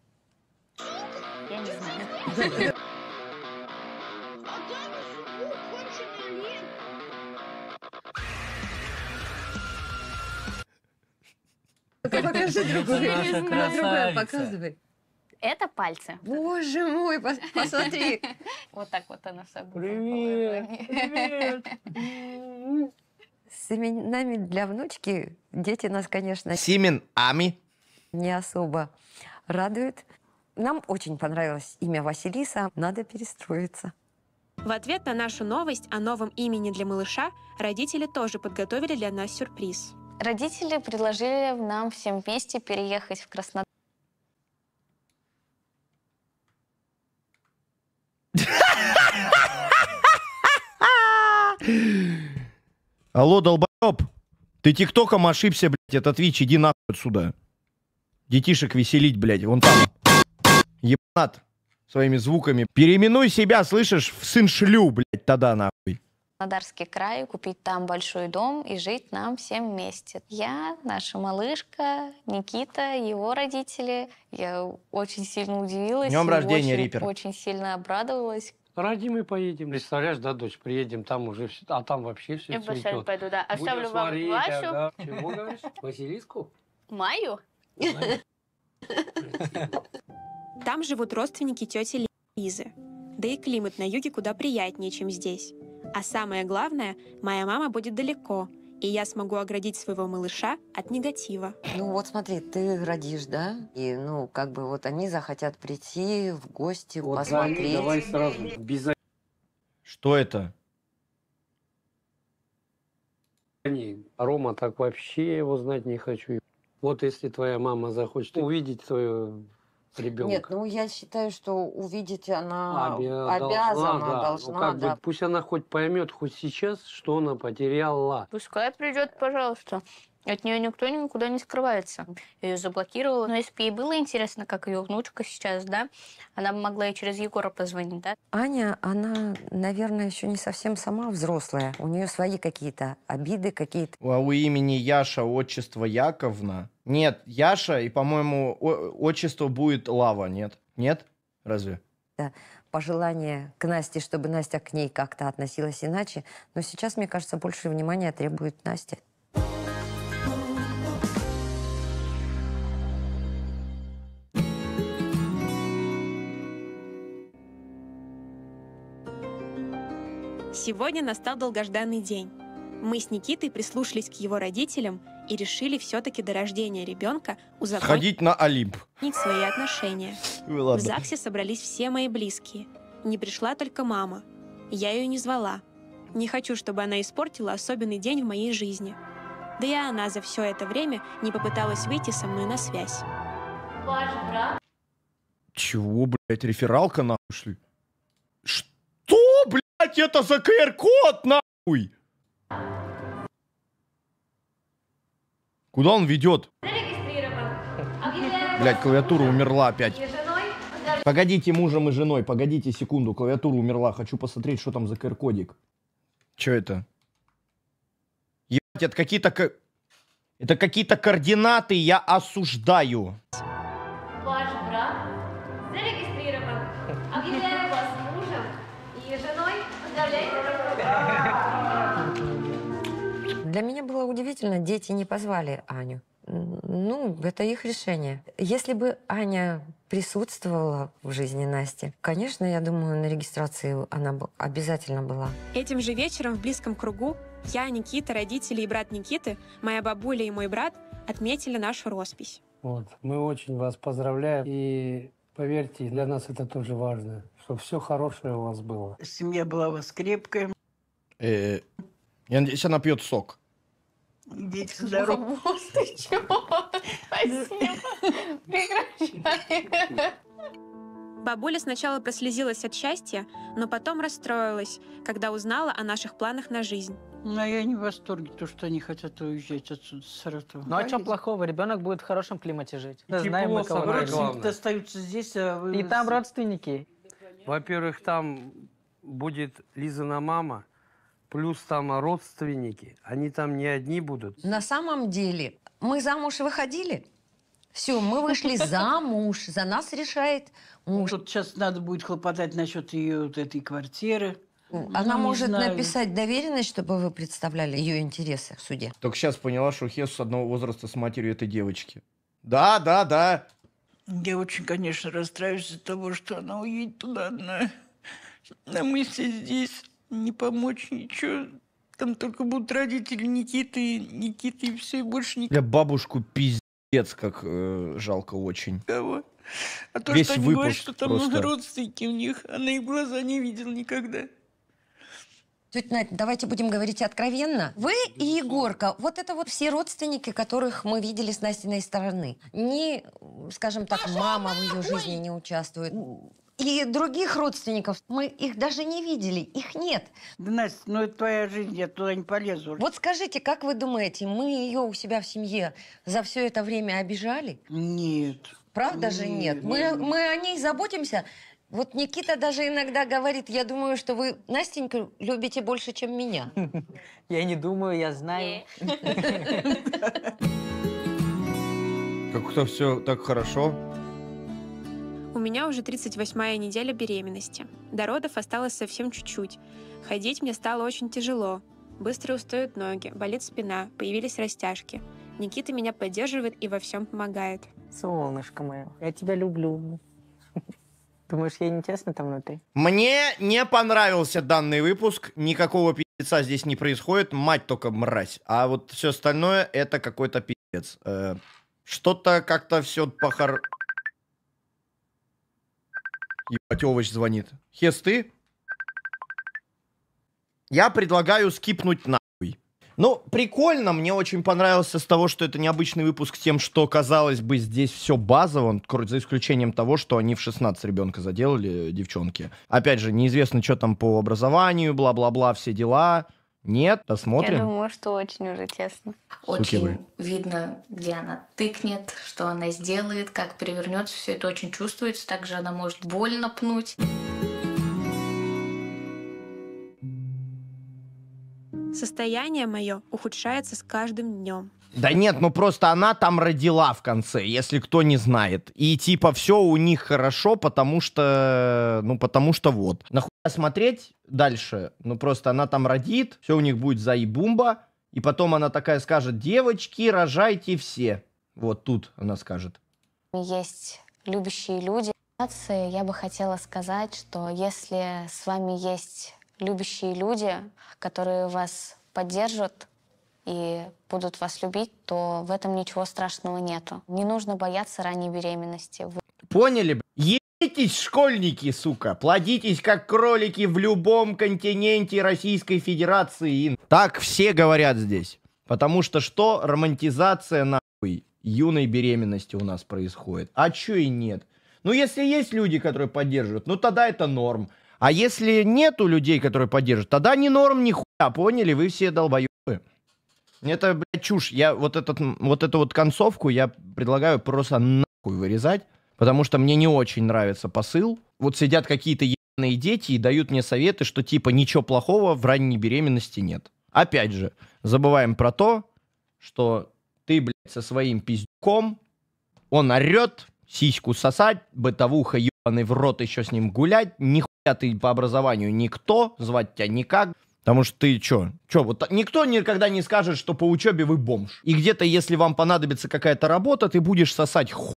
Speaker 7: Я не знаю.
Speaker 6: Покажи
Speaker 2: другую. На Другое показывай. Это пальцы. Боже мой, посмотри. Вот так вот она вся
Speaker 6: Привет.
Speaker 2: Привет.
Speaker 9: С именами для внучки дети нас, конечно... Симен Ами. Не особо радует. Нам очень понравилось имя Василиса. Надо перестроиться.
Speaker 3: В ответ на нашу новость о новом имени для малыша родители тоже подготовили для нас сюрприз. Родители предложили нам всем вместе
Speaker 2: переехать в Краснодар.
Speaker 1: Алло, долбоеб, ты тиктоком ошибся, блядь, это Твич, иди нахуй отсюда. Детишек веселить, блядь, вон там. Ебанат своими звуками. Переименуй себя, слышишь, в сын шлю, блядь, тогда нахуй.
Speaker 2: Краснодарский край, купить там большой дом и жить нам всем вместе. Я, наша малышка, Никита, его родители. Я очень сильно удивилась. Днем рождения, очень, Риппер. Очень сильно обрадовалась,
Speaker 10: мы поедем. Представляешь, да, дочь, приедем, там уже все, а там вообще все Я цветет. пойду, да. оставлю Будем что, вам вашу? Да, Чего говоришь? Василиску?
Speaker 3: Маю? Там живут родственники тети Лизы. Да и климат на юге куда приятнее, чем здесь. А самое главное, моя мама будет далеко, и я смогу оградить своего малыша от негатива. Ну вот смотри,
Speaker 9: ты родишь, да? И ну как бы вот они захотят прийти в гости, вот посмотреть. Давай сразу
Speaker 10: без
Speaker 1: Что это?
Speaker 10: Они. Рома так вообще его знать не хочу. Вот если твоя мама захочет увидеть свою ребенка. Нет,
Speaker 9: ну я считаю, что увидеть она обязана, должна, ну, да.
Speaker 10: пусть она хоть поймет, хоть сейчас, что она потеряла.
Speaker 2: Пускай придет, пожалуйста. От нее никто никуда не скрывается. Я ее заблокировала. Но если бы ей было интересно, как ее внучка сейчас, да, она могла и через Егора позвонить,
Speaker 9: да. Аня, она, наверное, еще не совсем сама взрослая. У нее свои какие-то обиды, какие-то...
Speaker 1: А у имени Яша отчество Яковна? Нет, Яша, и, по-моему, отчество будет Лава, нет? Нет? Разве?
Speaker 9: Да пожелание к Насте, чтобы Настя к ней как-то относилась иначе. Но сейчас, мне кажется, больше внимания требует Настя.
Speaker 3: Сегодня настал долгожданный день. Мы с Никитой прислушались к его родителям и решили все-таки до рождения ребенка узаконить Сходить на Олимп. свои отношения. Ой, ну ладно. В ЗАГСе собрались все мои близкие. Не пришла только мама. Я ее не звала. Не хочу, чтобы она испортила особенный день в моей жизни. Да и она за все это время не попыталась выйти со мной на связь. Ваш
Speaker 1: брат? Чего, блядь, рефералка нахуй шли? Что? блядь, это за QR-код, нахуй? Куда он ведет? Блять, клавиатура умерла опять. Погодите, мужем и женой, погодите секунду, клавиатура умерла. Хочу посмотреть, что там за QR-кодик. Че это? Ебать, это какие-то... Это какие-то координаты, я осуждаю.
Speaker 9: Для меня было удивительно, дети не позвали Аню. Ну, это их решение. Если бы Аня присутствовала в жизни Насти, конечно, я думаю, на регистрации она бы обязательно была.
Speaker 3: Этим же вечером в близком кругу я, Никита, родители и брат Никиты, моя бабуля и мой брат отметили нашу роспись.
Speaker 9: Вот.
Speaker 10: Мы очень вас поздравляем. И поверьте, для нас это тоже важно, чтобы все хорошее у вас было.
Speaker 4: Семья была у вас крепкая. Э, я надеюсь, она
Speaker 1: пьет сок.
Speaker 3: Идите за руку. Ты чего? Спасибо. Прекращай. Бабуля сначала прослезилась от счастья, но потом расстроилась, когда узнала о наших планах на жизнь. Но ну, я не в
Speaker 4: восторге, то, что они хотят уезжать отсюда, с Саратова. Ну а что плохого? Ребенок будет в хорошем климате
Speaker 8: жить. Да, знаем мы
Speaker 4: кого Родственники остаются здесь, а вы... И там родственники. Во-первых,
Speaker 10: там будет Лизана мама, плюс там родственники, они там не одни будут.
Speaker 9: На самом деле, мы замуж выходили, все, мы вышли замуж, за нас решает ну, муж. Тут сейчас надо будет хлопотать насчет
Speaker 4: ее вот этой квартиры. Ну, ну, она ну, может написать
Speaker 9: доверенность, чтобы вы представляли ее интересы в суде.
Speaker 1: Только сейчас поняла, что Хесус одного возраста с матерью этой девочки. Да,
Speaker 4: да, да. Я очень, конечно, расстраиваюсь из-за того, что она уедет туда одна. А мы все здесь не помочь, ничего. Там только будут родители Никиты, Никиты и все, и больше никого. Я
Speaker 1: бабушку пиздец, как э, жалко очень. Кого?
Speaker 9: А то, Весь что они говорят, что там просто... много
Speaker 4: родственники у них, она а их глаза не видела никогда.
Speaker 9: Тетя Надь, давайте будем говорить откровенно. Вы и Егорка, вот это вот все родственники, которых мы видели с Настиной стороны. Ни, скажем так, мама в ее жизни не участвует и других родственников. Мы их даже не видели, их нет. Да, Настя, ну это твоя жизнь, я туда не полезу. Вот скажите, как вы думаете, мы ее у себя в семье за все это время обижали?
Speaker 4: Нет.
Speaker 8: Правда нет, же нет? нет. Мы,
Speaker 9: мы о ней заботимся. Вот Никита даже иногда говорит, я думаю, что вы Настеньку любите больше, чем меня.
Speaker 8: Я не думаю,
Speaker 3: я знаю.
Speaker 4: Как-то
Speaker 1: все так хорошо.
Speaker 3: У меня уже 38-я неделя беременности. До родов осталось совсем чуть-чуть. Ходить мне стало очень тяжело. Быстро устают ноги, болит спина, появились растяжки. Никита меня поддерживает и во всем помогает.
Speaker 8: Солнышко мое, я тебя люблю. Думаешь, я не тесно там внутри?
Speaker 1: Мне не понравился данный выпуск. Никакого пи***ца здесь не происходит. Мать только мразь. А вот все остальное это какой-то пи***ц. Э, что-то как-то все похор... Ебать, овощ звонит. Хес, ты? Я предлагаю скипнуть нахуй. Ну, прикольно, мне очень понравилось с того, что это необычный выпуск тем, что, казалось бы, здесь все базово, за исключением того, что они в 16 ребенка заделали, э, девчонки. Опять же, неизвестно, что там по образованию, бла-бла-бла, все дела. Нет, посмотрим. Я
Speaker 7: думаю,
Speaker 2: что очень уже тесно. Очень Суки видно, где она тыкнет, что она сделает, как перевернется. Все это очень чувствуется. Также она может больно пнуть.
Speaker 3: Состояние мое ухудшается с каждым днем.
Speaker 1: Да нет, ну просто она там родила в конце, если кто не знает. И типа все у них хорошо, потому что, ну потому что вот. Нахуй смотреть дальше? Ну просто она там родит, все у них будет заебумба. И потом она такая скажет, девочки, рожайте все. Вот тут она скажет.
Speaker 2: Есть любящие люди. Я бы хотела сказать, что если с вами есть любящие люди, которые вас поддержат, и будут вас любить, то в этом ничего страшного нету. Не нужно бояться ранней беременности.
Speaker 1: Поняли? Едитесь, школьники, сука! Плодитесь, как кролики, в любом континенте Российской Федерации. Так все говорят здесь. Потому что что? Романтизация нахуй юной беременности у нас происходит. А чё и нет? Ну, если есть люди, которые поддерживают, ну тогда это норм. А если нету людей, которые поддерживают, тогда не норм, ни хуя, поняли? Вы все долбоебы. Ну, это, блядь, чушь. Я вот, этот, вот эту вот концовку я предлагаю просто нахуй вырезать, потому что мне не очень нравится посыл. Вот сидят какие-то ебаные дети и дают мне советы, что типа ничего плохого в ранней беременности нет. Опять же, забываем про то, что ты, блядь, со своим пиздюком, он орет, сиську сосать, бытовуха ебаный в рот еще с ним гулять, нихуя ты по образованию никто, звать тебя никак, Потому что ты чё? Чё, вот никто никогда не скажет, что по учебе вы бомж. И где-то, если вам понадобится какая-то работа, ты будешь сосать хуй,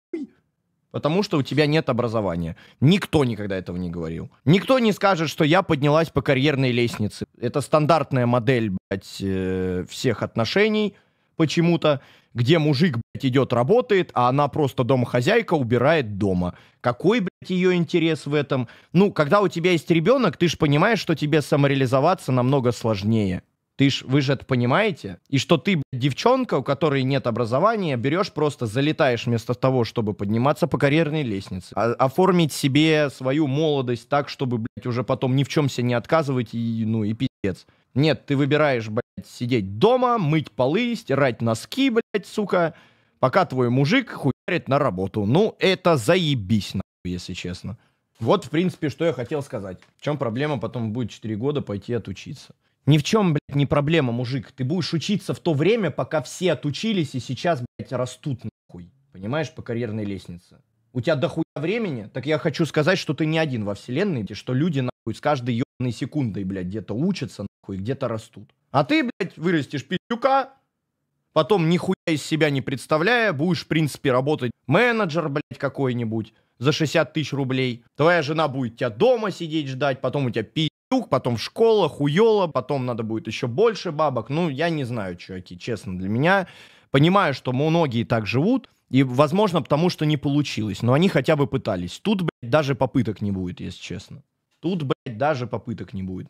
Speaker 1: потому что у тебя нет образования. Никто никогда этого не говорил. Никто не скажет, что я поднялась по карьерной лестнице. Это стандартная модель, блядь, э, всех отношений почему-то где мужик, блядь, идет, работает, а она просто домохозяйка, убирает дома. Какой, блядь, ее интерес в этом? Ну, когда у тебя есть ребенок, ты ж понимаешь, что тебе самореализоваться намного сложнее. Ты ж, вы же это понимаете? И что ты, блядь, девчонка, у которой нет образования, берешь просто, залетаешь вместо того, чтобы подниматься по карьерной лестнице. А, оформить себе свою молодость так, чтобы, блядь, уже потом ни в чем себе не отказывать и, ну, и пиздец. Нет, ты выбираешь, блядь, сидеть дома, мыть полы, стирать носки, блядь, сука, пока твой мужик хуярит на работу. Ну, это заебись, нахуй, если честно. Вот, в принципе, что я хотел сказать. В чем проблема потом будет 4 года пойти отучиться? Ни в чем, блядь, не проблема, мужик. Ты будешь учиться в то время, пока все отучились и сейчас, блядь, растут, нахуй. Понимаешь, по карьерной лестнице. У тебя дохуя времени? Так я хочу сказать, что ты не один во вселенной, что люди, нахуй, с каждой ебаной секундой, блядь, где-то учатся, хуй где-то растут. А ты, блядь, вырастешь пиздюка, потом нихуя из себя не представляя, будешь, в принципе, работать менеджер, блядь, какой-нибудь за 60 тысяч рублей. Твоя жена будет тебя дома сидеть ждать, потом у тебя пиздюк, потом школа, хуёла, потом надо будет еще больше бабок. Ну, я не знаю, чуваки, честно, для меня. Понимаю, что многие так живут, и, возможно, потому что не получилось, но они хотя бы пытались. Тут, блядь, даже попыток не будет, если честно. Тут, блядь, даже попыток не будет.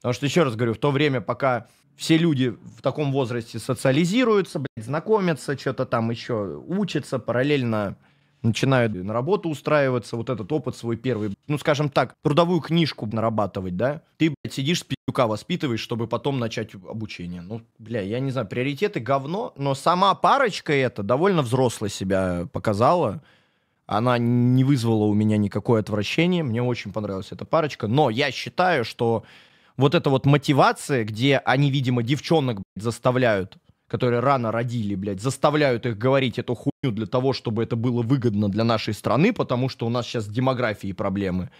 Speaker 1: Потому что, еще раз говорю, в то время, пока все люди в таком возрасте социализируются, блядь, знакомятся, что-то там еще учатся, параллельно начинают на работу устраиваться, вот этот опыт свой первый, ну, скажем так, трудовую книжку нарабатывать, да, ты, блядь, сидишь с пиздюка воспитываешь, чтобы потом начать обучение. Ну, бля, я не знаю, приоритеты говно, но сама парочка эта довольно взросло себя показала, она не вызвала у меня никакое отвращение, мне очень понравилась эта парочка, но я считаю, что вот эта вот мотивация, где они, видимо, девчонок блядь, заставляют, которые рано родили, блядь, заставляют их говорить эту хуйню для того, чтобы это было выгодно для нашей страны, потому что у нас сейчас с демографией проблемы.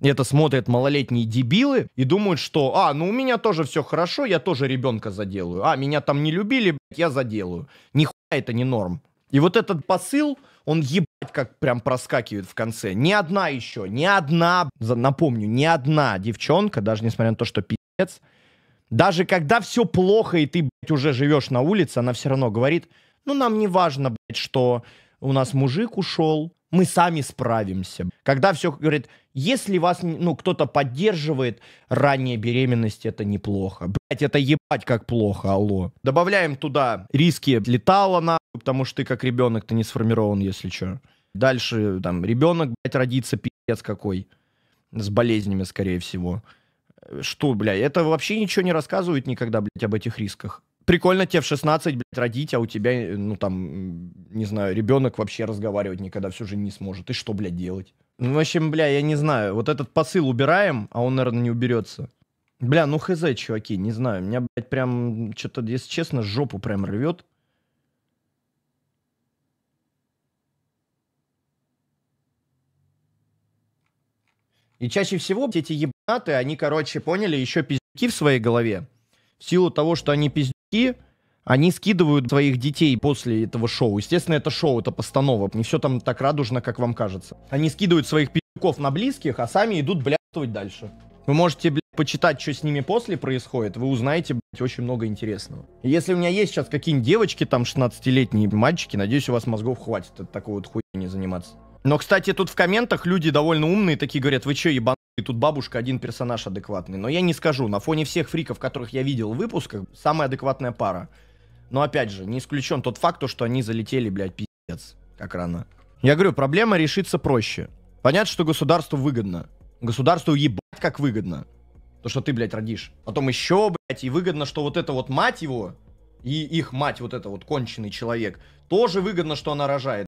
Speaker 1: Это смотрят малолетние дебилы и думают, что, а, ну у меня тоже все хорошо, я тоже ребенка заделаю. А, меня там не любили, блядь, я заделаю. Нихуя это не норм. И вот этот посыл, он еб как прям проскакивает в конце. Ни одна еще, ни одна, напомню, ни одна девчонка, даже несмотря на то, что пи***ц, даже когда все плохо и ты, блядь, уже живешь на улице, она все равно говорит, ну, нам не важно, блядь, что у нас мужик ушел, мы сами справимся. Когда все, говорит, если вас, ну, кто-то поддерживает, ранняя беременность, это неплохо. Блять, это ебать как плохо, алло. Добавляем туда риски летала на, потому что ты как ребенок, ты не сформирован, если что. Дальше там ребенок, блядь, родится пиздец какой. С болезнями, скорее всего. Э, что, бля это вообще ничего не рассказывает никогда, блядь, об этих рисках. Прикольно тебе в 16, блядь, родить, а у тебя, э, ну там, не знаю, ребенок вообще разговаривать никогда всю жизнь не сможет. И что, блядь, делать? Ну, в общем, бля, я не знаю. Вот этот посыл убираем, а он, наверное, не уберется. Бля, ну хз, чуваки, не знаю. Меня, блядь, прям что-то, если честно, жопу прям рвет. И чаще всего эти ебанаты, они, короче, поняли, еще пиздюки в своей голове. В силу того, что они пиздюки, они скидывают своих детей после этого шоу. Естественно, это шоу, это постанова. Не все там так радужно, как вам кажется. Они скидывают своих пиздюков на близких, а сами идут блядствовать дальше. Вы можете, блядь, почитать, что с ними после происходит. Вы узнаете, блядь, очень много интересного. если у меня есть сейчас какие-нибудь девочки, там, 16-летние мальчики, надеюсь, у вас мозгов хватит от такого вот хуйни не заниматься. Но, кстати, тут в комментах люди довольно умные такие говорят, вы чё, ебаные, тут бабушка один персонаж адекватный. Но я не скажу, на фоне всех фриков, которых я видел в выпусках, самая адекватная пара. Но опять же, не исключен тот факт, что они залетели, блядь, пиздец, как рано. Я говорю, проблема решится проще. Понятно, что государству выгодно. Государству ебать как выгодно. То, что ты, блядь, родишь. Потом еще, блядь, и выгодно, что вот эта вот мать его, и их мать, вот эта вот конченый человек, тоже выгодно, что она рожает.